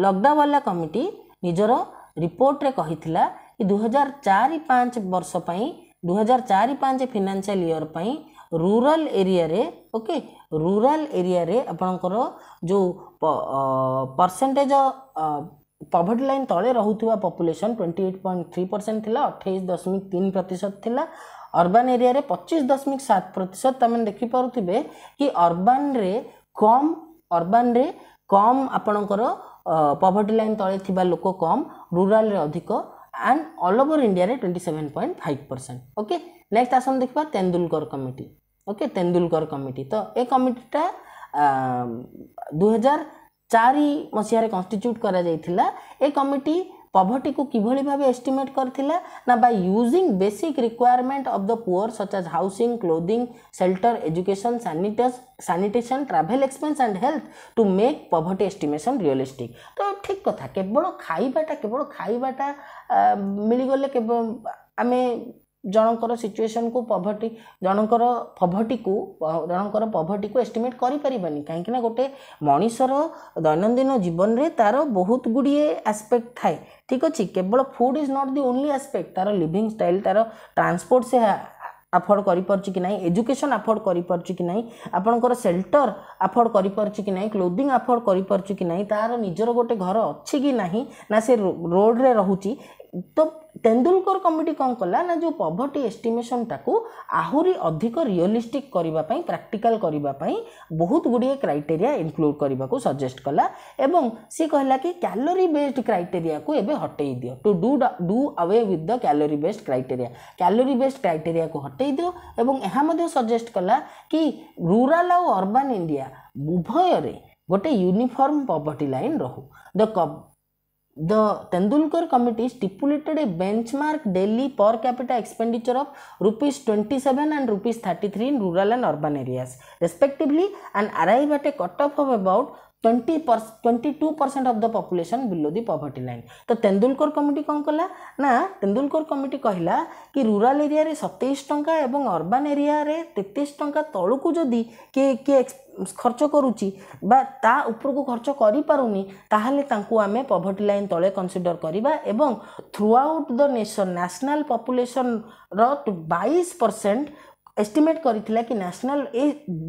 ଲକଡାୱାଲା କମିଟି ନିଜର ରିପୋର୍ଟରେ କହିଥିଲା କି ଦୁଇହଜାର ଚାରି ପାଞ୍ଚ ବର୍ଷ ପାଇଁ ଦୁଇହଜାର ଚାରି ପାଞ୍ଚ ଫିନାନ୍ସିଆଲ ଇୟର୍ ପାଇଁ ରୁରାଲ ଏରିଆରେ ଓକେ ରୁରାଲ ଏରିଆରେ ଆପଣଙ୍କର ଯେଉଁ ପରସେଣ୍ଟେଜ ପଭର୍ଟି ଲାଇନ୍ ତଳେ ରହୁଥିବା population twenty eight point three percent ଥିଲା ଅଠେଇଶ ଦଶମିକ ତିନି ପ୍ରତିଶତ ଥିଲା ଅର୍ବାନ୍ ଏରିଆରେ ପଚିଶ ଦଶମିକ ସାତ ପ୍ରତିଶତ ତୁମେ ଦେଖିପାରୁଥିବେ କି ଅର୍ବାନ୍ରେ କମ୍ ଅର୍ବାନ୍ରେ କମ୍ ଆପଣଙ୍କର ପଭର୍ଟି ଲାଇନ୍ ତଳେ ଥିବା ଲୋକ କମ୍ ରୁରାଲ୍ରେ ଅଧିକ ଆଣ୍ଡ ଅଲ୍ ଓଭର୍ ଇଣ୍ଡିଆରେ twenty seven point five percent okay next ଆସନ୍ତୁ ଦେଖିବା Tendulkar committee okay Tendulkar committee ତ ଏ କମିଟିଟା ଦୁଇହଜାର ଚାରି ମସିହାରେ କନଷ୍ଟିଚ୍ୟୁଟ୍ କରାଯାଇଥିଲା ଏ କମିଟି ପଭର୍ଟିକୁ କିଭଳି ଭାବେ ଏଷ୍ଟିମେଟ୍ କରିଥିଲା ନା by using basic requirement of the poor such as housing clothing shelter education ସାନିଟେସ୍ sanitation travel expense and health to make poverty estimation realistic ତ ଠିକ୍ କଥା କେବଳ ଖାଇବାଟା କେବଳ ଖାଇବାଟା ମିଳିଗଲେ କେବଳ ଆମେ ଜଣଙ୍କର ସିଚୁଏସନ୍କୁ ପଭର୍ଟି ଜଣଙ୍କର ପଭର୍ଟିକୁ ଜଣଙ୍କର ପଭର୍ଟିକୁ ଏଷ୍ଟିମେଟ୍ କରିପାରିବାନି କାହିଁକିନା ଗୋଟେ ମଣିଷର ଦୈନନ୍ଦିନ ଜୀବନରେ ତା'ର ବହୁତ ଗୁଡ଼ିଏ ଆସ୍ପେକ୍ଟ ଥାଏ ଠିକ୍ ଅଛି କେବଳ food is not the only aspect ତା'ର ଲିଭିଂ ଷ୍ଟାଇଲ୍ ତା'ର ଟ୍ରାନ୍ସପୋର୍ଟ ସେ ଆଫୋର୍ଡ଼ କରିପାରୁଛି କି ନାହିଁ ଏଜୁକେସନ୍ ଆଫୋର୍ଡ଼ କରିପାରୁଛି କି ନାହିଁ ଆପଣଙ୍କର ସେଲ୍ଟର ଆଫୋର୍ଡ଼ କରିପାରୁଛି କି ନାହିଁ କ୍ଲୋଦିଂ ଆଫୋର୍ଡ଼ କରିପାରୁଛି କି ନାହିଁ ତା'ର ନିଜର ଗୋଟେ ଘର ଅଛି କି ନାହିଁ ନା ସେ ରୋଡ଼ରେ ରହୁଛି ତ ତେନ୍ଦୁଲକର କମିଟି କ'ଣ କଲା ନା ଯେଉଁ ପଭର୍ଟି ଏଷ୍ଟିମେସନଟାକୁ ଆହୁରି ଅଧିକ ରିଅଲିଷ୍ଟିକ୍ କରିବା ପାଇଁ ପ୍ରାକ୍ଟିକାଲ କରିବା ପାଇଁ ବହୁତ ଗୁଡ଼ିଏ କ୍ରାଇଟେରିଆ ଇନକ୍ଲୁଡ଼ କରିବାକୁ ସଜେଷ୍ଟ କଲା ଏବଂ ସିଏ କହିଲା କି କ୍ୟାଲୋରି ବେସ୍ଡ କ୍ରାଇଟେରିଆକୁ ଏବେ ହଟେଇ ଦିଅ to do do away with the calorie based criteria calorie based କ୍ରାଇଟେରିଆକୁ ହଟେଇ ଦିଅ ଏବଂ ଏହା ମଧ୍ୟ ସଜେଷ୍ଟ କଲା କି ରୁରାଲ ଆଉ ଅର୍ବାନ୍ ଇଣ୍ଡିଆ ଉଭୟରେ ଗୋଟେ ୟୁନିଫର୍ମ ପଭର୍ଟି ଲାଇନ୍ ରହୁ the the Tendulkar committee stipulated a benchmark daily per capita expenditure of rupees 27 and rupees 33 in rural and urban areas respectively and arrive at a cutoff of about twenty twenty two percent of the population below the poverty line तो तेंदुलकर कमिटी कौन कला ना तेंदुलकर कमिटी कहला कि रूराल एरिया सतैश टाँचा और अर्बान एरिया तेतीस टाँचा तौक जदि किए किए ଖର୍ଚ୍ଚ କରୁଛି ବା ତା ଉପରକୁ ଖର୍ଚ୍ଚ କରିପାରୁନି ତାହେଲେ ତାଙ୍କୁ ଆମେ ପଭର୍ଟି ଲାଇନ୍ ତଳେ କନସିଡ଼ର କରିବା ଏବଂ ଥ୍ରୁଆଉଟ୍ ଦ ନେସନ୍ এস্টিমেট করেছিলা কি ন্যাশনাল এ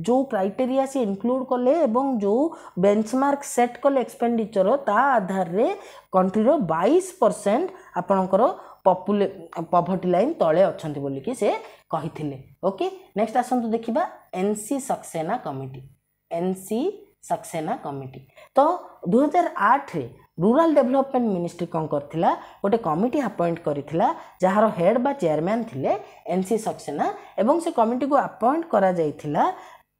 যে ক্রাইটেরিয়া সে ইনক্লুড কলে এবং যে বেঞ্চমার্ক সেট কলে এক্সপেন্ডিচর তা আধারে কন্ট্রির বাইশ পরসেন্ট আপনার পপুলে পভর্টি লাইন তলে অনেক বলিকি সে কে ওকে নেক্সট আসন্তু দেখিবা N C Saxena committee N C Saxena committee তো দুই হাজার আঠরে ରୁରାଲ ଡେଭଲପମେଣ୍ଟ ମିନିଷ୍ଟ୍ରି କ'ଣ କରିଥିଲା ଗୋଟେ କମିଟି ଆପଏଣ୍ଟ କରିଥିଲା ଯାହାର ହେଡ଼୍ ବା ଚେୟାରମ୍ୟାନ୍ ଥିଲେ ଏନ୍ ସି ସକ୍ସେନା ଏବଂ ସେ କମିଟିକୁ ଆପଏଣ୍ଟ କରାଯାଇଥିଲା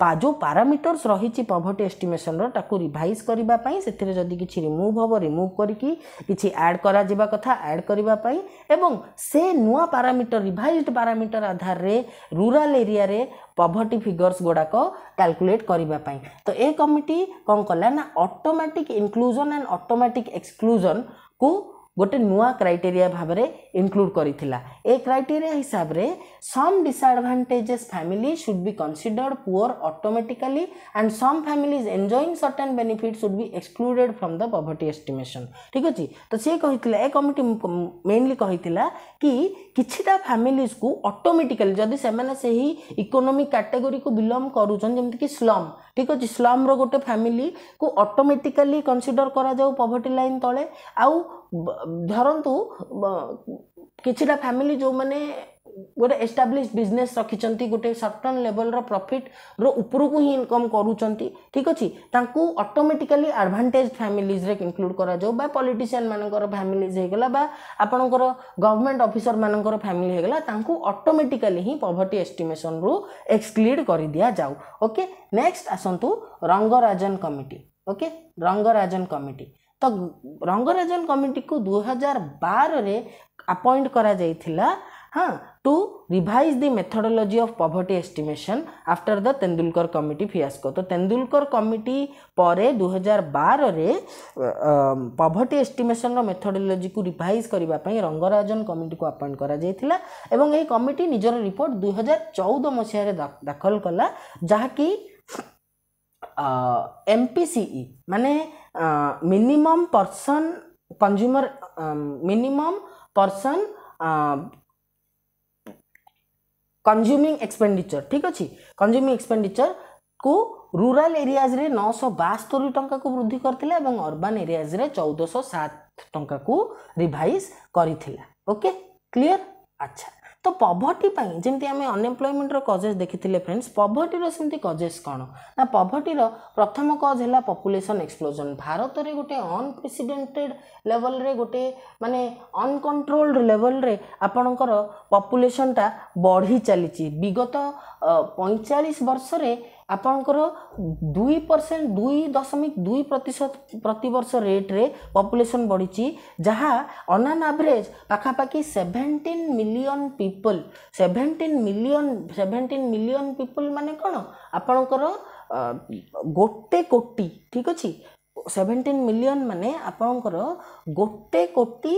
ପା ଯେଉଁ ପାରାମିଟର୍ସ ରହିଛି ପଭର୍ଟି ଏଷ୍ଟିମେସନ୍ର ତାକୁ ରିଭାଇଜ୍ କରିବା ପାଇଁ ସେଥିରେ ଯଦି କିଛି ରିମୁଭ୍ ହେବ ରିମୁଭ୍ କରିକି କିଛି ଆଡ଼୍ କରାଯିବା କଥା ଆଡ଼୍ କରିବା ପାଇଁ ଏବଂ ସେ ନୂଆ ପାରାମିଟର ରିଭାଇଜ୍ଡ ପାରାମିଟର ଆଧାରରେ ରୁରାଲ୍ ଏରିଆରେ ପଭର୍ଟି ଫିଗର୍ସ ଗୁଡ଼ାକ କାଲକୁଲେଟ୍ କରିବା ପାଇଁ ତ ଏ କମିଟି କ'ଣ କଲା ନା ଅଟୋମେଟିକ୍ ଇନକ୍ଲୁଜନ୍ ଆଣ୍ଡ ଅଟୋମେଟିକ୍ ଏକ୍ସକ୍ଲୁଜନ୍କୁ ଗୋଟେ ନୂଆ କ୍ରାଇଟେରିଆ ଭାବରେ ଇନକ୍ଲୁଡ଼୍ କରିଥିଲା ଏ କ୍ରାଇଟେରିଆ ହିସାବରେ some disadvantages family should be considered poor automatically and some families enjoying certain benefit should be excluded from the poverty estimation ଠିକ୍ ଅଛି ତ ସିଏ କହିଥିଲା ଏ କମିଟି ମେନ୍ଲି କହିଥିଲା କି କିଛିଟା ଫ୍ୟାମିଲିଜ୍କୁ ଅଟୋମେଟିକାଲି ଯଦି ସେମାନେ ସେହି ଇକୋନୋମିକ୍ କାଟେଗୋରିକୁ ବିଲଙ୍ଗ କରୁଛନ୍ତି ଯେମିତିକି ସ୍ଲମ୍ ଠିକ୍ ଅଛି ସ୍ଲମ୍ର ଗୋଟେ ଫ୍ୟାମିଲିକୁ ଅଟୋମେଟିକାଲି କନସିଡର୍ କରାଯାଉ ପଭର୍ଟି ଲାଇନ୍ ତଳେ ଆଉ ଧରନ୍ତୁ କିଛିଟା ଫ୍ୟାମିଲି ଯେଉଁମାନେ ଗୋଟେ ଏଷ୍ଟାବ୍ଲିଶ ବିଜନେସ୍ ରଖିଛନ୍ତି ଗୋଟେ ସର୍ଟନ୍ ଲେବଲ୍ର ପ୍ରଫିଟ୍ର ଉପରକୁ ହିଁ ଇନକମ୍ କରୁଛନ୍ତି ଠିକ୍ ଅଛି ତାଙ୍କୁ ଅଟୋମେଟିକାଲି ଆଡ଼ଭାଣ୍ଟେଜ୍ ଫ୍ୟାମିଲିଜ୍ରେ ଇନକ୍ଲୁଡ଼ କରାଯାଉ ବା ପଲିଟିସିଆନ୍ମାନଙ୍କର ଫ୍ୟାମିଲିଜ୍ ହେଇଗଲା ବା ଆପଣଙ୍କର ଗଭର୍ଣ୍ଣମେଣ୍ଟ ଅଫିସରମାନଙ୍କର ଫ୍ୟାମିଲି ହେଇଗଲା ତାଙ୍କୁ ଅଟୋମେଟିକାଲି ହିଁ ପଭର୍ଟି ଏଷ୍ଟିମେସନ୍ରୁ ଏକ୍ସକ୍ଲିଡ଼ କରିଦିଆଯାଉ ଓକେ ନେକ୍ସଟ ଆସନ୍ତୁ Rangarajan committee okay Rangarajan committee ତ ରଙ୍ଗରାଜନ କମିଟିକୁ ଦୁଇ ହଜାର ବାରରେ ଆପଏଣ୍ଟ କରାଯାଇଥିଲା ହଁ to revise the methodology of poverty estimation after the Tendulkar committee fiasco তো তেন্দুলকর কমিটি পরে দু হাজার বারে পভর্টি এস্টিমেশন মেথডোলজি কু রিভাইজ করা রঙ্গরাজন কমিটি কু আপয়েন্ট করা যাইছিলা এবং এই কমিটি নিজের রিপোর্ট দুই হাজার চৌদ মশায় দাখল কলা যাকি एम पी एमपीसीई मैंने minimum person consumer minimum person consuming expenditure ठीक अच्छे कंज्यूमिंग एक्सपेंडिचर को रूराल एरियाज रे नौश बास्तरी टंका को वृद्धि करते अरबान एरियाज रे चौदह सौ सात टंका को रिभाइज करके क्लीयर अच्छा ତ ପଭର୍ଟି ପାଇଁ ଯେମିତି ଆମେ ଅନଏମ୍ପ୍ଲୟମେଣ୍ଟର କଜେସ୍ ଦେଖିଥିଲେ ଫ୍ରେଣ୍ଡସ୍ ପଭର୍ଟିର ସେମିତି କଜେସ୍ କ'ଣ ନା ପଭର୍ଟିର ପ୍ରଥମ କଜ୍ ହେଲା ପପୁଲେସନ୍ ଏକ୍ସପ୍ଲୋଜନ୍ ଭାରତରେ ଗୋଟେ ଅନପ୍ରେସିଡେଣ୍ଟେଡ଼ ଲେଭଲରେ ଗୋଟେ ମାନେ ଅନକଣ୍ଟ୍ରୋଲ୍ଡ ଲେଭେଲ୍ରେ ଆପଣଙ୍କର ପପୁଲେସନ୍ଟା ବଢ଼ି ଚାଲିଛି ବିଗତ ପଇଁଚାଳିଶ ବର୍ଷରେ ଆପଣଙ୍କର ଦୁଇ ପରସେଣ୍ଟ ଦୁଇ ଦଶମିକ ଦୁଇ ପ୍ରତିଶତ ପ୍ରତିବର୍ଷ ରେଟ୍ରେ ପପୁଲେସନ୍ ବଢ଼ିଛି ଯାହା ଅନ୍ ଆନ୍ ଆଭରେଜ୍ ପାଖାପାଖି seventeen million people seventeen million seventeen million people ମାନେ କ'ଣ ଆପଣଙ୍କର ଗୋଟେ କୋଟି ଠିକ୍ ଅଛି ସେଭେଣ୍ଟିନ୍ ମିଲିୟନ୍ ମାନେ ଆପଣଙ୍କର ଗୋଟେ କୋଟି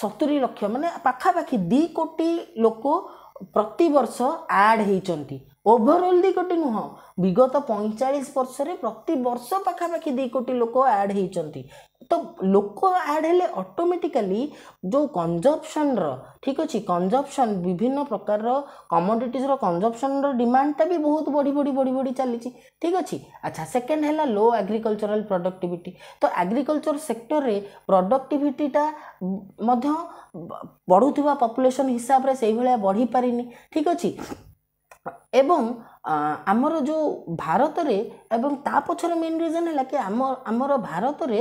ସତୁରି ଲକ୍ଷ ମାନେ ପାଖାପାଖି ଦୁଇ କୋଟି ଲୋକ ପ୍ରତିବର୍ଷ ଆଡ଼୍ ହେଇଛନ୍ତି ଓଭରଅଲ୍ ଦୁଇ କୋଟି ନୁହଁ ବିଗତ ପଇଁଚାଳିଶ ବର୍ଷରେ ପ୍ରତି ବର୍ଷ ପାଖାପାଖି ଦୁଇ କୋଟି ଲୋକ ଆଡ଼୍ ହେଇଛନ୍ତି ତ ଲୋକ ଆଡ଼୍ ହେଲେ ଅଟୋମେଟିକାଲି ଯେଉଁ କଞ୍ଜପସନ୍ର ଠିକ୍ ଅଛି କଞ୍ଜପସନ୍ ବିଭିନ୍ନ ପ୍ରକାରର କମୋଡିଟିଜ୍ର କଞ୍ଜପସନ୍ର ଡିମାଣ୍ଡଟା ବି ବହୁତ ବଢ଼ି ବଢ଼ି ବଢ଼ି ବଢ଼ି ଚାଲିଛି ଠିକ୍ ଅଛି ଆଚ୍ଛା ସେକେଣ୍ଡ ହେଲା ଲୋ ଆଗ୍ରିକଲଚରାଲ ପ୍ରଡକ୍ଟିଭିଟି ତ ଆଗ୍ରିକଲଚର ସେକ୍ଟରରେ ପ୍ରଡକ୍ଟିଭିଟିଟା ମଧ୍ୟ ବଢ଼ୁଥିବା ପପୁଲେସନ୍ ହିସାବରେ ସେଇଭଳିଆ ବଢ଼ିପାରିନି ଠିକ୍ ଅଛି ଏବଂ ଆମର ଯେଉଁ ଭାରତରେ ଏବଂ ତା ପଛର ମେନ୍ ରିଜନ୍ ହେଲା କି ଆମ ଆମର ଭାରତରେ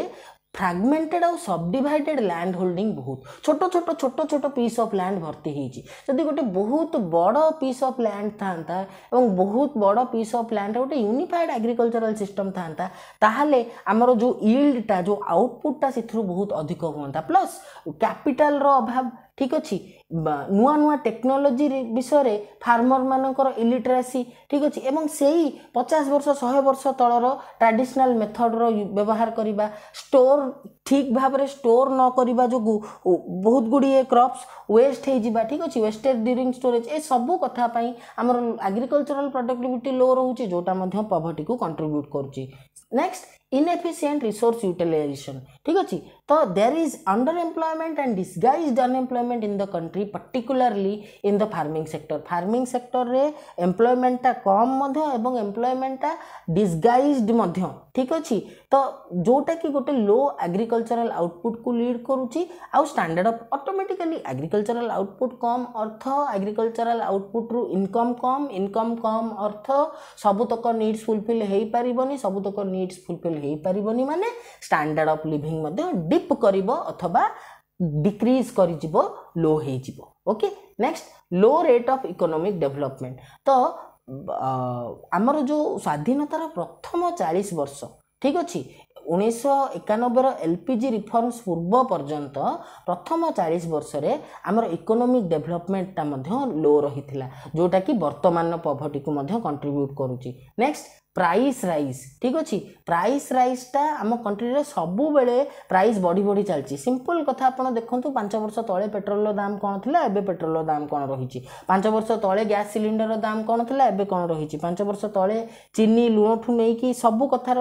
ଫ୍ରାଗମେଣ୍ଟେଡ଼୍ ଆଉ ସବ୍ ଡିଭାଇଡ଼େଡ଼୍ ଲ୍ୟାଣ୍ଡ ହୋଲ୍ଡିଂ ବହୁତ ଛୋଟ ଛୋଟ ଛୋଟ ଛୋଟ ପିସ୍ ଅଫ୍ ଲ୍ୟାଣ୍ଡ ଭର୍ତ୍ତି ହେଇଛି ଯଦି ଗୋଟେ ବହୁତ ବଡ଼ ପିସ୍ ଅଫ୍ ଲ୍ୟାଣ୍ଡ ଥାଆନ୍ତା ଏବଂ ବହୁତ ବଡ଼ ପିସ୍ ଅଫ୍ ଲ୍ୟାଣ୍ଡ ଗୋଟେ ୟୁନିଫାଏଡ଼୍ ଆଗ୍ରିକଲଚରାଲ୍ ସିଷ୍ଟମ୍ ଥାଆନ୍ତା ତାହେଲେ ଆମର ଯେଉଁ ଇଲ୍ଡଟା ଯେଉଁ ଆଉଟପୁଟ୍ଟା ସେଥିରୁ ବହୁତ ଅଧିକ ହୁଅନ୍ତା ପ୍ଲସ୍ କ୍ୟାପିଟାଲ୍ର ଅଭାବ ଠିକ୍ ଅଛି ନୂଆ ନୂଆ ଟେକ୍ନୋଲୋଜି ବିଷୟରେ ଫାର୍ମରମାନଙ୍କର ଇଲିଟ୍ରାସି ଠିକ୍ ଅଛି ଏବଂ ସେଇ ପଚାଶ ବର୍ଷ ଶହେ ବର୍ଷ ତଳର ଟ୍ରାଡ଼ିସନାଲ୍ ମେଥଡ଼ର ବ୍ୟବହାର କରିବା ଷ୍ଟୋର୍ ଠିକ୍ ଭାବରେ ଷ୍ଟୋର୍ ନ କରିବା ଯୋଗୁଁ ବହୁତ ଗୁଡ଼ିଏ କ୍ରପ୍ସ ୱେଷ୍ଟ ହୋଇଯିବା ଠିକ୍ ଅଛି ୱେଷ୍ଟେଡ଼ ଡ୍ୟୁରିଂ ଷ୍ଟୋରେଜ୍ ଏସବୁ କଥା ପାଇଁ ଆମର ଆଗ୍ରିକଲଚରାଲ ପ୍ରଡ଼କ୍ଟିଭିଟି ଲୋ ରହୁଛି ଯେଉଁଟା ମଧ୍ୟ ପଭର୍ଟିକୁ କଣ୍ଟ୍ରିବ୍ୟୁଟ୍ କରୁଛି ନେକ୍ସଟ inefficient रिसोर्स utilization ठीक अच्छे तो there is under employment and disguise unemployment in the country particularly in the farming sector farming sector में एम्प्लयमेंटा कम मध्य एवं डिस्गाइज्ड ठीक अच्छे तो जोटा कि गोटे लो एग्रीकल्चरल आउटपुट को लिड करुच्ची आउ standard of automatically agricultural output कम अर्थ एग्रीकल्चरल आउटपुट रु इनकम कम इनकम कम अर्थ सबुतक निड्स फुलफिल हो पारनि सबुतक निड्स फुलफिल ହେଇପାରିବନି ମାନେ ଷ୍ଟାଣ୍ଡାର୍ଡ଼ ଅଫ୍ ଲିଭିଂ ମଧ୍ୟ ଡିପ୍ କରିବ ଅଥବା ଡିକ୍ରିଜ୍ କରିଯିବ ଲୋ ହେଇଯିବ okay next low rate of economic development ତ ଆମର ଯେଉଁ ସ୍ୱାଧୀନତାର ପ୍ରଥମ ଚାଳିଶ ବର୍ଷ ଠିକ୍ ଅଛି ଉଣେଇଶହ ଏକାନବେର ଏଲ୍ ପି ଜି ରିଫର୍ମସ୍ ପୂର୍ବ ପର୍ଯ୍ୟନ୍ତ ପ୍ରଥମ ଚାଳିଶ ବର୍ଷରେ ଆମର ଇକୋନୋମିକ୍ ଡେଭଲପମେଣ୍ଟଟା ମଧ୍ୟ ଲୋ ରହିଥିଲା ଯେଉଁଟାକି ବର୍ତ୍ତମାନର ପଭର୍ଟିକୁ ମଧ୍ୟ କଣ୍ଟ୍ରିବ୍ୟୁଟ୍ କରୁଛି ନେକ୍ସଟ প্রাইস রাইজ ঠিক অছি প্রাইস রাইজটা আম কন্ট্রিরে সবুলে প্রাইস বড়ি বড়ি চালছি সিম্পল কথা আপনার দেখুন পাঁচ বর্ষ তলে পেট্রোলর দাম কম লা এবে পেট্রোলর দাম কম রয়েছে পাঁচ বর্ষ তলে গ্যাস সিলিন্ডরর দাম কম লা এবে কম রয়েছে পাঁচ বর্ষ তলে চিনি লুণঠু নেইকি সবু কথার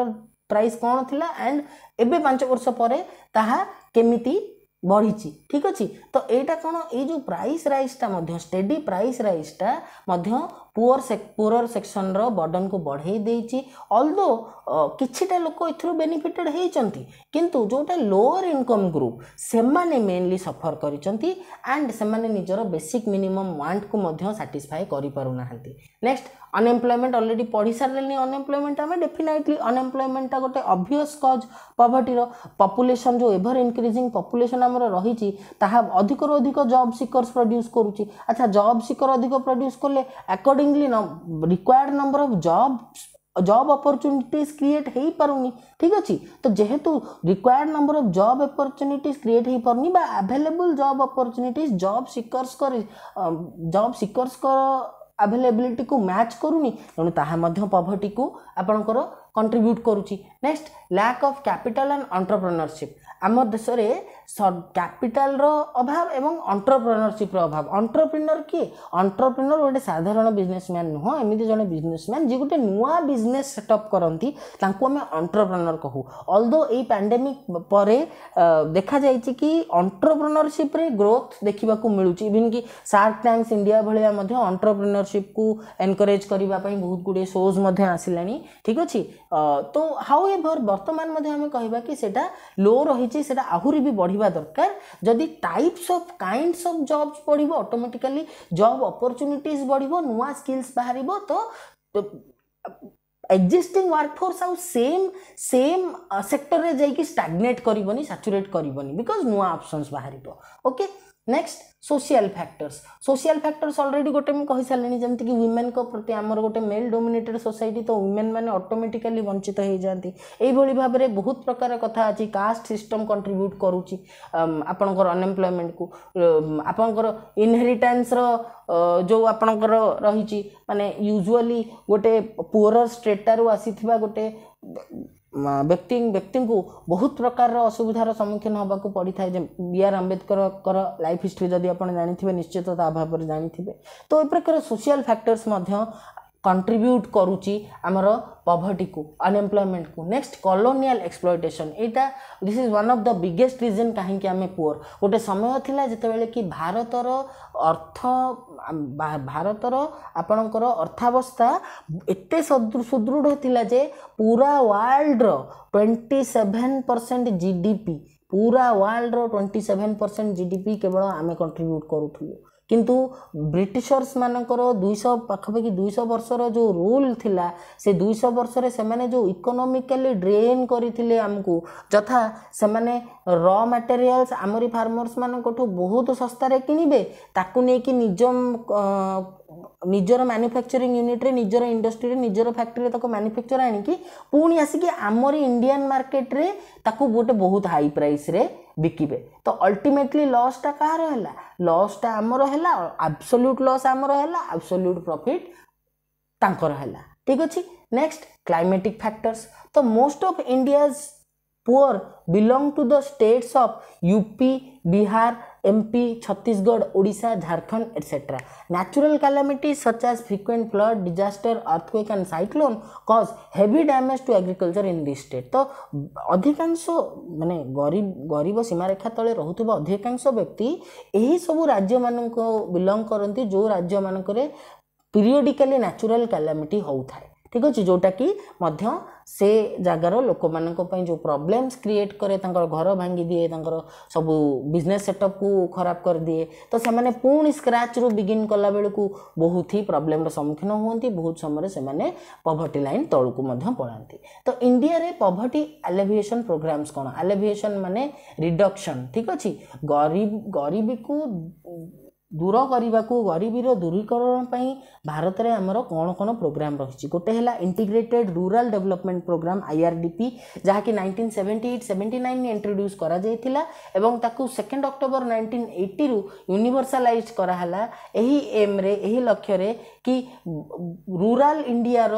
প্রাইস কম লা অ্যান্ড এবে পাঁচ বর্ষ পরে তাহা কেমিতি বড়িছি ঠিক আছে তো এইটা কোণ এই যে প্রাইস রাইজটা মধ্য স্টেডি প্রাইস রাইজটা মধ্য ପୁଅର ସେ ପୁଅର ସେକ୍ସନର ବର୍ଡ଼ନକୁ ବଢ଼େଇ ଦେଇଛି ଅଲଦୋ କିଛିଟା ଲୋକ ଏଥିରୁ ବେନିଫିଟେଡ଼୍ ହେଇଛନ୍ତି କିନ୍ତୁ ଯେଉଁଟା ଲୋଅର୍ ଇନକମ୍ ଗ୍ରୁପ୍ ସେମାନେ ମେନ୍ଲି ସଫର୍ କରିଛନ୍ତି ଆଣ୍ଡ ସେମାନେ ନିଜର ବେସିକ୍ ମିନିମମ୍ ୱାଣ୍ଟକୁ ମଧ୍ୟ ସାଟିସ୍ଫାଏ କରିପାରୁନାହାନ୍ତି ନେକ୍ସଟ ଅନଏମ୍ପ୍ଲୟମେଣ୍ଟ ଅଲରେଡ଼ି ପଢ଼ି ସାରିଲେଣି ଅନଏମ୍ପ୍ଲୟମେଣ୍ଟ ଆମେ ଡେଫିନାଇଟଲି ଅନଏମ୍ପ୍ଲୟମେଣ୍ଟଟା ଗୋଟେ ଅବଭିୟସ୍ କଜ୍ ପଭର୍ଟିର ପପୁଲେସନ୍ ଯେଉଁ ଏଭର ଇନକ୍ରିଜିଂ ପପୁଲେସନ୍ ଆମର ରହିଛି ତାହା ଅଧିକରୁ ଅଧିକ ଜବ୍ ସିକର୍ସ ପ୍ରଡ୍ୟୁସ୍ କରୁଛି ଆଚ୍ଛା ଜବ୍ ସିକର୍ ଅଧିକ ପ୍ରଡ୍ୟୁସ୍ କଲେ according accordingly required number of jobs job opportunities create हो पारे ठीक अच्छे तो जेहेतु required number of job opportunities create हो पारे available job opportunities job seekers कर जॉब सिकर्स कर ଆଭେଲେବିଲିଟି କୁ ମ୍ୟାଚ୍ କରୁନି ତେଣୁ ତାହା ମଧ୍ୟ ପଭର୍ଟିକୁ ଆପଣଙ୍କର କଣ୍ଟ୍ରିବ୍ୟୁଟ୍ କରୁଛି next lack of capital and entrepreneurship ଆମ ଦେଶରେ କ୍ୟାପିଟାଲର ଅଭାବ ଏବଂ ଅଣ୍ଟରପ୍ରିନରସିପ୍ର ଅଭାବ ଅଣ୍ଟରପ୍ରିନର କିଏ ଅଣ୍ଟରପ୍ରିନର ଗୋଟେ ସାଧାରଣ ବିଜନେସମ୍ୟାନ୍ ନୁହଁ ଏମିତି ଜଣେ ବିଜନେସମ୍ୟାନ୍ ଯିଏ ଗୋଟେ ନୂଆ ବିଜନେସ୍ ସେଟଅପ୍ କରନ୍ତି ତାଙ୍କୁ ଆମେ ଅଣ୍ଟରପ୍ରିନର କହୁ ଅଲଦୋ ଏଇ ପାଣ୍ଡେମିକ୍ ପରେ ଦେଖାଯାଇଛି କି ଅଣ୍ଟରପ୍ରିନରସିପ୍ରେ ଗ୍ରୋଥ୍ ଦେଖିବାକୁ ମିଳୁଛି ଇଭିନ୍ କି ସାର୍କ ଟାଇମ୍ସ ଇଣ୍ଡିଆ ଭଳିଆ ମଧ୍ୟ ଅଣ୍ଟରପ୍ରିନରସିପ୍କୁ ଏନକରେଜ୍ କରିବା ପାଇଁ ବହୁତ ଗୁଡ଼ିଏ ସୋଜ୍ ମଧ୍ୟ ଆସିଲାଣି ଠିକ୍ ଅଛି ତ ହାଉ ଏଭର୍ ବର୍ତ୍ତମାନ ମଧ୍ୟ ଆମେ କହିବା କି ସେଇଟା ଲୋ ରହିଛି ସେଇଟା ଆହୁରି ବି ବଢ଼ି पढ़ा दरकार जदि types of kinds of jobs बढ़ अटोमेटिकाली जब अपरच्युनिट बढ़ नुआ स्किल्स बाहर तो, एक्जिस्टिंग वर्कफोर्स आउ सेम सेम सेक्टर में जाकि स्टाग्नेट करनी सैचुरेट करनी बिकज नुआ अपसन्स बाहर okay next social factors social factors already गोटे मुझे सारे जमीक व्वमेन प्रति आमर गोटे मेल डोमेटेड सोसाइटी तो व्वमेन मैंने अटोमेटिकाली वंचित हो जाती यही भाव में बहुत प्रकार कथ अच्छी कास्ट सिस्टम कंट्रीब्यूट करुच्ची आपणकर अनएम्प्लयमेंट को आपणकर इनहेरिटेंस जो आपणकर रही मानने यूजुआली गोटे पुअर स्टेटारू आसी गोटे ବ୍ୟକ୍ତି ବ୍ୟକ୍ତିଙ୍କୁ ବହୁତ ପ୍ରକାରର ଅସୁବିଧାର ସମ୍ମୁଖୀନ ହେବାକୁ ପଡ଼ିଥାଏ ଯେ ବି ଆର୍ ଆମ୍ବେଦକରଙ୍କର ଲାଇଫ୍ ହିଷ୍ଟ୍ରି ଯଦି ଆପଣ ଜାଣିଥିବେ ନିଶ୍ଚିତ ତା ଭାବରେ ଜାଣିଥିବେ ତ ଏପ୍ରକାର ସୋସିଆଲ୍ ଫ୍ୟାକ୍ଟର୍ସ ମଧ୍ୟ କଣ୍ଟ୍ରିବ୍ୟୁଟ୍ କରୁଛି ଆମର ପଭର୍ଟିକୁ ଅନଏମ୍ପ୍ଲୟମେଣ୍ଟକୁ ନେକ୍ସଟ କଲୋନିଆଲ ଏକ୍ସପ୍ଲୋଇଟେସନ୍ ଏଇଟା this is one of the biggest reason କାହିଁକି ଆମେ ପୁଅର ଗୋଟେ ସମୟ ଥିଲା ଯେତେବେଳେ କି ଭାରତର ଅର୍ଥ ଭାରତର ଆପଣଙ୍କର ଅର୍ଥାବସ୍ଥା ଏତେ ସୁଦୃଢ଼ ଥିଲା ଯେ ପୁରା ୱାର୍ଲଡ଼ର twenty seven percent G D P ପୁରା ୱାର୍ଲଡ଼ର twenty seven percent G D P କେବଳ ଆମେ କଣ୍ଟ୍ରିବ୍ୟୁଟ୍ କରୁଥିଲୁ କିନ୍ତୁ ବ୍ରିଟିଶର୍ସମାନଙ୍କର ଦୁଇଶହ ପାଖାପାଖି ଦୁଇଶହ ବର୍ଷର ଯେଉଁ ରୁଲ୍ ଥିଲା ସେ ଦୁଇଶହ ବର୍ଷରେ ସେମାନେ ଯେଉଁ ଇକୋନୋମିକାଲି ଡ୍ରେନ୍ କରିଥିଲେ ଆମକୁ ଯଥା ସେମାନେ ର ମ୍ୟାଟେରିଆଲ୍ସ ଆମରି ଫାର୍ମର୍ସମାନଙ୍କଠୁ ବହୁତ ଶସ୍ତାରେ କିଣିବେ ତାକୁ ନେଇକି ନିଜ ନିଜର ମାନୁଫ୍ୟାକ୍ଚରିଂ ୟୁନିଟ୍ରେ ନିଜର ଇଣ୍ଡଷ୍ଟ୍ରିରେ ନିଜର ଫ୍ୟାକ୍ଟ୍ରିରେ ତାକୁ ମାନୁଫ୍ୟାକ୍ଚର ଆଣିକି ପୁଣି ଆସିକି ଆମର ଇଣ୍ଡିଆନ୍ ମାର୍କେଟରେ ତାକୁ ଗୋଟେ ବହୁତ ହାଇ ପ୍ରାଇସ୍ରେ ବିକିବେ ତ ଅଲ୍ଟିମେଟଲି ଲସ୍ଟା କାହାର ହେଲା ଲସ୍ଟା ଆମର ହେଲା ଆବସଲ୍ୟୁଟ୍ ଲସ୍ ଆମର ହେଲା ଆବସଲ୍ୟୁଟ୍ ପ୍ରଫିଟ୍ ତାଙ୍କର ହେଲା ଠିକ୍ ଅଛି ନେକ୍ସଟ କ୍ଲାଇମେଟିକ୍ ଫ୍ୟାକ୍ଟର୍ସ ତ most of India's poor belong to the states of UP Bihar MP, Chhattisgarh, Odisha, Jharkhand, etc. Natural calamities such as frequent flood, disaster, earthquake and cyclone cause heavy damage to agriculture in this state. तो अधिकांश माने गरीब गरीब सीमारेखा तले रहुଥିବା अधिकांश व्यक्ति ଏହି ସବୁ ରାଜ୍ୟମାନଙ୍କୁ ବିଲଙ୍ଗ କରନ୍ତି ଯେଉଁ ରାଜ୍ୟମାନଙ୍କରେ ପିରିୟଡ଼ିକାଲି ନ୍ୟାଚୁରାଲ୍ କାଲାମିଟି ହେଉଥାଏ ଠିକ୍ ଅଛି ଯେଉଁଟାକି ମଧ୍ୟ से जगार लोक मान प्रोब्लेम्स क्रिएट करे घर भांगी दिए सब बिजनेस सेटअप को खराब कर दिए तो से पुणी स्क्राच रु बिगिन कला बेलू बहुत ही प्रोब्लेम सम्मुखीन हूँ बहुत समय से पभर्टी लाइन तल को तो इंडिया रे पभर्टी आलेभिएसन प्रोग्राम्स कौन आलेभिएसन मानने रिडक्शन ठीक अच्छे गरीब गरीबी को ଦୂର କରିବାକୁ ଗରିବୀର ଦୂରୀକରଣ ପାଇଁ ଭାରତରେ ଆମର କ'ଣ କ'ଣ ପ୍ରୋଗ୍ରାମ୍ ରହିଛି ଗୋଟେ ହେଲା integrated rural development program I R D P ଯାହାକି nineteen seventy eight seventy nine introduce କରାଯାଇଥିଲା ଏବଂ ତାକୁ ସେକେଣ୍ଡ ଅକ୍ଟୋବର ନାଇଣ୍ଟିନ୍ ଏଇଟିରୁ ୟୁନିଭର୍ସାଲାଇଜ୍ କରାହେଲା ଏହି ଏମ୍ରେ ଏହି ଲକ୍ଷ୍ୟରେ କି ରୁରାଲ୍ ଇଣ୍ଡିଆର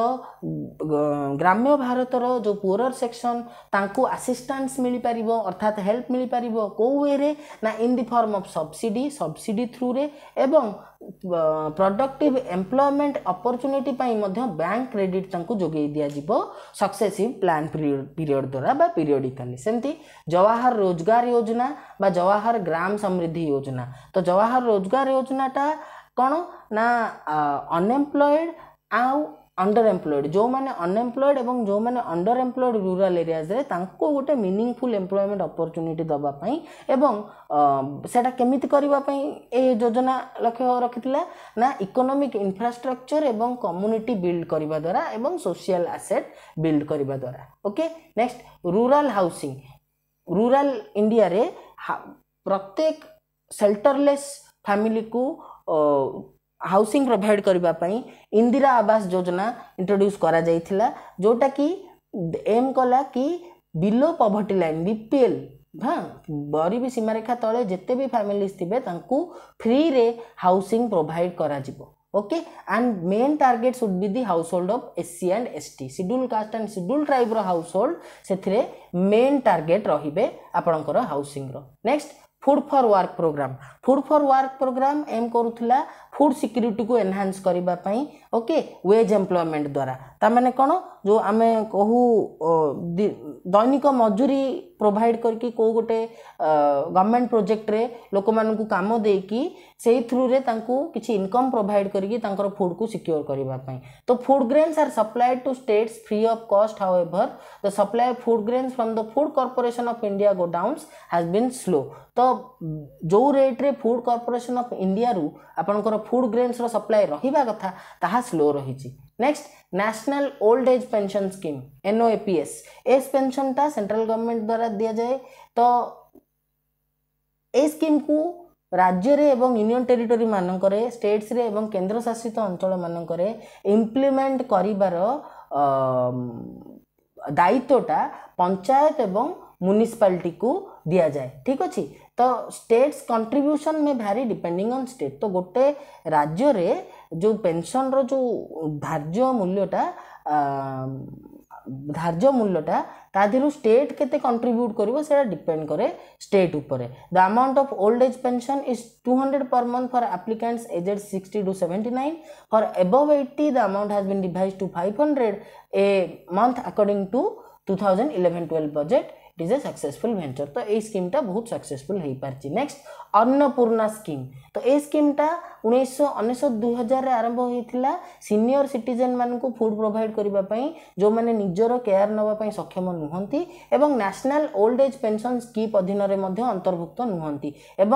ଗ୍ରାମ୍ୟ ଭାରତର ଯେଉଁ ପୁଅର ସେକ୍ସନ୍ ତାଙ୍କୁ ଆସିଷ୍ଟାନ୍ସ ମିଳିପାରିବ ଅର୍ଥାତ୍ ହେଲ୍ପ ମିଳିପାରିବ କେଉଁ ୱେରେ ନା in the form of subsidy subsidy ଥ୍ରୁରେ କରିବେ ଏବଂ ପ୍ରଡ଼କ୍ଟିଭ୍ ଏମ୍ପ୍ଲୟମେଣ୍ଟ ଅପରଚ୍ୟୁନିଟି ପାଇଁ ମଧ୍ୟ ବ୍ୟାଙ୍କ କ୍ରେଡ଼ିଟ୍ ତାଙ୍କୁ ଯୋଗାଇ ଦିଆଯିବ ସକ୍ସେସିଭ୍ ପ୍ଲାନ୍ ପିରିୟଡ଼ ଦ୍ୱାରା ବା ପିରିୟଡ଼ିକାଲି ସେମିତି ଜବାହାର ରୋଜଗାର ଯୋଜନା ବା ଜବାହାର ଗ୍ରାମ ସମୃଦ୍ଧି ଯୋଜନା ତ ଜବାହାର ରୋଜଗାର ଯୋଜନାଟା କ'ଣ ନା ଅନଏମ୍ପ୍ଲଏଡ଼୍ ଆଉ ଅଣ୍ଡର ଏମ୍ପ୍ଲଏଡ଼୍ ଯେଉଁମାନେ ଅନଏମ୍ପ୍ଲଏଡ଼୍ ଏବଂ ଯେଉଁମାନେ ଅଣ୍ଡର ଏମ୍ପ୍ଲଏଡ଼୍ ରୁରାଲ୍ ଏରିଆଜ୍ରେ ତାଙ୍କୁ ଗୋଟେ ମିନିଂଫୁଲ୍ ଏମ୍ପ୍ଲୟମେଣ୍ଟ ଅପରଚ୍ୟୁନିଟି ଦେବା ପାଇଁ ଏବଂ ସେଇଟା କେମିତି କରିବା ପାଇଁ ଏ ଯୋଜନା ଲକ୍ଷ୍ୟ ରଖିଥିଲା ନା ଇକୋନୋମିକ୍ ଇନଫ୍ରାଷ୍ଟ୍ରକ୍ଚର୍ ଏବଂ କମ୍ୟୁନିଟି ବିଲ୍ଡ କରିବା ଦ୍ୱାରା ଏବଂ ସୋସିଆଲ୍ ଆସେଟ୍ ବିଲ୍ଡ କରିବା ଦ୍ୱାରା okay next rural housing rural ଇଣ୍ଡିଆରେ ପ୍ରତ୍ୟେକ ସେଲ୍ଟରଲେସ୍ ଫ୍ୟାମିଲିକୁ ହାଉସିଂ ପ୍ରୋଭାଇଡ଼ କରିବା ପାଇଁ ଇନ୍ଦିରା ଆବାସ ଯୋଜନା ଇଣ୍ଟ୍ରୋଡ୍ୟୁସ୍ କରାଯାଇଥିଲା ଯେଉଁଟାକି ଏମ୍ କଲା କି below poverty line B P L ହଁ ଗରିବୀ ସୀମାରେଖା ତଳେ ଯେତେ ବି ଫ୍ୟାମିଲିଜ୍ ଥିବେ ତାଙ୍କୁ ଫ୍ରିରେ ହାଉସିଂ ପ୍ରୋଭାଇଡ଼ କରାଯିବ okay and main target should be the household of S C and S T schedule caste and schedule ଟ୍ରାଇବ୍ର ହାଉସ୍ ହୋଲ୍ଡ ସେଥିରେ ମେନ୍ ଟାର୍ଗେଟ୍ ରହିବେ ଆପଣଙ୍କର ହାଉସିଂର next food for work program food for work program aim করুলা फुड सिक्यूरीटी को एनहांस करने ओके वेज एम्प्लयमेंट द्वारा तमें कौन जो आम कहू दैनिक मजूरी प्रोभाइड करके कौ गोटे गवर्नमेंट प्रोजेक्ट रे लोक मानक कम से थ्रु कि किसी इनकम प्रोभाइड करके फुड को सिक्योर करने तो food grains are supplied to states free of cost however the supply of food grains from the food corporation of India godowns has been slow तो जो रेट्रे फुड कॉर्पोरेशन ऑफ इंडिया रु आपंकर ଫୁଡ୍ ଗ୍ରେନ୍ସର ସପ୍ଲାଏ ରହିବା କଥା ତାହା ସ୍ଲୋ ରହିଛି next national old age pension scheme NOAPS S ପେନ୍ସନ୍ଟା ସେଣ୍ଟ୍ରାଲ ଗଭର୍ଣ୍ଣମେଣ୍ଟ ଦ୍ୱାରା ଦିଆଯାଏ ତ ଏ ସ୍କିମ୍କୁ ରାଜ୍ୟରେ ଏବଂ ୟୁନିଅନ୍ ଟେରିଟୋରୀ ମାନଙ୍କରେ ଷ୍ଟେଟ୍ସରେ ଏବଂ କେନ୍ଦ୍ରଶାସିତ ଅଞ୍ଚଳମାନଙ୍କରେ ଇମ୍ପ୍ଲିମେଣ୍ଟ କରିବାର ଦାୟିତ୍ୱଟା ପଞ୍ଚାୟତ ଏବଂ ମ୍ୟୁନିସିପାଲିଟିକୁ ଦିଆଯାଏ ଠିକ୍ ଅଛି ତ states contribution may vary depending on state ତ ଗୋଟେ ରାଜ୍ୟରେ ଯେଉଁ ପେନ୍ସନ୍ର ଯେଉଁ ଧାର୍ଯ୍ୟ ମୂଲ୍ୟଟା ଧାର୍ଯ୍ୟ ମୂଲ୍ୟଟା ତା ଦେହରୁ ଷ୍ଟେଟ୍ କେତେ କଣ୍ଟ୍ରିବ୍ୟୁଟ୍ କରିବ ସେଇଟା ଡିପେଣ୍ଡ କରେ ଷ୍ଟେଟ୍ ଉପରେ the amount of old age pension is two hundred per month for applicants aged sixty to seventy nine for above eighty the amount has been devised to five hundred a month according to two thousand eleven twelve budget it is a successful venture तो यही स्कीमटा बहुत सक्सेसफुल हो पारि नेक्स्ट अन्नपूर्णा स्कीम तो ये स्कीमटा उन्नीस अनेश दुई हजार आरंभ होता सिनियर सिटीजेन मानक फुड प्रोभाइड करने जो मैंने निजर केयार नापी सक्षम नुहति national old age pension scheme अधीन अंतर्भुक्त नुहति और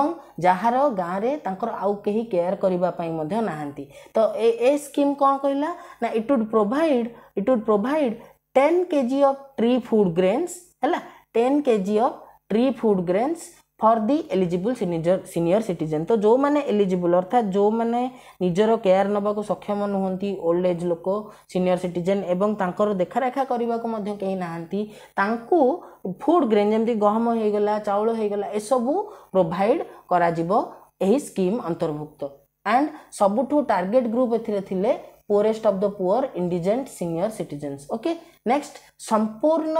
जार गाँव में आउ कहीं केयार करने ना तो ए स्कीम कौन कहला ना it would provide it would provide ten K G of free food grains है ten K G of free food grains for the eligible senior citizen तो जो मैंने एलिजिबल अर्थात जो मैंने निजर केयार नाक सक्षम नुहत ओल्ड एज लोक सिनियर सिटीजेन एवं तांकर देखारेखा करने को फुड ग्रेन जमी गहम होगा चाउल होगला एसबू प्रोभाइड कर स्कीम अंतर्भुक्त एंड सबुठ टार्गेट ग्रुप ए poorest of the poor indigent senior citizens okay next संपूर्ण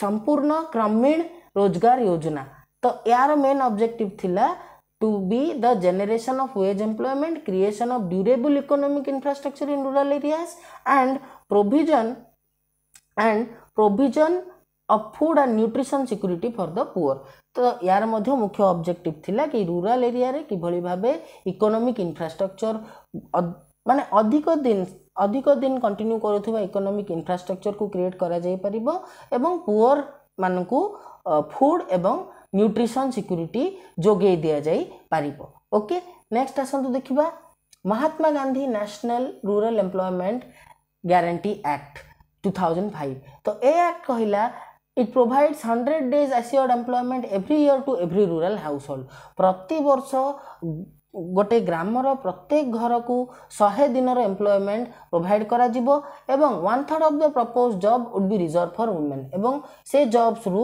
ସମ୍ପୂର୍ଣ୍ଣ କ୍ରମୀଣ ରୋଜଗାର ଯୋଜନା ତ ଏହାର ମେନ୍ ଅବଜେକ୍ଟିଭ୍ ଥିଲା to be the generation of wage employment, creation of durable economic infrastructure in rural areas and provision and provision of food and nutrition security for the poor. তো ইয়ার মধ্যে মুখ্য অবজেক্টিভ লা কি রুরাল এরিয়ারে কিভাবে ভাবে ইকোনোমিক ইনফ্রাস্ট্রকচর ମାନେ ଅଧିକ ଦିନ ଅଧିକ ଦିନ କଣ୍ଟିନ୍ୟୁ କରୁଥିବା ଇକୋନୋମିକ୍ ଇନଫ୍ରାଷ୍ଟ୍ରକ୍ଚରକୁ କ୍ରିଏଟ୍ କରାଯାଇପାରିବ ଏବଂ ପୁଅର୍ ମାନଙ୍କୁ ଫୁଡ଼୍ ଏବଂ ନ୍ୟୁଟ୍ରିସନ୍ ସିକ୍ୟୁରିଟି ଯୋଗାଇ ଦିଆଯାଇପାରିବ ଓକେ ନେକ୍ସଟ ଆସନ୍ତୁ ଦେଖିବା Mahatma Gandhi national rural employment guarantee act two thousand five ତ ଏ ଆକ୍ଟ କହିଲା it provides hundred days assured employment every year to every rural household ପ୍ରତିବର୍ଷ ଗୋଟେ ଗ୍ରାମର ପ୍ରତ୍ୟେକ ଘରକୁ ଶହେ ଦିନର ଏମ୍ପ୍ଲୟମେଣ୍ଟ ପ୍ରୋଭାଇଡ଼ କରାଯିବ ଏବଂ one third of the propose job would be reserve for women ଏବଂ ସେ ଜବ୍ସରୁ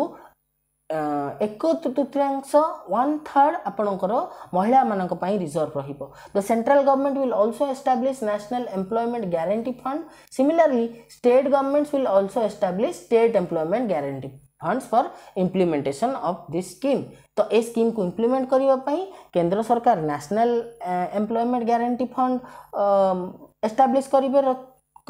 ଏକ ତୃତୀୟାଂଶ ୱାନ୍ ଥାର୍ଡ଼ ଆପଣଙ୍କର ମହିଳାମାନଙ୍କ ପାଇଁ ରିଜର୍ଭ ରହିବ the central government will also establish national employment guarantee fund similarly state government will also establish state employment guarantee funds for implementation of this scheme ତ ଏ ସ୍କିମ୍କୁ ଇମ୍ପ୍ଲିମେଣ୍ଟ କରିବା ପାଇଁ କେନ୍ଦ୍ର ସରକାର national employment guarantee fund establish କରିବେ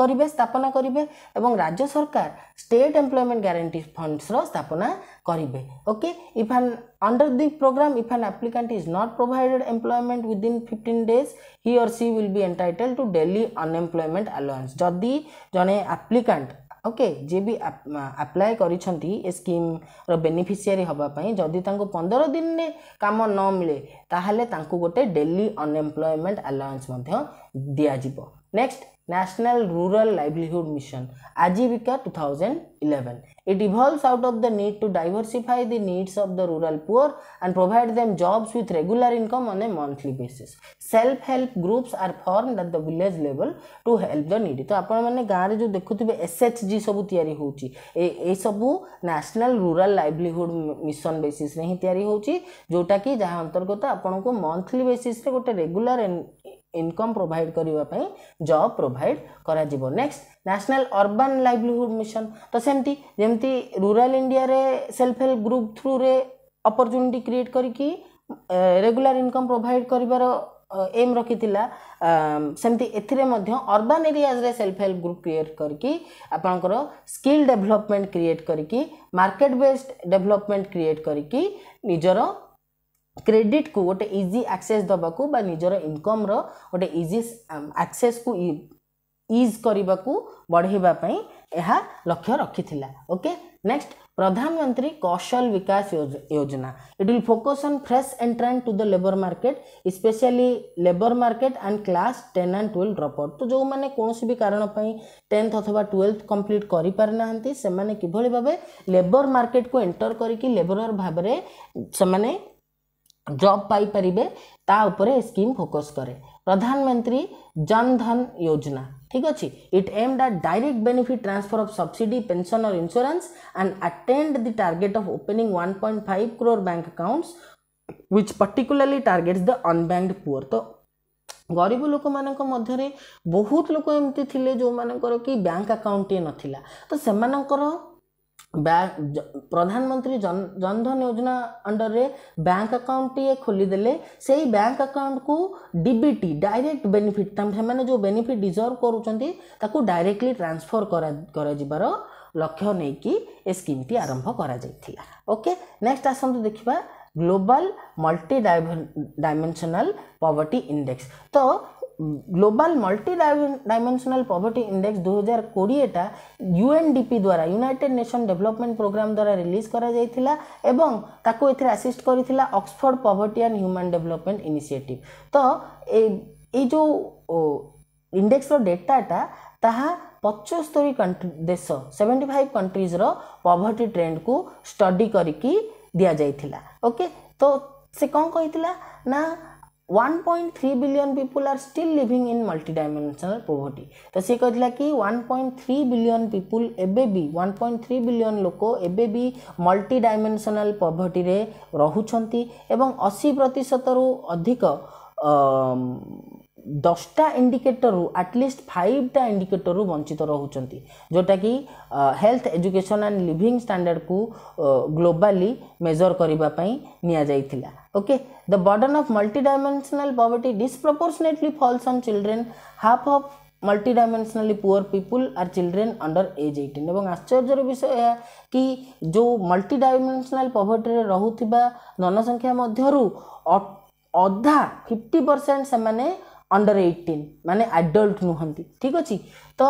କରିବେ ସ୍ଥାପନା କରିବେ ଏବଂ ରାଜ୍ୟ ସରକାର ଷ୍ଟେଟ୍ ଏମ୍ପ୍ଲୟମେଣ୍ଟ ଗ୍ୟାରେଣ୍ଟି ଫଣ୍ଡସର ସ୍ଥାପନା କରିବେ okay if an under the programme if an applicant is not provided employment within fifteen days he or she will be entitled to daily unemployment allowance ଯଦି ଜଣେ ଆପ୍ଲିକାଣ୍ଟ ଓକେ ଯିଏ ବି ଆପ୍ଲାଏ କରିଛନ୍ତି ଏ ସ୍କିମ୍ର ବେନିଫିସିଆରୀ ହେବା ପାଇଁ ଯଦି ତାଙ୍କୁ ପନ୍ଦର ଦିନରେ କାମ ନ ମିଳେ ତାହେଲେ ତାଙ୍କୁ ଗୋଟେ ଡେଲି ଅନଏମ୍ପ୍ଲୟମେଣ୍ଟ ଆଲାଉନ୍ସ ମଧ୍ୟ ଦିଆଯିବ next National Rural Livelihood Mission Ajivika 2011. It evolves out of the need to diversify the needs of the rural poor and provide them jobs with regular income on a monthly basis. Self help groups are formed at the village level to help the needy. तो आपण मैंने गाँव में जो देखुए एस एच जी सब तैयारी होसबू न्यासनाल रूराल लाइवलीहुड मिशन बेसीस हिं या जोटा कि जहाँ अंतर्गत आपन को मंथली बेसीस गोटे रेगुला ଇନକମ୍ ପ୍ରୋଭାଇଡ଼ କରିବା ପାଇଁ ଜବ୍ ପ୍ରୋଭାଇଡ଼ କରାଯିବ next national urban livelihood mission ତ ସେମିତି ଯେମିତି ରୁରାଲ ଇଣ୍ଡିଆରେ ସେଲ୍ଫ ହେଲ୍ପ ଗ୍ରୁପ୍ ଥ୍ରୁରେ ଅପରଚ୍ୟୁନିଟି କ୍ରିଏଟ୍ କରିକି ରେଗୁଲାର ଇନକମ୍ ପ୍ରୋଭାଇଡ଼ କରିବାର ଏମ୍ ରଖିଥିଲା ସେମିତି ଏଥିରେ ମଧ୍ୟ ଅର୍ବାନ୍ ଏରିଆଜରେ ସେଲ୍ଫ ହେଲ୍ପ ଗ୍ରୁପ୍ କ୍ରିଏଟ୍ କରିକି ଆପଣଙ୍କର ସ୍କିଲ୍ ଡେଭଲପମେଣ୍ଟ କ୍ରିଏଟ୍ କରିକି ମାର୍କେଟ ବେସ୍ଡ ଡେଭଲପମେଣ୍ଟ କ୍ରିଏଟ୍ କରିକି ନିଜର Um, तो क्रेडिट को गोटे इजी आक्सेस दवा को निजर इनकम रो इजी आक्सेस को इज करने को यह लक्ष्य रखी ओके नेक्स्ट प्रधानमंत्री Kaushal Vikas Yojana it will focus on fresh entrant to the labour market specially labour market and class ten and twelve drop out तो जो मैंने कौन भी कारणपाई टेन्थ अथवा ट्वेल्थ कम्प्लीट करपारी से किभली भाव लेबर मार्केट को एंटर करके लेबर भाव से ଜବ୍ ପାଇପାରିବେ ତା ଉପରେ ଏ ସ୍କିମ୍ ଫୋକସ୍ କରେ ପ୍ରଧାନମନ୍ତ୍ରୀ ଜନଧନ ଯୋଜନା ଠିକ୍ ଅଛି it aimed at direct benefit transfer of subsidy pension or insurance and attend the target of opening one point five crore bank accounts which particularly targets the unbanked poor ତ ଗରିବ ଲୋକମାନଙ୍କ ମଧ୍ୟରେ ବହୁତ ଲୋକ ଏମିତି ଥିଲେ ଯେଉଁମାନଙ୍କର କି ବ୍ୟାଙ୍କ ଆକାଉଣ୍ଟଟିଏ ନଥିଲା ତ ସେମାନଙ୍କର ପ୍ରଧାନମନ୍ତ୍ରୀ ଜନଧନ ଯୋଜନା ଅଣ୍ଡରରେ ବ୍ୟାଙ୍କ ଆକାଉଣ୍ଟଟିଏ ଖୋଲିଦେଲେ ସେଇ ବ୍ୟାଙ୍କ ଆକାଉଣ୍ଟକୁ ଡିବିଟି ଡାଇରେକ୍ଟ ବେନିଫିଟ୍ ସେମାନେ ଯେଉଁ ବେନିଫିଟ୍ ଡିଜର୍ଭ କରୁଛନ୍ତି ତାକୁ ଡାଇରେକ୍ଟଲି ଟ୍ରାନ୍ସଫର୍ କରା କରାଯିବାର ଲକ୍ଷ୍ୟ ନେଇକି ଏ ସ୍କିମ୍ଟି ଆରମ୍ଭ କରାଯାଇଥିଲା ଓକେ ନେକ୍ସଟ ଆସନ୍ତୁ ଦେଖିବା global multi dimensional poverty index ତ global multi dimensional poverty index দু হাজার কোড়িয়েটা ইউএনডিপি দ্বারা ইউনাইটেড নেশন ডেভেলপমেন্ট প্রোগ্রাম দ্বারা রিলিজ করা যাইছিলা এবং তাকে এতে আসিস্ট করেছিল Oxford poverty and human development initiative তো এই এই যে ইন্ডেক্সর ডেটাটা ତାହା ପଞ୍ଚସ୍ତରୀ କଣ୍ଟ୍ରି ଦେଶ ସେଭେଣ୍ଟି ଫାଇଭ୍ କଣ୍ଟ୍ରିଜ୍ର ପଭର୍ଟି ଟ୍ରେଣ୍ଡକୁ ଷ୍ଟଡ଼ି କରିକି ଦିଆଯାଇଥିଲା ଓକେ ତ ସେ କ'ଣ କହିଥିଲା ନା 1.3 billion people are still living in multidimensional poverty तो सी कहला कि 1.3 billion people एबे भी 1.3 billion लोक एबे भी multidimensional poverty रे रहुछंती एवं 80 प्रतिशत रु अधिक ଦଶଟା ଇଣ୍ଡିକେଟରରୁ ଆଟଲିଷ୍ଟ ଫାଇଭଟା ଇଣ୍ଡିକେଟରରୁ ବଞ୍ଚିତ ରହୁଛନ୍ତି ଯେଉଁଟାକି ହେଲ୍ଥ ଏଜୁକେସନ୍ ଆଣ୍ଡ ଲିଭିଂ ଷ୍ଟାଣ୍ଡାର୍ଡ଼କୁ ଗ୍ଲୋବାଲି ମେଜର କରିବା ପାଇଁ ନିଆଯାଇଥିଲା okay the burden of multi dimensional poverty disproportionately falls on children half of multi dimensionally poor people are children under age eighteen ଏବଂ ଆଶ୍ଚର୍ଯ୍ୟର ବିଷୟ ଏହା କି ଯେଉଁ ମଲ୍ଟି ଡାଇମେନ୍ସନାଲ୍ ପଭର୍ଟିରେ ରହୁଥିବା ଜନସଂଖ୍ୟା ମଧ୍ୟରୁ ଅଧା ଫିଫ୍ଟି ପରସେଣ୍ଟ ସେମାନେ ଅଣ୍ଡର ଏଇଟିନ୍ ମାନେ ଆଡ଼ଲ୍ଟ ନୁହନ୍ତି ଠିକ୍ ଅଛି ତ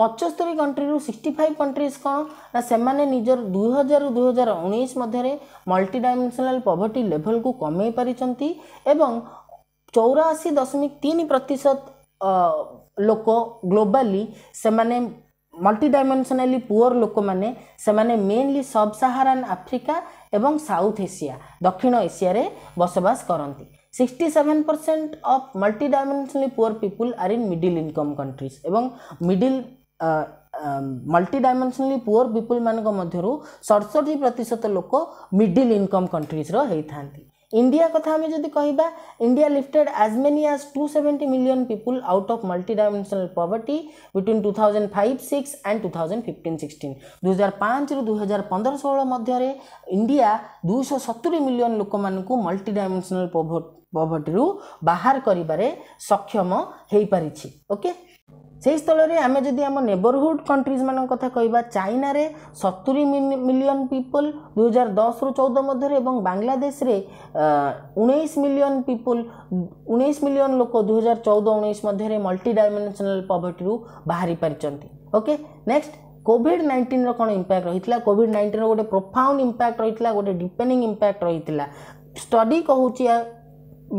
ପଞ୍ଚସ୍ତରୀ କଣ୍ଟ୍ରିରୁ ସିକ୍ସଟି ଫାଇଭ୍ କଣ୍ଟ୍ରିଜ୍ କ'ଣ ନା ସେମାନେ ନିଜର ଦୁଇ ଦୁଇହଜାର ଉଣେଇଶ ମଧ୍ୟରେ ମଲ୍ଟି ଡାଇମେନ୍ସନାଲ୍ ପଭର୍ଟି ଲେଭଲ୍କୁ କମେଇ ପାରିଛନ୍ତି ଏବଂ ଚଉରାଅଶୀ ଦଶମିକ ତିନି ପ୍ରତିଶତ ଲୋକ ଗ୍ଲୋବାଲି ସେମାନେ ମଲ୍ଟି ଡାଇମେନ୍ସନାଲି ପୁଅର ଲୋକମାନେ ସେମାନେ ମେନ୍ଲି ସବ୍ ସାହାରାନ୍ ଆଫ୍ରିକା ଏବଂ ସାଉଥ୍ ଏସିଆ ଦକ୍ଷିଣ ଏସିଆରେ ବସବାସ କରନ୍ତି 67 percent of multidimensionally poor people are in middle income countries এবং middle ମଲ୍ଟିଡାଇମେନ୍ସନାଲି ପୁଅର୍ ପିପୁଲ୍ମାନଙ୍କ ମଧ୍ୟରୁ ସଡ଼ଷଠି ପ୍ରତିଶତ ଲୋକ ମିଡ଼ିଲ୍ ଇନକମ୍ କଣ୍ଟ୍ରିଜ୍ର ହେଇଥାନ୍ତି ଇଣ୍ଡିଆ କଥା ଆମେ ଯଦି କହିବା India lifted as many as two seventy million people out of multidimensional poverty between two thousand five six and two thousand fifteen sixteen ଦୁଇହଜାର ପାଞ୍ଚରୁ ଦୁଇହଜାର ପନ୍ଦର ଷୋହଳ ମଧ୍ୟରେ ଇଣ୍ଡିଆ ଦୁଇଶହ ସତୁରି ମିଲିୟନ୍ ଲୋକମାନଙ୍କୁ ମଲ୍ଟିଡାଇମେନ୍ସନାଲ୍ ପଭର୍ଟି ପଭର୍ଟିରୁ ବାହାର କରିବାରେ ସକ୍ଷମ ହୋଇପାରିଛି ଓକେ ସେହି ସ୍ଥଳରେ ଆମେ ଯଦି ଆମ ନେବରହୁଡ୍ କଣ୍ଟ୍ରିଜ୍ ମାନଙ୍କ କଥା କହିବା ଚାଇନାରେ ସତୁରି ମିଲିୟନ୍ ପିପୁଲ୍ ଦୁଇ ହଜାର ଦଶରୁ ଚଉଦ ମଧ୍ୟରେ ଏବଂ ବାଂଲାଦେଶରେ ଉଣେଇଶ ମିଲିୟନ୍ ପିପୁଲ୍ ଉଣେଇଶ ମିଲିୟନ୍ ଲୋକ ଦୁଇହଜାର ଚଉଦ ଉଣେଇଶ ମଧ୍ୟରେ ମଲ୍ଟି ଡାଇମେନ୍ସନାଲ୍ ପଭର୍ଟିରୁ ବାହାରି ପାରିଛନ୍ତି ଓକେ ନେକ୍ସଟ୍ କୋଭିଡ଼୍ ନାଇଣ୍ଟିନ୍ର କ'ଣ ଇମ୍ପାକ୍ଟ ରହିଥିଲା କୋଭିଡ୍ ନାଇଣ୍ଟିନ୍ର ଗୋଟେ ପ୍ରୋଫାଉଣ୍ଡ ଇମ୍ପାକ୍ଟ ରହିଥିଲା ଗୋଟେ ଡିପେଣ୍ଡିଂ ଇମ୍ପାକ୍ଟ ରହିଥିଲା ଷ୍ଟଡି କହୁଛି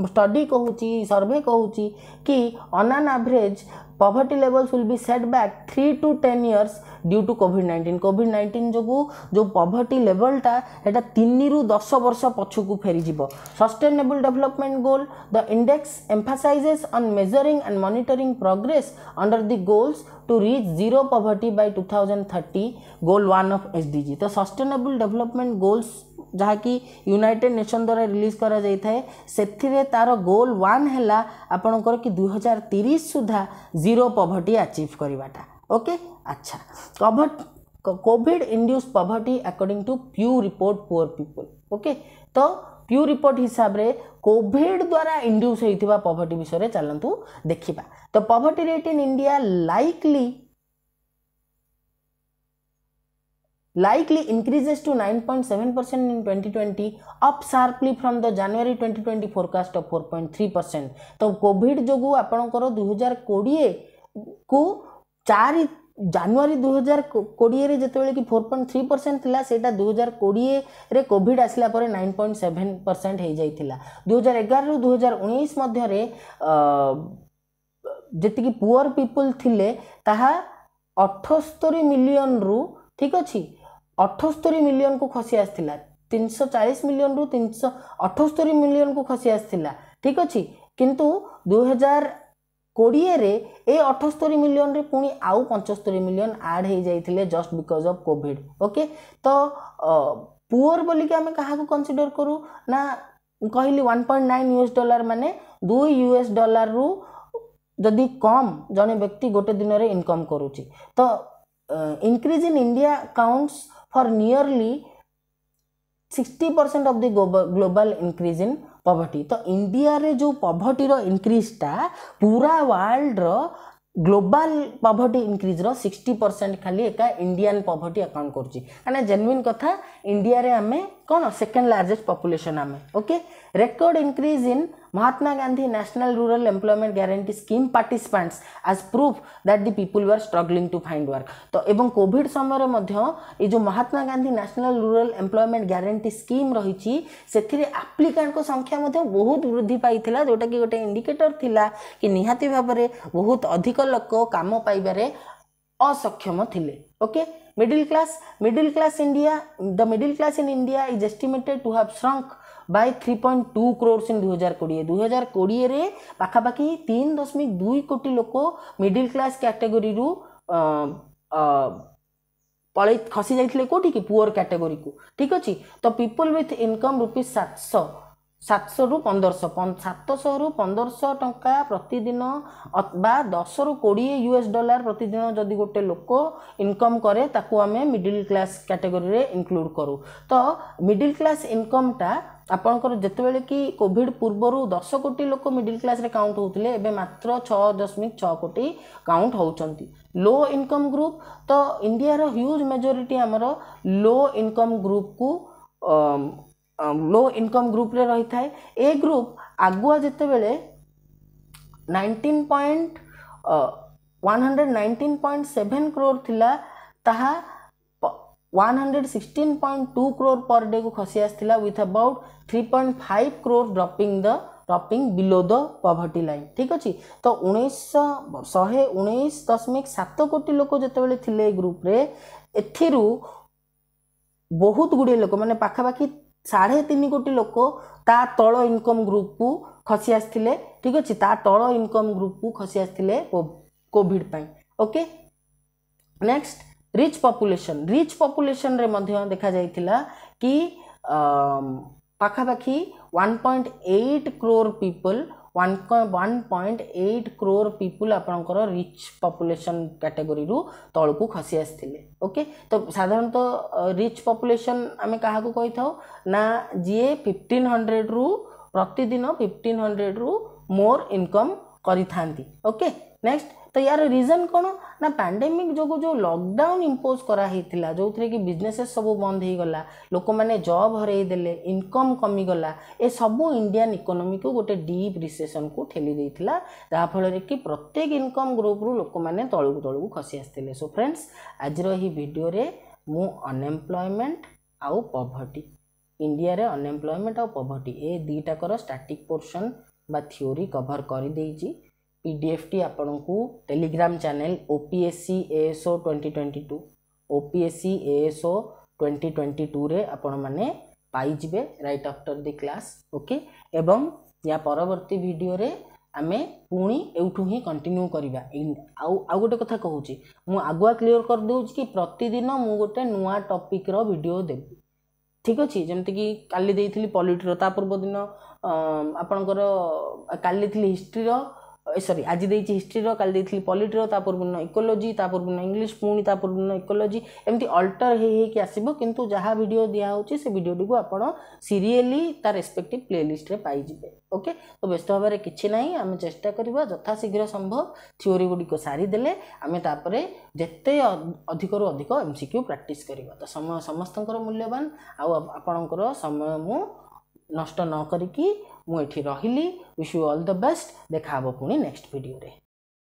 study କହୁଛି survey କହୁଛି କି on an average poverty levels will be set back 3 to 10 years due to covid 19 covid 19 ଯୋଗୁଁ ଯେଉଁ poverty level ଟା ଏଟା 3 ରୁ 10 ବର୍ଷ ପଛକୁ ଫେରିଯିବ sustainable development goal the index emphasizes on measuring and monitoring progress under the goals to reach zero poverty by 2030 goal 1 of sdg the sustainable development goals जहाँकि यूनाइटेड नेशन द्वारा रिलीज कर तार गोल वन है आपण को कि दुईार तीस सुधा जीरो पभर्टी आचिव करवाटा ओके अच्छा poverty induced poverty according to Pew report poor people okay तो प्यू रिपोर्ट हिसाब से कोविड द्वारा इंड्यूस होता पभर्टी विषय चलतु देखा तो poverty rate in India likely likely increases to 9.7% in 2020 up sharply from the january 2020 forecast of 4.3% तो कोविड जोगु आपणकर 2020 को 4 ଜାନୁଆରୀ ଦୁଇ ହଜାର କୋଡ଼ିଏରେ ଯେତେବେଳେ କି ଫୋର୍ ପଏଣ୍ଟ ଥ୍ରୀ ପରସେଣ୍ଟ ଥିଲା ସେଇଟା ଦୁଇ ହଜାର କୋଡ଼ିଏରେ କୋଭିଡ଼ ଆସିଲା ପରେ ନାଇନ୍ ପଏଣ୍ଟ ସେଭେନ୍ ପରସେଣ୍ଟ ହେଇଯାଇଥିଲା ଦୁଇ ହଜାର ଏଗାରରୁ ଦୁଇ ହଜାର ଉଣେଇଶ ମଧ୍ୟରେ ଯେତିକି ପୁଅର୍ ପିପୁଲ୍ ଥିଲେ ତାହା ଅଠସ୍ତରୀ ମିଲିୟନରୁ ଠିକ୍ ଅଛି ଅଠସ୍ତରି ମିଲିୟନକୁ ଖସି ଆସିଥିଲା ତିନିଶହ ଚାଳିଶ ମିଲିୟନରୁ ତିନିଶହ ଅଠସ୍ତରି ମିଲିୟନକୁ ଖସି ଆସିଥିଲା ଠିକ୍ ଅଛି କିନ୍ତୁ ଦୁଇହଜାର କୋଡ଼ିଏରେ ଏ ଅଠସ୍ତରି ମିଲିୟନରେ ପୁଣି ଆଉ ପଞ୍ଚସ୍ତରି ମିଲିୟନ ଆଡ଼୍ ହେଇଯାଇଥିଲେ just because of COVID okay ତ ପୁଅର ବୋଲିକି ଆମେ କାହାକୁ କନସିଡ଼ର କରୁ ନା କହିଲି one point nine US dollar ମାନେ ଦୁଇ ୟୁଏସ୍ ଡଲାରରୁ ଯଦି କମ୍ ଜଣେ ବ୍ୟକ୍ତି ଗୋଟେ ଦିନରେ ଇନକମ୍ କରୁଛି ତ increase in India accounts for nearly 60% of the global increase in poverty तो इंडिया रे जो पभर्टर रो पूरा वर्ल्ड रो ग्लोबाल पभर्टी इनक्रिज्र सिक्सटी परसेंट खाली एका इंडियान पभर्टी अकाउंट करुच्ची कारण जेनुन कथा इंडिया रे आमे कौन सेकेंड लार्जेस्ट पपुलेसन आम okay record increase in Mahatma Gandhi National Rural Employment Guarantee Scheme participants as proof that the people were struggling to find work. तो एवं कोविड समय मध्य ये जो Mahatma Gandhi national rural employment guarantee scheme रही से आप्लिकांट संख्या बहुत वृद्धि पाई जोटा कि गोटे इंडिकेटर थिला कि निहाती भाव में बहुत अधिक लोक कम पाइबार असक्षम थिले okay middle class middle class India the middle class in India is estimated to have shrunk by three point two crores in দুই হাজার কোড়িয়ে দুই হাজার কোড়িয়ে পাখাপাখি তিন দশমিক দুই কোটি লোক মিডিল ক্লাস ক্যাটেগরি পলাই খসি যাইলে কোটিকি পুওর ক্যাটেগরি কু ঠিক আছে তো পিপল উইথ ইনকম রুপিজ সাতশো সাতশরু পনেরশো সাতশরু পনেরশো টঙ্কা প্রতিদিন বা দশরু কোড়িয়ে ইউএস ডলার প্রতিদিন যদি গোটে লোক ইনকম করে তাকে আমি মিডিল ক্লাস ক্যাটেগরি ইনক্লুড করু তো মিডিল ক্লাস ইনকমটা आपणकर जितेबले कि कोविड पूर्व दस कोटी लोक मिडिल क्लास रे काउंट होते एवं मात्र छः दशमिक छः कोटी काउंट लो इनकम ग्रुप तो इंडिया रो ह्यूज मेजोरीटी आमर लो इनकम ग्रुप को लो इनकम ग्रुप रे रही था ए ग्रुप आगुआ जितेबले nineteen point one hundred nineteen point seven crore थी ता 116.2 क्रोर पर डे को खसी आसाला with about five crore dropping the dropping below the poverty line ठीक अच्छे तो उन्नीस शहे उन्नीस दशमिक सत कोटी लोक जो थे ग्रुप्रे ए बहुत गुड़े लोक मैंने पखापाखि साढ़े तीन कोटी लोक ता तल इनकम ग्रुप को खसी आसते ठीक अच्छे ता तल इनकम ग्रुप को खसी आसते कॉविडप okay next rich population rich ପପୁଲେସନ୍ରେ ମଧ୍ୟ ଦେଖାଯାଇଥିଲା କି ପାଖାପାଖି one point eight crore people one one point eight crore people ଆପଣଙ୍କର ରିଚ୍ ପପୁଲେସନ୍ କାଟେଗୋରୀରୁ ତଳକୁ ଖସି ଆସିଥିଲେ ଓକେ ତ ସାଧାରଣତଃ ରିଚ୍ ପପୁଲେସନ୍ ଆମେ କାହାକୁ କହିଥାଉ ନା ଯିଏ ଫିଫ୍ଟିନ୍ ହଣ୍ଡ୍ରେଡ଼ରୁ ପ୍ରତିଦିନ ଫିଫ୍ଟିନ୍ ହଣ୍ଡ୍ରେଡ଼ରୁ ମୋର ଇନକମ୍ କରିଥାନ୍ତି ଓକେ ନେକ୍ସଟ ତ ୟାର ରିଜନ୍ କ'ଣ ନା ପାଣ୍ଡେମିକ୍ ଯୋଗୁଁ ଯେଉଁ ଲକଡାଉନ୍ ଇମ୍ପୋଜ୍ କରାହେଇଥିଲା ଯେଉଁଥିରେ କି ବିଜନେସେସ୍ ସବୁ ବନ୍ଦ ହେଇଗଲା ଲୋକମାନେ ଜବ୍ ହରେଇଦେଲେ ଇନକମ୍ କମିଗଲା ଏସବୁ ଇଣ୍ଡିଆନ୍ ଇକୋନୋମିକୁ ଗୋଟେ ଡିପ୍ ରିସେସନ୍କୁ ଠେଲି ଦେଇଥିଲା ଯାହାଫଳରେ କି ପ୍ରତ୍ୟେକ ଇନକମ୍ ଗ୍ରୁପ୍ରୁ ଲୋକମାନେ ତଳକୁ ତଳକୁ ଖସି ଆସିଥିଲେ ସୋ ଫ୍ରେଣ୍ଡସ୍ ଆଜିର ଏହି ଭିଡ଼ିଓରେ ମୁଁ ଅନଏମ୍ପ୍ଲୟମେଣ୍ଟ ଆଉ ପଭର୍ଟି ଇଣ୍ଡିଆରେ ଅନଏମ୍ପ୍ଲୟମେଣ୍ଟ ଆଉ ପଭର୍ଟି ଏ ଦୁଇଟାକର ଷ୍ଟାଟିକ୍ ପୋର୍ସନ୍ ବା ଥିଓରି କଭର୍ କରିଦେଇଛି ପିଡ଼ିଏଫ୍ଟି ଆପଣଙ୍କୁ Telegram channel O P S C ASO twenty twenty two O P S C ASO twenty twenty ଟୁରେ ଆପଣମାନେ ପାଇଯିବେ right after the class okay ଏବଂ ୟା ପରବର୍ତ୍ତୀ ଭିଡ଼ିଓରେ ଆମେ ପୁଣି ଏଇଠୁ ହିଁ କଣ୍ଟିନ୍ୟୁ କରିବା ଆଉ ଆଉ ଗୋଟେ କଥା କହୁଛି ମୁଁ ଆଗୁଆ କ୍ଲିଅର କରିଦେଉଛି କି ପ୍ରତିଦିନ ମୁଁ ଗୋଟେ ନୂଆ ଟପିକ୍ର ଭିଡ଼ିଓ ଦେବି ଠିକ୍ ଅଛି ଯେମିତିକି କାଲି ଦେଇଥିଲି ପଲିଟିର ତା ପୂର୍ବ ଦିନ ଆପଣଙ୍କର କାଲି ଥିଲି ହିଷ୍ଟ୍ରିର ए सरी आज हिस्ट्रिरो र कालिदि पलिट्रि इकोल त पूर्व इङ्लिस पो पूर्व इकोोलि एमि अल्टर हैकि आसु जहाँ भिडियो से भिडियो आप सिरियली ता र एसपेक्ट प्लेलिस्ट्रे पैजे ओके तो व्यस्त भावना कि आम चेष्टाक जथाशीघ्र सम्भव थियो गुडिक सारिदेले आमे त अधिकरु अधिक एमसीको प्राक्ट गरेको त समय समस्तको मूल्यवान आउ आपण्ड समय म नष्ट न नकरिक मुझे रही wish you all the best देखा पुणी नेक्स्ट भिडे